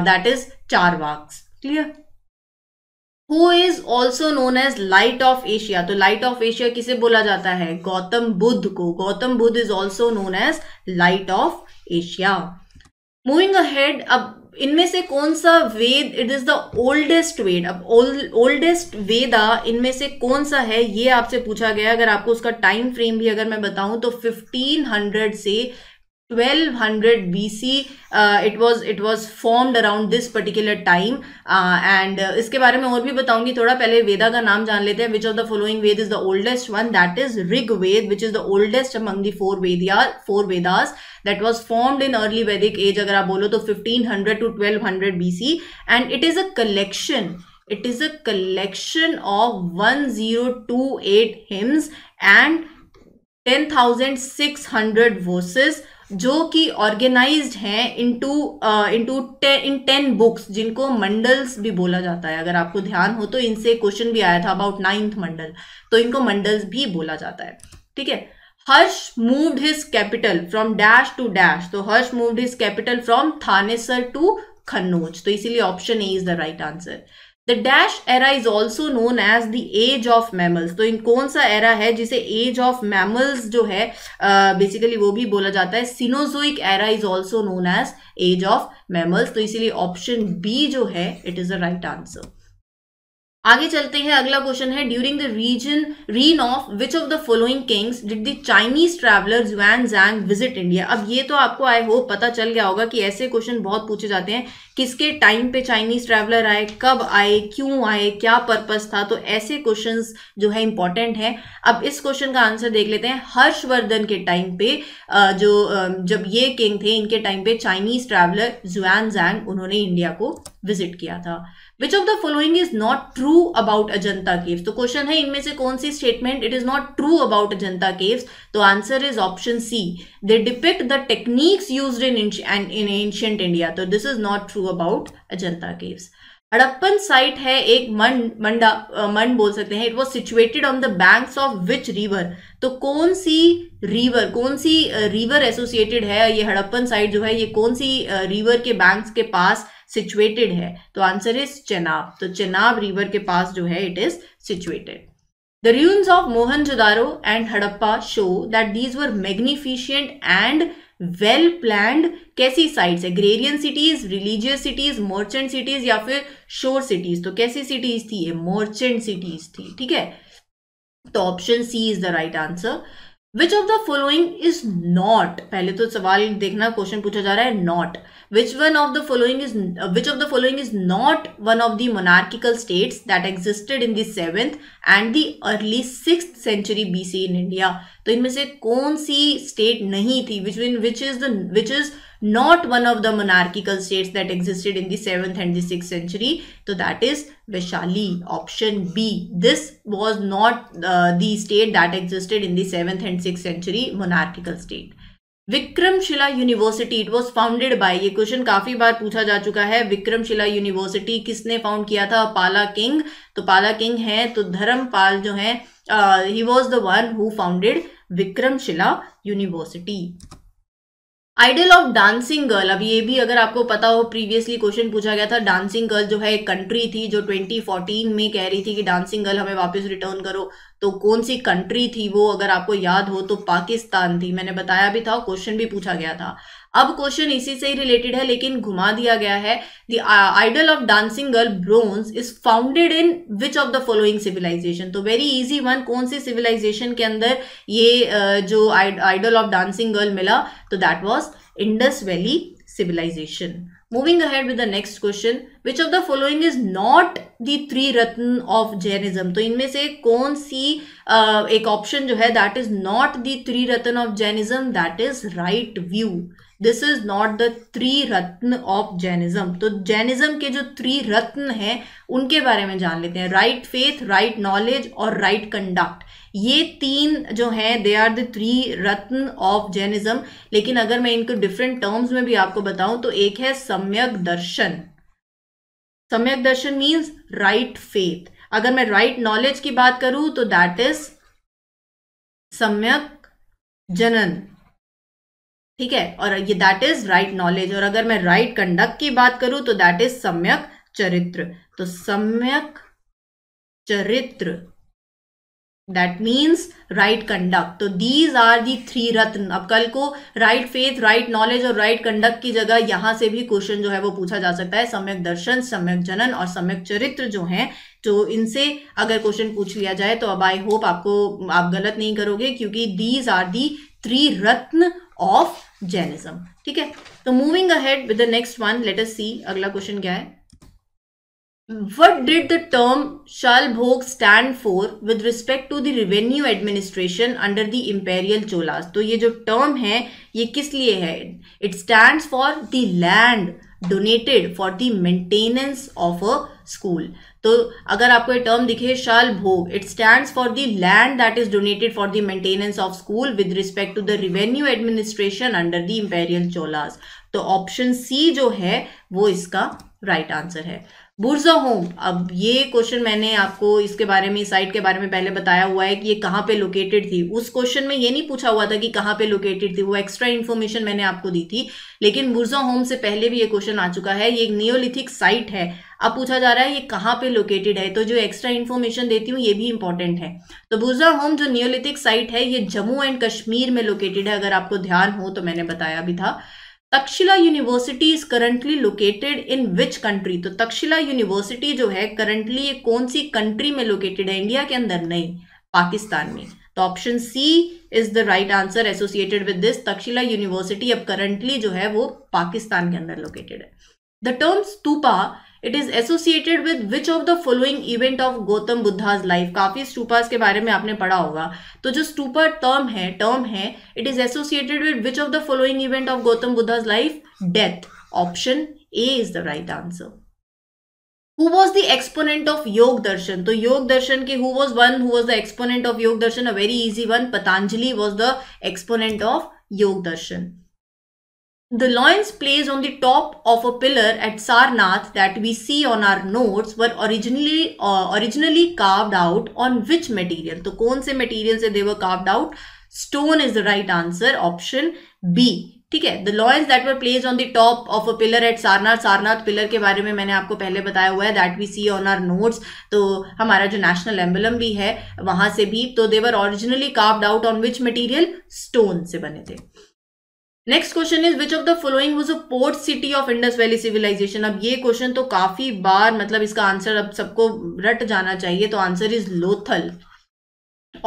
that is Charvaks clear who is also known as light of Asia तो लाइट ऑफ एशिया किसे बोला जाता है गौतम बुद्ध को Gautam Buddha is also known as light of Asia moving ahead अब इनमें से कौन सा Veda it is the oldest वेद अब ओल्डेस्ट वेदा इनमें से कौन सा है ये आपसे पूछा गया अगर आपको उसका टाइम फ्रेम भी अगर मैं बताऊं तो 1500 से 1200 BC uh, it was it was formed around this particular time uh, and uh, इसके बारे में और भी बताऊंगी थोड़ा पहले वेदा का नाम जान लेते हैं which of the following Ved is the oldest one that is Rig Ved which is the oldest among the four Vedas four Vedas that was formed in early Vedic age अगर आप बोलो तो 1500 to 1200 BC and it is a collection it is a collection of 1028 hymns and 10600 verses जो कि ऑर्गेनाइज्ड हैं into into in ten books जिनको मंडल्स भी बोला जाता है अगर आपको ध्यान हो तो इनसे क्वेश्चन भी आया था अबाउट नाइन्थ मंडल तो इनको मंडल्स भी बोला जाता है ठीक है Harsha moved his capital from dash to dash तो Harsha moved his capital from Thanesar to Kannauj तो इसीलिए option A is the right answer the dash era is also known as the age of mammals तो इन कौन सा एरा है जिसे एज ऑफ मैमल्स जो है बेसिकली uh, वो भी बोला जाता है Cenozoic era is also known as age of mammals तो इसीलिए ऑप्शन बी जो है it is the right answer आगे चलते हैं अगला क्वेश्चन है during the region reign of which of the following kings did the Chinese traveller Xuanzang visit India अब ये तो आपको आई होप पता चल गया होगा कि ऐसे क्वेश्चन बहुत पूछे जाते हैं किसके टाइम पे चाइनीज ट्रैवलर आए कब आए क्यों आए क्या पर्पस था तो ऐसे क्वेश्चन जो है इंपॉर्टेंट है अब इस क्वेश्चन का आंसर देख लेते हैं हर्षवर्धन के टाइम पे जो जब ये किंग थे इनके टाइम पे चाइनीज ट्रैवलर जुआन जैंग उन्होंने इंडिया को विजिट किया था which of the following is not true about Ajanta caves तो क्वेश्चन है इनमें से कौन सी statement it is not true about Ajanta caves तो answer is option C they depict the techniques used in in ancient India तो this is not true about Ajanta caves Harappan site है एक मन मंडा मन बोल सकते हैं it was situated on the banks of which river तो कौन सी रिवर कौन सी रिवर एसोसिएटेड है ये हड़प्पन साइट जो है ये कौन सी रिवर के बैंक्स के पास सिचुएटेड है तो आंसर इज चेनाब तो चेनाब रिवर के पास जो है it is situated the ruins of Mohenjodaro and Harappa show that these were magnificent and well planned कैसी साइट्स है agrarian cities religious cities merchant cities या फिर शोर सिटीज तो कैसी सिटीज थी ये मर्चेंट सिटीज थी ठीक है तो option C is the right answer which of the following is not पहले तो सवाल देखना क्वेश्चन पूछा जा रहा है not which one of the following is which of the following is not one of the monarchical states that existed in the seventh and the early six century B C in India तो इनमें से कौन सी स्टेट नहीं थी which win which is the which is not one of the monarchical states that existed in the 7th and the 6th century. So that is Vaishali, option B. This was not uh, the state that existed in the 7th and 6th century monarchical state. Vikramshila university it was founded by ये क्वेश्चन काफी बार पूछा जा चुका है विक्रमशिला यूनिवर्सिटी किसने फाउंड किया था पाला किंग तो पाला किंग है तो धर्मपाल जो है he was the one who founded Vikramshila university idol of dancing girl अब ये भी अगर आपको पता हो प्रीवियसली क्वेश्चन पूछा गया था डांसिंग गर्ल जो है एक कंट्री थी जो 2014 में कह रही थी कि डांसिंग गर्ल हमें वापस रिटर्न करो तो कौन सी कंट्री थी वो अगर आपको याद हो तो पाकिस्तान थी मैंने बताया भी था क्वेश्चन भी पूछा गया था अब क्वेश्चन इसी से ही रिलेटेड है लेकिन घुमा दिया गया है the idol of dancing girl bronze is founded in which of the following civilisation तो वेरी इजी वन कौन सी सिविलाइजेशन के अंदर ये uh, जो आइडल ऑफ डांसिंग गर्ल मिला तो that was Indus valley civilisation moving ahead with the next question which of the following is not the three ratna of Jainism तो इनमें से कौन सी uh, एक ऑप्शन जो है that is not the three ratna of Jainism that is right view this is not the three ratna of Jainism तो जैनिज्म के जो थ्री रत्न हैं उनके बारे में जान लेते हैं राइट फेथ राइट नॉलेज और राइट right कंडक्ट ये तीन जो हैं they are the three ratna of Jainism लेकिन अगर मैं इनको डिफरेंट टर्म्स में भी आपको बताऊं तो एक है सम्यक दर्शन सम्यक दर्शन मीन्स राइट फेथ अगर मैं राइट right नॉलेज की बात करूं तो दैट इज सम्यक जनन ठीक है और ये दैट इज राइट नॉलेज और अगर मैं राइट right कंडक्ट की बात करूं तो दैट इज सम्यक चरित्र तो सम्यक चरित्र दैट मीन्स राइट कंडक्ट तो these are the three ratna अब कल को राइट फेथ राइट नॉलेज और राइट right कंडक्ट की जगह यहां से भी क्वेश्चन जो है वो पूछा जा सकता है सम्यक दर्शन सम्यक जनन और सम्यक चरित्र जो है तो इनसे अगर क्वेश्चन पूछ लिया जाए तो अब आई होप आपको आप गलत नहीं करोगे क्योंकि these are the three ratna of Jainism ठीक है तो moving ahead with next one let us see अगला क्वेश्चन क्या है what did the term Shalabhoga stand for with respect to the revenue administration under the imperial Cholas तो ये जो टर्म है ये किस लिए है it stand for the land donated for the maintenance of a school तो अगर आपको ये टर्म दिखे Shalabhoga it stand for the land that is donated for the maintenance of school with respect to the revenue administration under the imperial Cholas तो ऑप्शन सी जो है वो इसका राइट right आंसर है बुर्जा होम अब ये क्वेश्चन मैंने आपको इसके बारे में साइट के बारे में पहले बताया हुआ है कि ये कहाँ पे लोकेटेड थी उस क्वेश्चन में ये नहीं पूछा हुआ था कि कहाँ पे लोकेटेड थी वो एक्स्ट्रा इन्फॉर्मेशन मैंने आपको दी थी लेकिन बुर्जा होम से पहले भी ये क्वेश्चन आ चुका है ये एक नियोलिथिक साइट है अब पूछा जा रहा है ये कहाँ पे लोकेटेड है तो जो एक्स्ट्रा इन्फॉर्मेशन देती हूँ ये भी इंपॉर्टेंट है तो बुर्जा होम जो नियोलिथिक साइट है ये जम्मू एंड कश्मीर में लोकेटेड है अगर आपको ध्यान हो तो मैंने बताया भी था Takshashila university is currently located in which country तो तक्षशिला यूनिवर्सिटी जो है करंटली ये कौन सी कंट्री में लोकेटेड है इंडिया के अंदर नहीं पाकिस्तान में तो option C is the right answer associated with this Takshashila university अब करंटली जो है वो पाकिस्तान के अंदर लोकेटेड है the term stupa it is associated with which of the following event of Gautam Buddha's life काफी स्टूपास के बारे में आपने पढ़ा होगा तो जो स्टूपर टर्म है टर्म है it is associated with which of the following event of Gautam Buddha's life death option A is the right answer who was the exponent of Yoga Darshan तो योग दर्शन के who was one who was the exponent of Yoga Darshan a very easy one Patanjali was the exponent of Yoga Darshan The lions placed on the top of a pillar at Sarnath that we see on our notes were originally uh, originally carved out on which material? तो कौन से material से they were carved out? Stone is the right answer. Option B. ठीक है the lions that were placed on the top of a pillar at Sarnath Sarnath pillar के बारे में मैंने आपको पहले बताया हुआ है that we see on our notes तो हमारा जो नेशनल एम्बलम भी है वहां से भी तो they were originally carved out on which material stone से बने थे next question is which of the following was a port city of Indus valley civilisation अब ये क्वेश्चन तो काफी बार मतलब इसका आंसर अब सबको रट जाना चाहिए तो answer is Lothal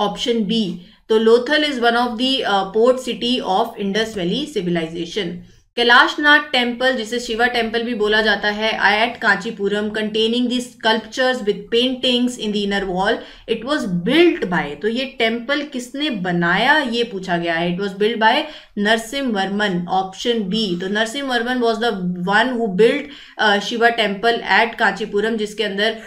option B तो Lothal is one of the port city of Indus valley civilisation Kailashnath temple जिसे शिवा टेम्पल भी बोला जाता है at Kanchipuram containing the sculptures with paintings in the inner wall it was built by तो ये टेम्पल किसने बनाया ये पूछा गया है it was built by Narasimhavarman option B तो Narasimhavarman was the one who built Shiva temple at Kanchipuram जिसके अंदर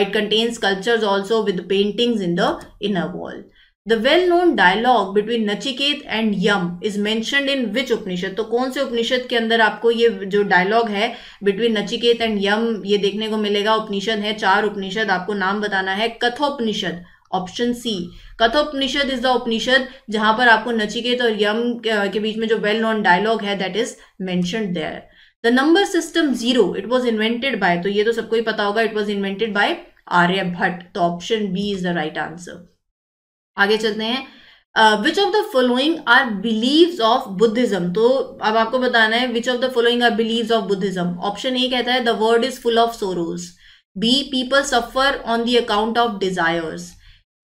it contains sculptures also with paintings in the inner wall The well-known dialogue between Nachiket and Yam is mentioned in which Upanishad? तो कौन से उपनिषद के अंदर आपको ये जो डायलॉग है बिटवीन नचिकेत एंड यम ये देखने को मिलेगा उपनिषद है चार उपनिषद आपको नाम बताना है Kathopanishad option C Kathopanishad is the Upanishad जहां पर आपको नचिकेत और यम के बीच में जो वेल नोन डायलॉग है that is mention there the number system zero it was invented by तो ये तो सबको ही पता होगा it was invented by Aryabhata तो option B is the right answer आगे चलते हैं which of the following are believe of Buddhism तो अब आपको बताना है which of the following are believe of Buddhism option A कहता है the world is full of sorrows B people suffer on the account of desires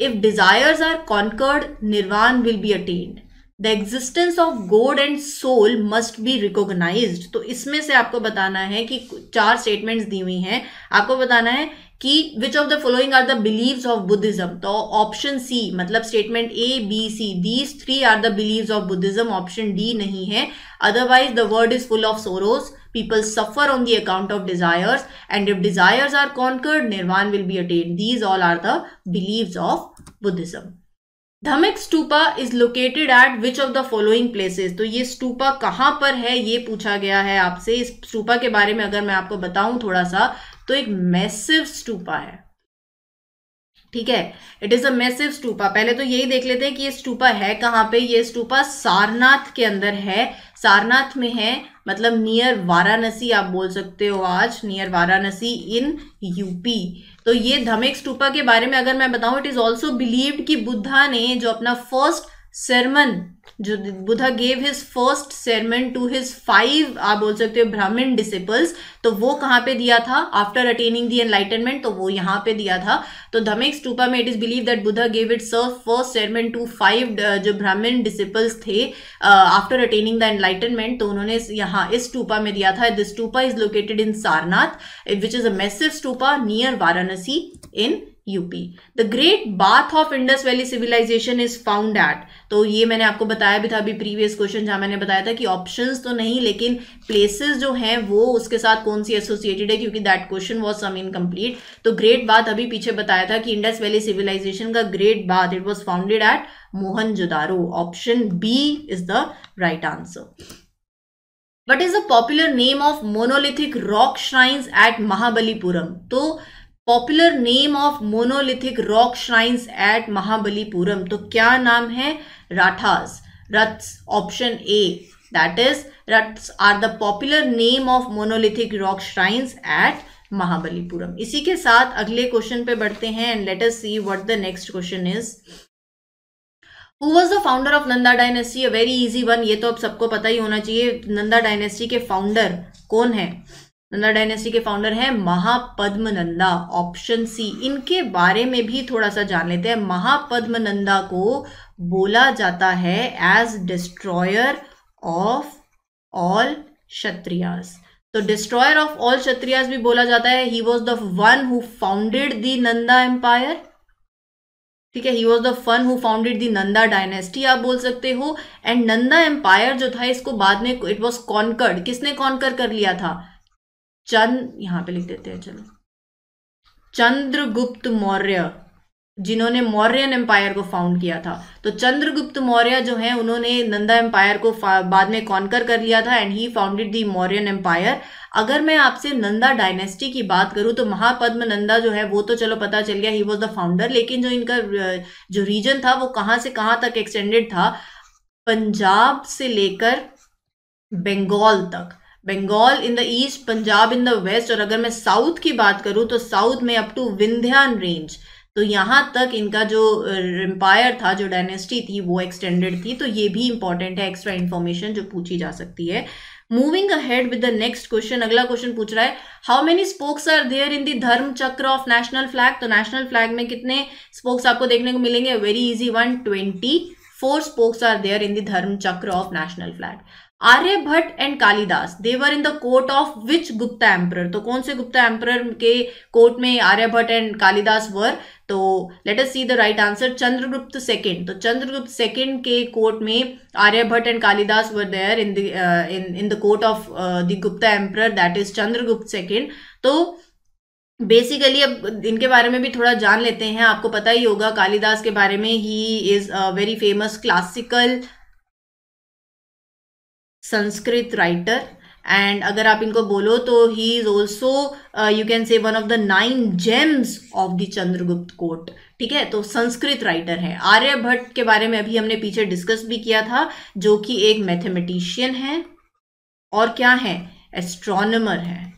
if desires are conquered nirvana will be attained the existence of god and soul must be recognise तो इसमें से आपको बताना है कि चार स्टेटमेंट्स दी हुई हैं आपको बताना है कि which of the following are the believe of Buddhism तो ऑप्शन सी मतलब statement A B C these three are the believe of Buddhism option D नहीं है otherwise the world is full of sorrows people suffer on the account of desires and if desires are conquered nirvana will be attain these all are the believe of Buddhism Dhamek stupa is located at which of the following places तो ये स्टूपा कहाँ पर है ये पूछा गया है आपसे इस स्टूपा के बारे में अगर मैं आपको बताऊं थोड़ा सा तो एक मैसिव स्टूपा है ठीक है it is a massive stupa पहले तो यही देख लेते हैं कि ये स्टूपा है कहां पे ये स्टूपा सारनाथ के अंदर है सारनाथ में है मतलब नियर वाराणसी आप बोल सकते हो आज नियर वाराणसी इन यूपी तो ये धमेक स्टूपा के बारे में अगर मैं बताऊं इट इज ऑल्सो बिलीव्ड कि बुद्धा ने जो अपना फर्स्ट सेरमन जो Buddha gave his first sermon to his five आप बोल सकते हो ब्राह्मण डिसिपल्स तो वो कहाँ पे दिया था आफ्टर अटेनिंग दी एनलाइटनमेंट तो वो यहाँ पे दिया था तो धमिक स्टूपा में it is believe that Buddha gave it serve first sermon to five जो ब्राह्मण डिसिपल्स थे आफ्टर अटेनिंग द एनलाइटनमेंट तो उन्होंने यहाँ इस स्टूपा में दिया था this stupa is located in Sarnath which is a massive stupa near Varanasi in UP the great bath of Indus valley civilisation is found at तो ये मैंने आपको बताया भी था अभी प्रीवियस क्वेश्चन जहां मैंने बताया था कि ऑप्शंस तो नहीं लेकिन प्लेसेस जो हैं वो उसके साथ कौन सी एसोसिएटेड है क्योंकि that question was some incomplete तो ग्रेट बाथ अभी पीछे बताया था कि इंडस वैली सिविलाइजेशन का great bath it was founded at Mohenjodaro option B is the right answer what is the popular name of monolithic rock shrines at Mahabalipuram तो popular name of monolithic rock shrines at Mahabalipuram तो क्या नाम है rathas rathas option A that is rathas are the popular name of monolithic rock shrines at Mahabalipuram इसी के साथ अगले क्वेश्चन पे बढ़ते हैं and let us see what the next question is who was the founder of Nanda dynasty a very easy one ये तो अब सबको पता ही होना चाहिए नंदा डायनेस्टी के फाउंडर कौन है नंदा डायनेस्टी के फाउंडर हैं महापद्म नंदा ऑप्शन सी इनके बारे में भी थोड़ा सा जान लेते हैं महापद्म नंदा को बोला जाता है as destroyer of all Kshatriyas तो डिस्ट्रॉयर ऑफ ऑल क्षत्रियास भी बोला जाता है he was the one who founded the Nanda empire ठीक है he was the one who founded the Nanda dynasty आप बोल सकते हो एंड नंदा एम्पायर जो था इसको बाद में इट वॉज कॉन्कर्ड किसने कॉन्कर कर लिया था चंद यहाँ पे लिख देते हैं चलो चंद्रगुप्त मौर्य जिन्होंने मौर्यन एम्पायर को फाउंड किया था तो चंद्रगुप्त मौर्य जो है उन्होंने नंदा एम्पायर को बाद में कॉन्कर कर लिया था and he founded the Mauryan empire अगर मैं आपसे नंदा डायनेस्टी की बात करूं तो महापद्म नंदा जो है वो तो चलो पता चल गया ही वॉज द फाउंडर लेकिन जो इनका जो रीजन था वो कहाँ से कहाँ तक एक्सटेंडेड था पंजाब से लेकर बंगाल तक Bengal in the east Punjab in the west और अगर मैं साउथ की बात करूं तो साउथ में अप टू विंध्यान रेंज तो यहां तक इनका जो एम्पायर uh, था जो डायनेस्टी थी वो एक्सटेंडेड थी तो ये भी इंपॉर्टेंट है एक्स्ट्रा इन्फॉर्मेशन जो पूछी जा सकती है moving ahead with the next question अगला क्वेश्चन पूछ रहा है how many spokes are there in the Dharma Chakra of national flag तो नेशनल फ्लैग में कितने स्पोक्स आपको देखने को मिलेंगे very easy one twenty four spokes are there in the Dharma Chakra of national flag Aryabhata and Kalidas were in the court of which Gupta emperor तो कौन से गुप्ता एम्पर के कोर्ट में आर्यभट्ट एंड कालिदास वर तो let us see the right answer Chandragupta second तो चंद्रगुप्त सेकंड के कोर्ट में Aryabhata and Kalidas were there in in in the court of the Gupta emperor that is Chandragupta second तो बेसिकली अब इनके बारे में भी थोड़ा जान लेते हैं आपको पता ही होगा कालिदास के बारे में he is a very famous classical Sanskrit writer and अगर आप इनको बोलो तो he is also you can say one of the nine gems of the Chandragupta court ठीक है तो संस्कृत राइटर है आर्यभट्ट के बारे में अभी हमने पीछे डिस्कस भी किया था जो कि एक मैथमेटिशियन है और क्या है एस्ट्रोनमर है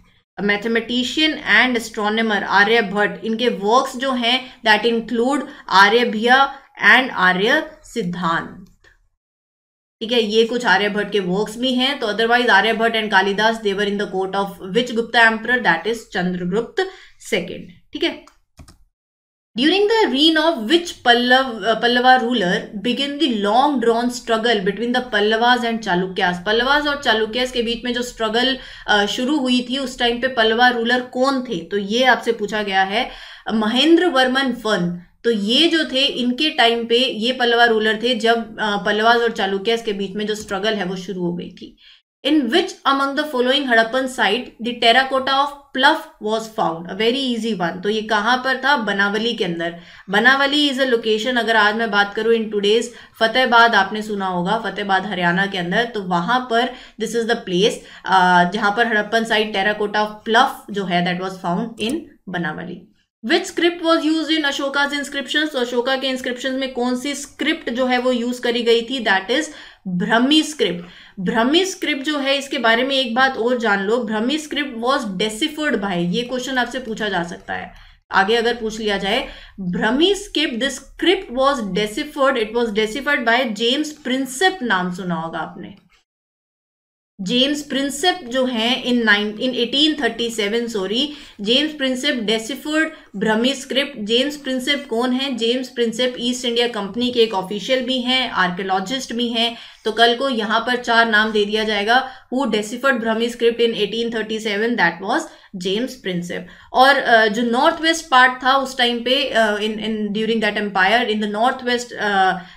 मैथमेटिशियन एंड एस्ट्रोनमर आर्यभट्ट इनके वर्क्स जो हैं that include Aryabhatiya and Arya Siddhanta ठीक है ये कुछ आर्यभट्ट के वर्क्स भी हैं तो otherwise Aryabhata and Kalidas were in the court of which Gupta emperor that is Chandragupta second ठीक है during the reign of which Pallava Pallava ruler begin the long drawn struggle between the Pallavas and Chalukyas Pallavas और चालुक्यास के बीच में जो स्ट्रगल uh, शुरू हुई थी उस टाइम पे पल्लवा रूलर कौन थे तो ये आपसे पूछा गया है महेंद्र वर्मन वन तो ये जो थे इनके टाइम पे ये पलवा रूलर थे जब पलवाज और चालुक्यस के बीच में जो स्ट्रगल है वो शुरू हो गई थी in which among the following Harappan site the terracotta of plough was found a very easy one तो ये कहाँ पर था बनावली के अंदर बनावली इज अ लोकेशन अगर आज मैं बात करूँ इन टूडेज फतेहबाद आपने सुना होगा फतेहबाद हरियाणा के अंदर तो वहाँ पर दिस इज द प्लेस जहाँ पर Harappan site terracotta of plough जो है that was found in Banawali which script was use in Ashoka inscription Ashoka के इंस्क्रिप्शन में कौन सी स्क्रिप्ट जो है वो यूज करी गई थी that is Brahmi script Brahmi script जो है इसके बारे में एक बात और जान लो Brahmi script was deciphered by ये क्वेश्चन आपसे पूछा जा सकता है आगे अगर पूछ लिया जाए Brahmi script this script was deciphered it was deciphered by James Prinsep नाम सुना होगा आपने जेम्स प्रिंसेप जो है in nine in eighteen thirty seven sorry James Prinsep deciphered Brahmi script James Prinsep कौन है James Prinsep East India Company के एक ऑफिशियल भी हैं आर्कियोलॉजिस्ट भी हैं तो कल को यहाँ पर चार नाम दे दिया जाएगा who deciphered Brahmi script in 1837 that was James Prinsep और जो नॉर्थ वेस्ट पार्ट था उस टाइम पे in in during that empire in the north west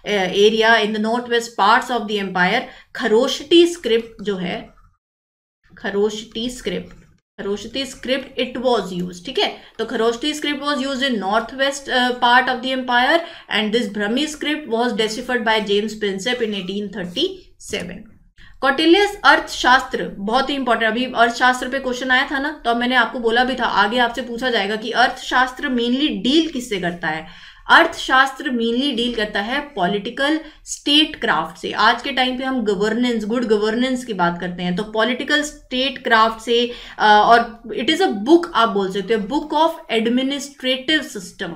area in the north west part of the empire Kharosthi script जो है Kharosthi script Kharosthi script it was use ठीक है तो Kharosthi script was use in north west part of the empire and this Brahmi script was deciphered by James Prinsep in eighteen thirty seven Kautilya's Arthashastra बहुत ही इंपॉर्टेंट अभी अर्थशास्त्र पे क्वेश्चन आया था ना तो मैंने आपको बोला भी था आगे आपसे पूछा जाएगा कि अर्थशास्त्र मेनली डील किससे करता है अर्थशास्त्र मेनली डील करता है पॉलिटिकल स्टेट क्राफ्ट से आज के टाइम पे हम गवर्नेंस गुड गवर्नेंस की बात करते हैं तो पॉलिटिकल स्टेट क्राफ्ट से और इट इज़ अ बुक आप बोल सकते हो book of administrative system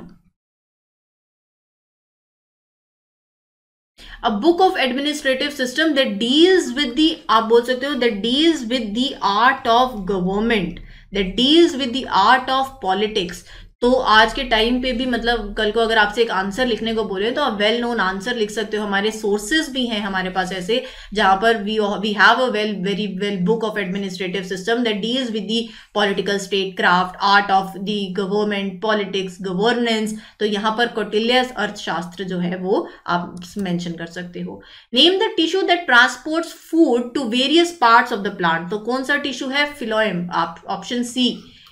a book of administrative system that deals with the आप बोल सकते हो that deals with the art of government that deals with the art of politics तो आज के टाइम पे भी मतलब कल को अगर आपसे एक आंसर लिखने को बोले तो आप वेल नोन आंसर लिख सकते हो हमारे सोर्सेज भी हैं हमारे पास ऐसे जहाँ पर we we have a well very well book of administrative system that deals with the political statecraft art of the government politics governance तो यहाँ पर कौटिल्यस अर्थशास्त्र जो है वो आप मैंशन कर सकते हो name the tissue that transport food to various part of the plant तो कौन सा टिश्यू है फिलोएम आप option C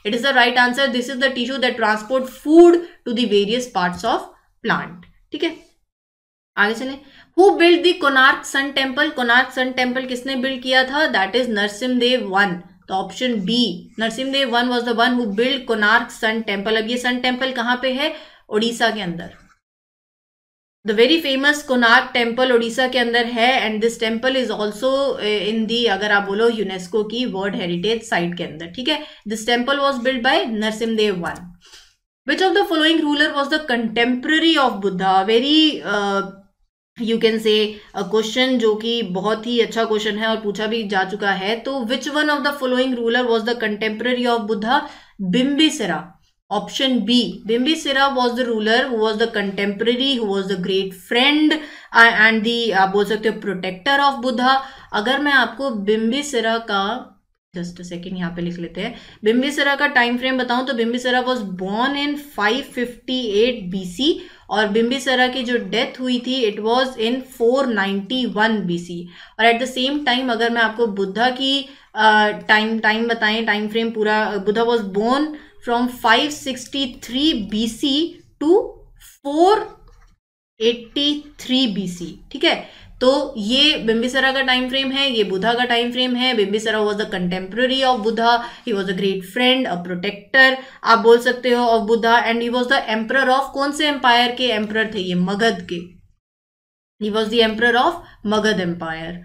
it is the right answer this is the tissue that transport food to the various parts of plant ठीक है आगे चले who build the Konark sun temple Konark sun temple किसने बिल्ड किया था दैट इज नरसिमदेव वन तो option B Narasimhadeva one was the one who build Konark sun temple अब ये सन टेम्पल कहाँ पे है उड़ीसा के अंदर the very famous Konark temple Orissa के अंदर है and this temple is also in the अगर आप बोलो यूनेस्को की वर्ल्ड हेरिटेज साइट के अंदर ठीक है this temple was build by Narasimhadeva one which of the following ruler was the contemporary of Buddha very you can say question जो कि बहुत ही अच्छा क्वेश्चन है और पूछा भी जा चुका है तो which one of the following ruler was the contemporary of Buddha Bimbisara Option B. Bimbisara was the ruler who was the contemporary, who was the great friend uh, and the आप बोल सकते हो protector of Buddha. अगर मैं आपको बिम्बिसरा का जस्ट सेकेंड यहाँ पे लिख लेते हैं बिम्बिसरा का टाइम फ्रेम बताऊं तो Bimbisara was born in 558 BC और बिम्बिसरा की जो डेथ हुई थी इट वॉज इन 491 बीसी और एट द सेम टाइम अगर मैं आपको बुद्धा की टाइम uh, टाइम बताएं टाइम फ्रेम पूरा Buddha was born from 563 BC to 483 BC ठीक है तो ये बिम्बिसरा का टाइम फ्रेम है ये बुधा का टाइम फ्रेम है Bimbisara was the contemporary of Buddha he was a great friend a protector आप बोल सकते हो of Buddha and he was the emperor of कौन से एम्पायर के एम्प्रर थे ये मगध के he was the emperor of Magadha empire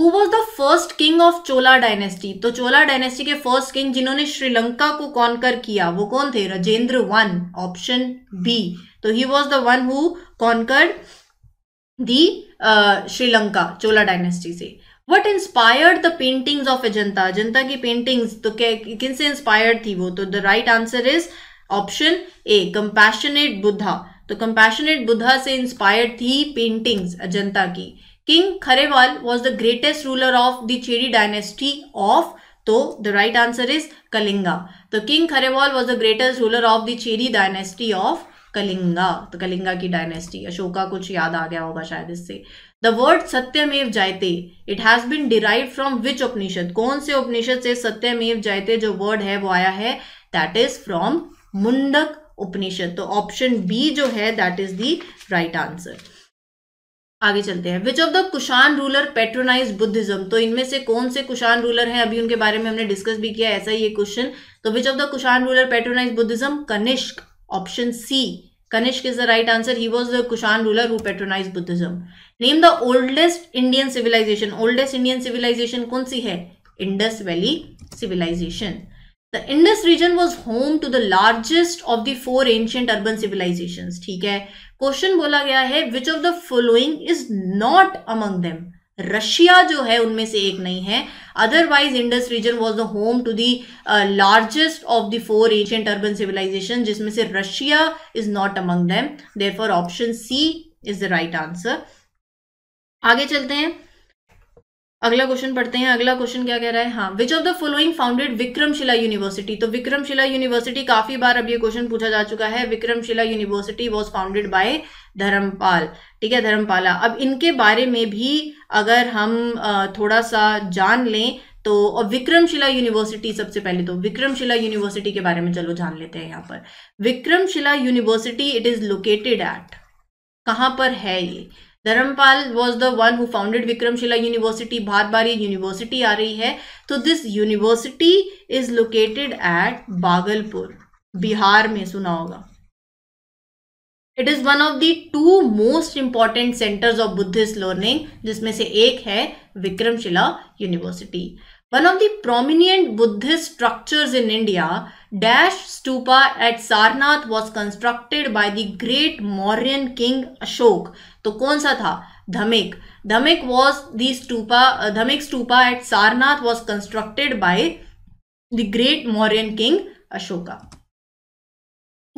who was the first king of Chola dynasty तो चोला डायनेस्टी के फर्स्ट किंग जिन्होंने श्रीलंका को कौन कर किया वो कौन थे राजेंद्र वन ऑप्शन बी तो he was the one who conquer the Sri Lanka Chola dynasty से what inspired the paintings of Ajanta Ajanta की पेंटिंग्स तो किन से इंस्पायर्ड थी वो तो the right answer is option A compassionate Buddha तो कंपैशनेट बुद्धा से इंस्पायर्ड थी पेंटिंग्स अजंता की king Kharavela was the greatest ruler of the Chedi dynasty of तो the right answer is Kalinga तो king Kharavela was the greatest ruler of the Chedi dynasty of Kalinga तो कलिंगा की डायनेस्टी अशोका कुछ याद आ गया होगा शायद इससे the word Satyameva Jayate it has been derive from which Upanishad कौन से उपनिषद से सत्यमेव जयते जो वर्ड है वो आया है that is from Mundaka Upanishad तो ऑप्शन बी जो है that is the right answer आगे चलते हैं which of the Kushan ruler patronize Buddhism तो इनमें से कौन से कुशान रूलर हैं अभी उनके बारे में हमने डिस्कस भी किया ऐसा ये क्वेश्चन तो which of the Kushan ruler patronize Buddhism Kanishka option C Kanishka is the right answer he was the Kushan ruler who patronize Buddhism name the oldest Indian civilisation oldest Indian civilisation कौन सी है Indus valley civilisation the Indus region was home to the largest of the four ancient urban civilisation ठीक है क्वेश्चन बोला गया है which of the following is not among them Russia जो है उनमें से एक नहीं है otherwise Indus region was the home to the largest of the four ancient urban civilisation जिसमें से Russia is not among them therefore option C is the right answer आगे चलते हैं अगला क्वेश्चन पढ़ते हैं अगला क्वेश्चन क्या कह रहा है हाँ which of the following founded Vikramshila university तो विक्रमशिला यूनिवर्सिटी काफी बार अब ये क्वेश्चन पूछा जा चुका है Vikramashila university was founded by Dharmapala ठीक है धर्मपाला अब इनके बारे में भी अगर हम थोड़ा सा जान लें तो और विक्रमशिला यूनिवर्सिटी सबसे पहले तो विक्रमशिला यूनिवर्सिटी के बारे में चलो जान लेते हैं यहाँ पर Vikramashila university it is located at कहाँ पर है ये Dharmapala was the one who founded Vikramshila university बार बार ये यूनिवर्सिटी आ रही है तो this university is located at Bhagalpur Bihar में सुना होगा it is one of the two most important centres of Buddhist learning जिसमें से एक है Vikramashila university one of the prominent Buddhist structure in India dash stupa at Sarnath was constructed by the great Mauryan king Ashoka तो कौन सा था Dhamek Dhamek was the stupa Dhamek stupa at Sarnath was constructed by the great Mauryan king Ashoka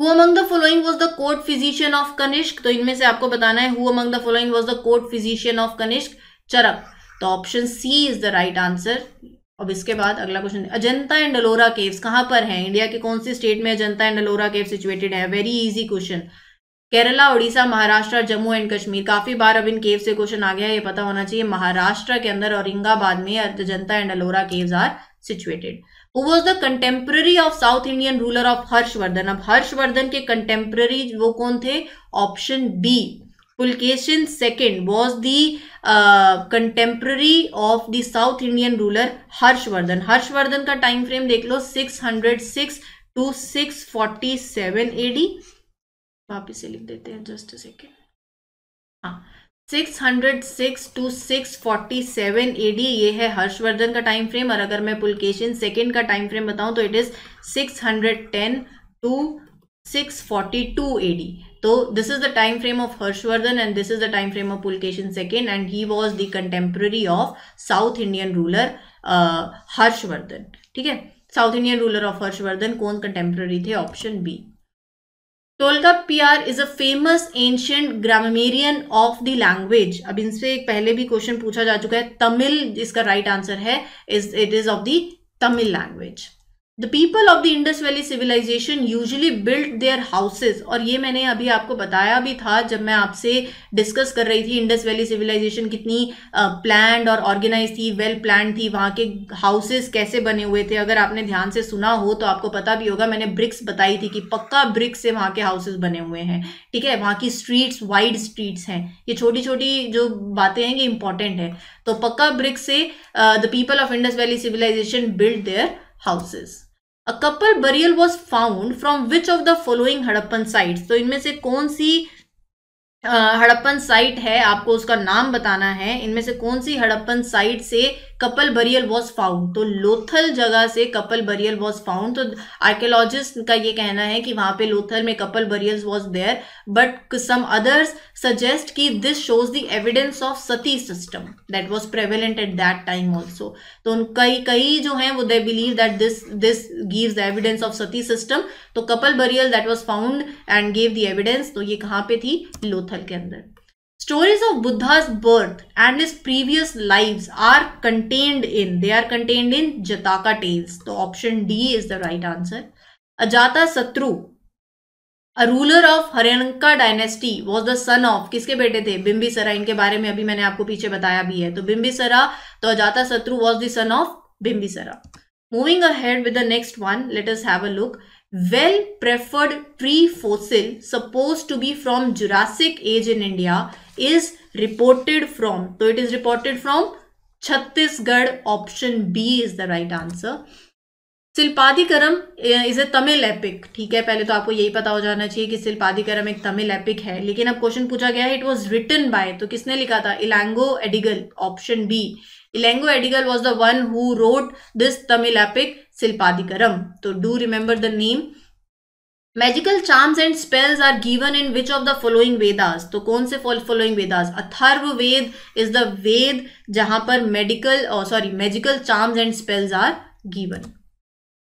who among the following was the court physician of Kanishka तो इनमें से आपको बताना है who among the following was the court physician of Kanishka Charaka तो option C is the right answer अब इसके बाद अगला question Ajanta and Ellora caves कहां पर है इंडिया के कौन से स्टेट में Ajanta and Ellora cave situated है very easy question Kerala Orissa Maharashtra Jammu and Kashmir काफी बार अब इन केव से क्वेश्चन आ गया ये पता होना चाहिए महाराष्ट्र के अंदर औरंगाबाद में अर्थजनता and Ellora caves are situated who was the contemporary of south Indian ruler of Harshvardhan अब हर्षवर्धन के कंटेम्प्ररी वो कौन थे option B Pulakeshin second was the contemporary of the south Indian ruler Harshvardhan Harshvardhan का टाइम फ्रेम देख लो six hundred six to six forty seven वापिस से लिख देते हैं जस्ट सेकेंड हाँ six hundred six to six forty seven A D ये है हर्षवर्धन का टाइम फ्रेम और अगर मैं पुलकेशन सेकेंड का टाइम फ्रेम बताऊँ तो it is six hundred ten to six forty two A D तो this is the time frame of Harshvardhan and this is the time frame of Pulakeshin second and he was the contemporary of south Indian ruler Harshvardhan ठीक है south Indian ruler of Harshvardhan कौन कंटेम्प्रेरी थे option B P PR is a famous ancient grammarian of the language अब इनसे पहले भी क्वेश्चन पूछा जा चुका है तमिल इसका राइट right आंसर है is it is of the Tamil language the people of the Indus valley civilization usually build their houses और ये मैंने अभी आपको बताया भी था जब मैं आपसे डिस्कस कर रही थी इंडस वैली सिविलाइजेशन कितनी प्लान और ऑर्गेनाइज थी वेल well प्लान थी वहाँ के हाउसेज कैसे बने हुए थे अगर आपने ध्यान से सुना हो तो आपको पता भी होगा मैंने ब्रिक्स बताई थी कि पक्का ब्रिक्स से वहाँ के हाउसेज बने हुए हैं ठीक है वहाँ की स्ट्रीट्स वाइड स्ट्रीट्स हैं ये छोटी छोटी जो बातें हैं ये इंपॉर्टेंट है तो पक्का ब्रिक्स से the people of Indus valley civilization build their houses a couple burial was found from which of the following Harappan site तो इनमें से कौन सी हड़प्पन साइट है आपको उसका नाम बताना है इनमें से कौन सी हड़प्पन साइट से कपल बरियल वॉज फाउंड तो लोथल जगह से कपल बरियल वॉज फाउंड तो आर्कियोलॉजिस्ट का ये कहना है कि वहाँ पे लोथल में couple burial was there but some others suggest कि this shows the evidence of sati system that was prevalent at that time also तो उन कई कई जो हैं वो they believe that this this give evidence of sati system तो couple burial that was found and gave the evidence तो ये कहाँ पे थी लोथल के अंदर Stories of Buddha's birth and his previous lives are contained in, they are contained in Jataka tales. So option D is the right answer. Ajata Satru, a ruler of Haryanka dynasty, was the son of, kiske bete the bimbisara inke bare mein abhi maine aapko piche bataya bhi hai to bimbisara to ajata satru was the son of bimbisara Moving ahead with the next one, let us have a look. Well preferred tree fossil supposed to be from Jurassic age in India is reported from तो it is reported from Chhattisgarh option B is the right answer Silappatikaram is a Tamil epic ठीक है पहले तो आपको यही पता हो जाना चाहिए कि सिल्पाधिकरम एक तमिल एपिक है लेकिन अब क्वेश्चन पूछा गया है इट वॉज रिटन बाय तो किसने लिखा था Ilango Adigal option B Ilango Adigal was the one who wrote this Tamil epic Silappatikaram तो do remember the name magical charms and spells are given in which of the following Vedas तो कौन से following Vedas Atharva Veda is the Veda जहां पर medical sorry magical charms and spells are given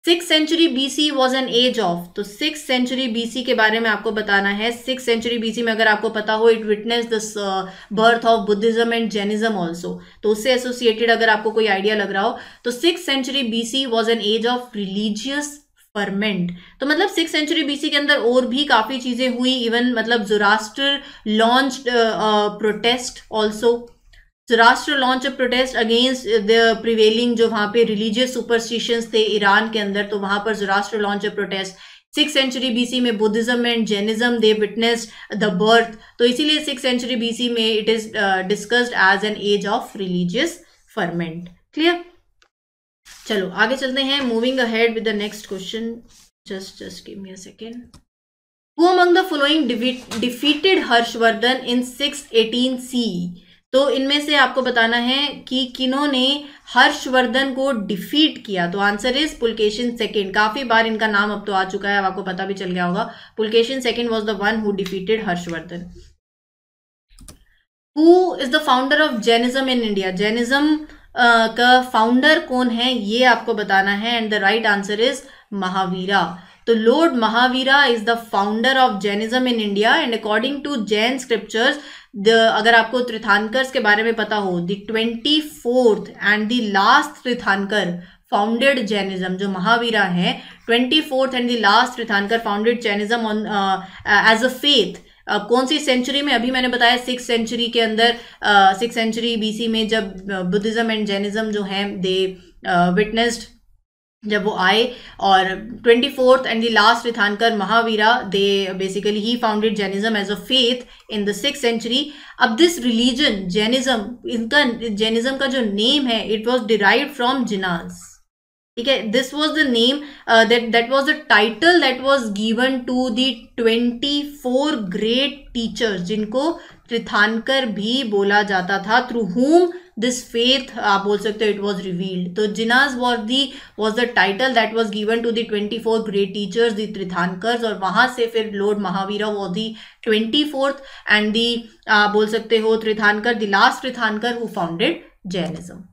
six century B C was an age of तो सिक्स सेंचुरी बी सी के बारे में आपको बताना है सिक्स सेंचुरी बी सी में अगर आपको पता हो it witness the birth of Buddhism and Jainism also तो उससे एसोसिएटेड अगर आपको कोई आइडिया लग रहा हो तो six century B C was an age of religious ferment तो मतलब सिक्स सेंचुरी बीसी के अंदर और भी काफ़ी चीज़ें हुई इवन मतलब जोरास्टर लॉन्च प्रोटेस्ट ऑल्सो राष्ट्र launch a protest against the prevailing जो वहां पे रिलीजियस सुपरस्टिशंस थे ईरान के अंदर तो वहां पर राष्ट्र launch a protest six century BC में Buddhism and Jainism they witness the birth तो इसीलिए सिक्स सेंचुरी बीसी में it is discussed as an age of religious ferment clear चलो आगे चलते हैं moving ahead with the next question just just give me a second who among the following defeated Harshvardhan in six eighteen C तो इनमें से आपको बताना है कि किनों ने हर्षवर्धन को डिफीट किया तो आंसर इज पुलकेशन सेकेंड काफी बार इनका नाम अब तो आ चुका है अब आपको पता भी चल गया होगा Pulakeshin second was the one who defeated Harshvardhan who is the founder of Jainism in India Jainism का फाउंडर कौन है ये आपको बताना है and the right answer is Mahavira तो lord Mahavira is the founder of Jainism in India and according to Jain scriptures the अगर आपको त्रिथानकर्स के बारे में पता हो the twenty fourth and the last tirthankar founded Jainism जो महावीरा है twenty fourth and the last tirthankar founded Jainism on as a faith अब कौन सी सेंचुरी में अभी मैंने बताया सिक्स सेंचुरी के अंदर सिक्स सेंचुरी बीसी में जब बुद्धिज़्म एंड जैनिज़्म जो हैं दे विटनेस्ड जब वो आए और twenty fourth and the last tirthankar Mahavira they basically he founded Jainism as a faith in the six century अब दिस रिलीजन जैनिज्म इनका जैनिज्म का जो नेम है it was derive from Jinas ठीक है this was the name that that was the title that was given to the twenty four great teachers जिनको त्रिथानकर भी बोला जाता था थ्रू हुम दिस फेथ आप बोल सकते हो इट वॉज रिवील्ड तो Jinas was the was the title that was given to the twenty four great teachers the tirthankar और वहां से फिर lord Mahavira was the twenty fourth and the बोल सकते हो tirthankar the last tirthankar who founded Jainism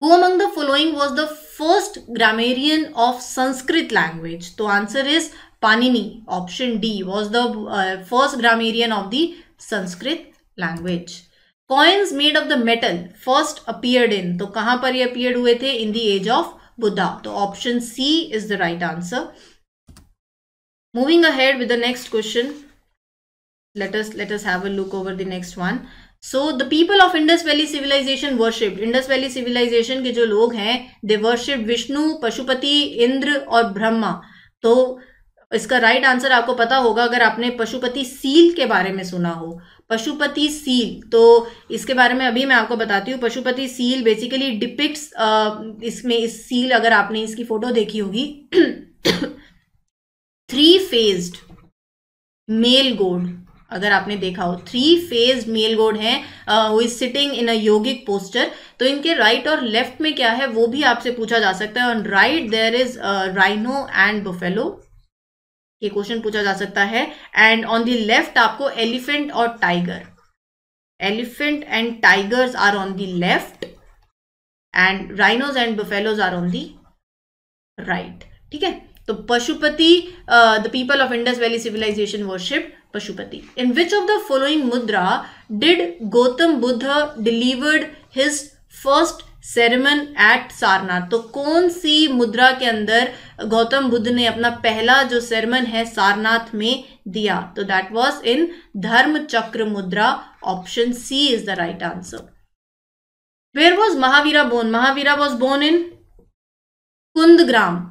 Who among the following was the first grammarian of Sanskrit language? So answer is Panini. Option D was the uh, first grammarian of the Sanskrit language. Coins made of the metal first appeared in. So, where appeared In the age of Buddha. So, option C is the right answer. Moving ahead with the next question. Let us let us have a look over the next one. So the people of Indus valley civilization worship Indus valley civilisation के जो लोग हैं दे वर्शिप विष्णु पशुपति इंद्र और ब्रह्मा तो इसका राइट right आंसर आपको पता होगा अगर आपने पशुपति सील के बारे में सुना हो पशुपति सील तो इसके बारे में अभी मैं आपको बताती हूँ पशुपति सील बेसिकली डिपिक्ट इसमें इस सील अगर आपने इसकी फोटो देखी होगी थ्री फेज्ड मेल गोड अगर आपने देखा हो थ्री फेज मेल गोड है who is sitting in a yogic posture तो इनके राइट right और लेफ्ट में क्या है वो भी आपसे पूछा जा सकता है on right there is rhino and buffalo ये क्वेश्चन पूछा जा सकता है एंड ऑन द लेफ्ट आपको एलिफेंट और tiger elephant and tigers are on the left and rhinos and buffaloes are on the right ठीक है तो Pashupati the people of Indus valley civilization worship Pashupati in which of the following mudra did Gautama Buddha delivered his first sermon at Sarnath तो कौन सी मुद्रा के अंदर गौतम बुद्ध ने अपना पहला जो सेरेमन है सारनाथ में दिया तो that was in Dharma chakra mudra option C is the right answer where was Mahavira born Mahavira was born in Kunda grama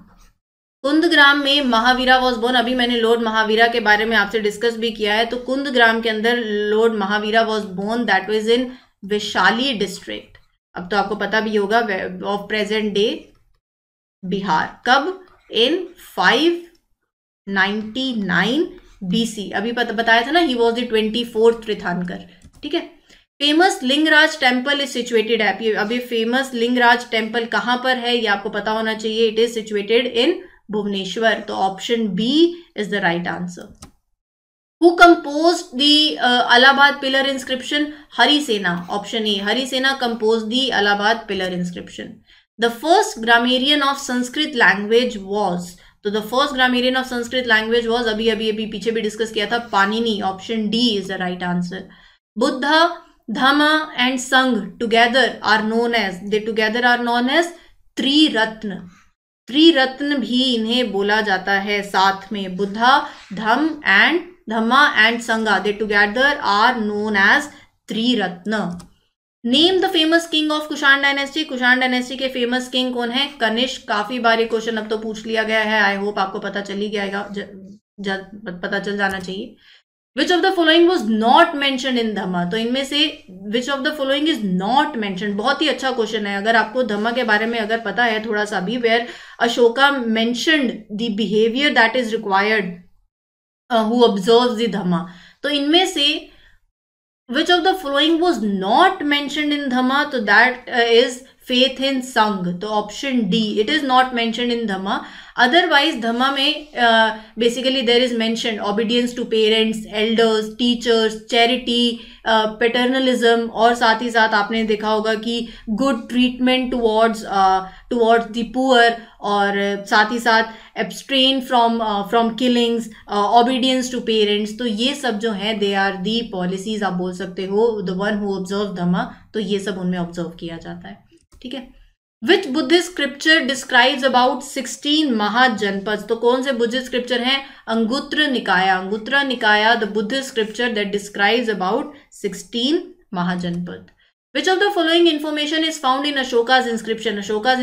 कुंदग्राम में महावीरा वॉज बोर्न अभी मैंने लॉर्ड महावीरा के बारे में आपसे डिस्कस भी किया है तो कुंदग्राम के अंदर lord Mahavira was born that was in Vaishali district अब तो आपको पता भी होगा ऑफ प्रेजेंट डे बिहार कब इन 599 बीसी अभी पता बताया था ना he was the twenty fourth tirthankar ठीक है famous Lingaraj temple is situated है अभी फेमस लिंगराज टेम्पल कहाँ पर है ये आपको पता होना चाहिए it is situated in Bhubaneswar तो option B is the right answer who compose the Allahabad pillar inscription Harisena option A Harisena compose the Allahabad pillar inscription the first grammarian of Sanskrit language was तो the first grammarian of Sanskrit language was अभी अभी अभी पीछे भी डिस्कस किया था Panini option D is the right answer Buddha Dhamma and Sangha together are known as they together are known as Triratna Triratna भी इन्हें बोला जाता है साथ में बुद्धा धम and Dhamma and Sangha they together are known as Triratna name the famous king of Kushan dynasty Kushan dynasty के फेमस किंग कौन है कनिष्क काफी बार ये क्वेश्चन अब तो पूछ लिया गया है आई होप आपको पता चल ही गया पता चल जाना चाहिए which of the following was not mention in Dhamma तो इनमें से which of the following is not mention बहुत ही अच्छा क्वेश्चन है अगर आपको धमा के बारे में अगर पता है थोड़ा सा भी where Ashoka mentioned the behaviour that is required who observe the Dhamma तो इनमें से which of the following was not mentioned in Dhamma तो that is faith in Sangha option D it is not is in Dhamma otherwise Dhamma में basically there is mention obedience to parents elders teachers charity paternalism और साथ ही साथ आपने देखा होगा कि good treatment towards towards the poor और साथ ही साथ abstain from from killings obedience to parents तो ये सब जो हैं दे आर दी पॉलिसीज आप बोल सकते हो the one who observe Dhamma तो ये सब उनमें ऑब्जर्व किया जाता है ठीक है which Buddhist scripture describes about sixteen mahajanapada तो कौन से बुद्धि स्क्रिप्चर हैं Anguttara Nikaya Anguttara Nikaya the Buddha scripture that describes about sixteen mahajanapada which of the following information is found in Ashoka's inscription Ashoka's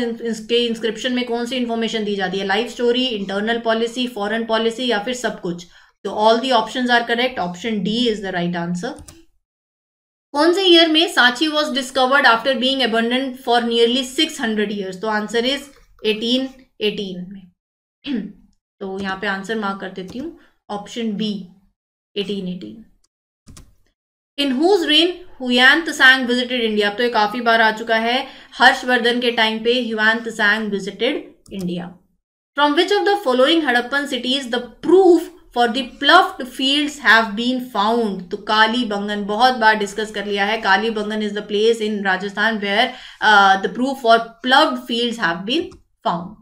के इंस्क्रिप्शन में कौन सी इन्फॉर्मेशन दी जाती है life story internal policy foreign policy या फिर सब कुछ तो all the options are correct option D is the right answer कौन से ईयर में Sanchi was discovered after being abandoned for nearly six hundred years तो आंसर इज एटीन एटीन में तो यहाँ पे आंसर मार्क कर देती हूँ option B eighteen eighteen in whose reign Hiuen Tsang visited India अब तो ये काफी बार आ चुका है हर्षवर्धन के टाइम पे Hiuen Tsang visited India from which of the following Harappan cities the proof for the ploughed fields have been found तो काली बंगन बहुत बार डिस्कस कर लिया है Kalibangan is the place in Rajasthan where the proof for ploughed fields have been found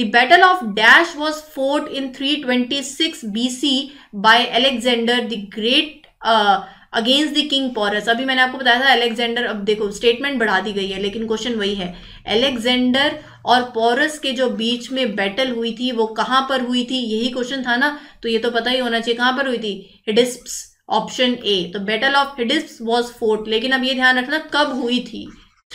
The Battle of Dash was fought in 326 BC by Alexander the Great uh, against the king Porus अभी मैंने आपको बताया था अलेक्जेंडर अब देखो स्टेटमेंट बढ़ा दी गई है लेकिन क्वेश्चन वही है अलेक्जेंडर और पॉरस के जो बीच में बैटल हुई थी वो कहाँ पर हुई थी यही क्वेश्चन था ना तो ये तो पता ही होना चाहिए कहाँ पर हुई थी हिडिस्प्स ऑप्शन ए तो battle of Hydaspes was fought लेकिन अब ये ध्यान रखना कब हुई थी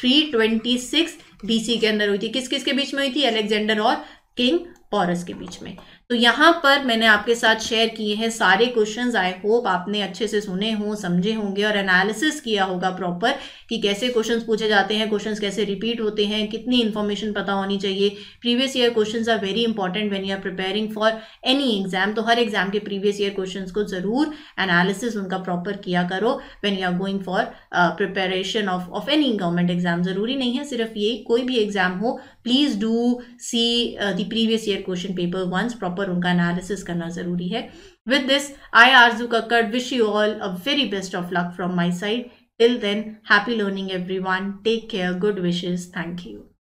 326 बीसी के अंदर हुई थी किस किस के बीच में हुई थी अलेक्जेंडर और किंग पॉरस के बीच में तो यहाँ पर मैंने आपके साथ शेयर किए हैं सारे क्वेश्चन आई होप आपने अच्छे से सुने हों समझे होंगे और एनालिसिस किया होगा प्रॉपर कि कैसे क्वेश्चन पूछे जाते हैं क्वेश्चन कैसे रिपीट होते हैं कितनी इन्फॉर्मेशन पता होनी चाहिए previous year question are very important when you are preparing for any exam तो हर एग्जाम के प्रीवियस ईयर क्वेश्चन को ज़रूर एनालिसिस उनका प्रॉपर किया करो when you are going for preparation of of any government exam ज़रूरी नहीं है सिर्फ ये कोई भी एग्जाम हो please do see the previous year question paper once proper उनका एनालिसिस करना ज़रूरी है विद दिस आई आरजू Kakkar wish you all a very best of luck from my side till then happy learning everyone take care good wishes thank you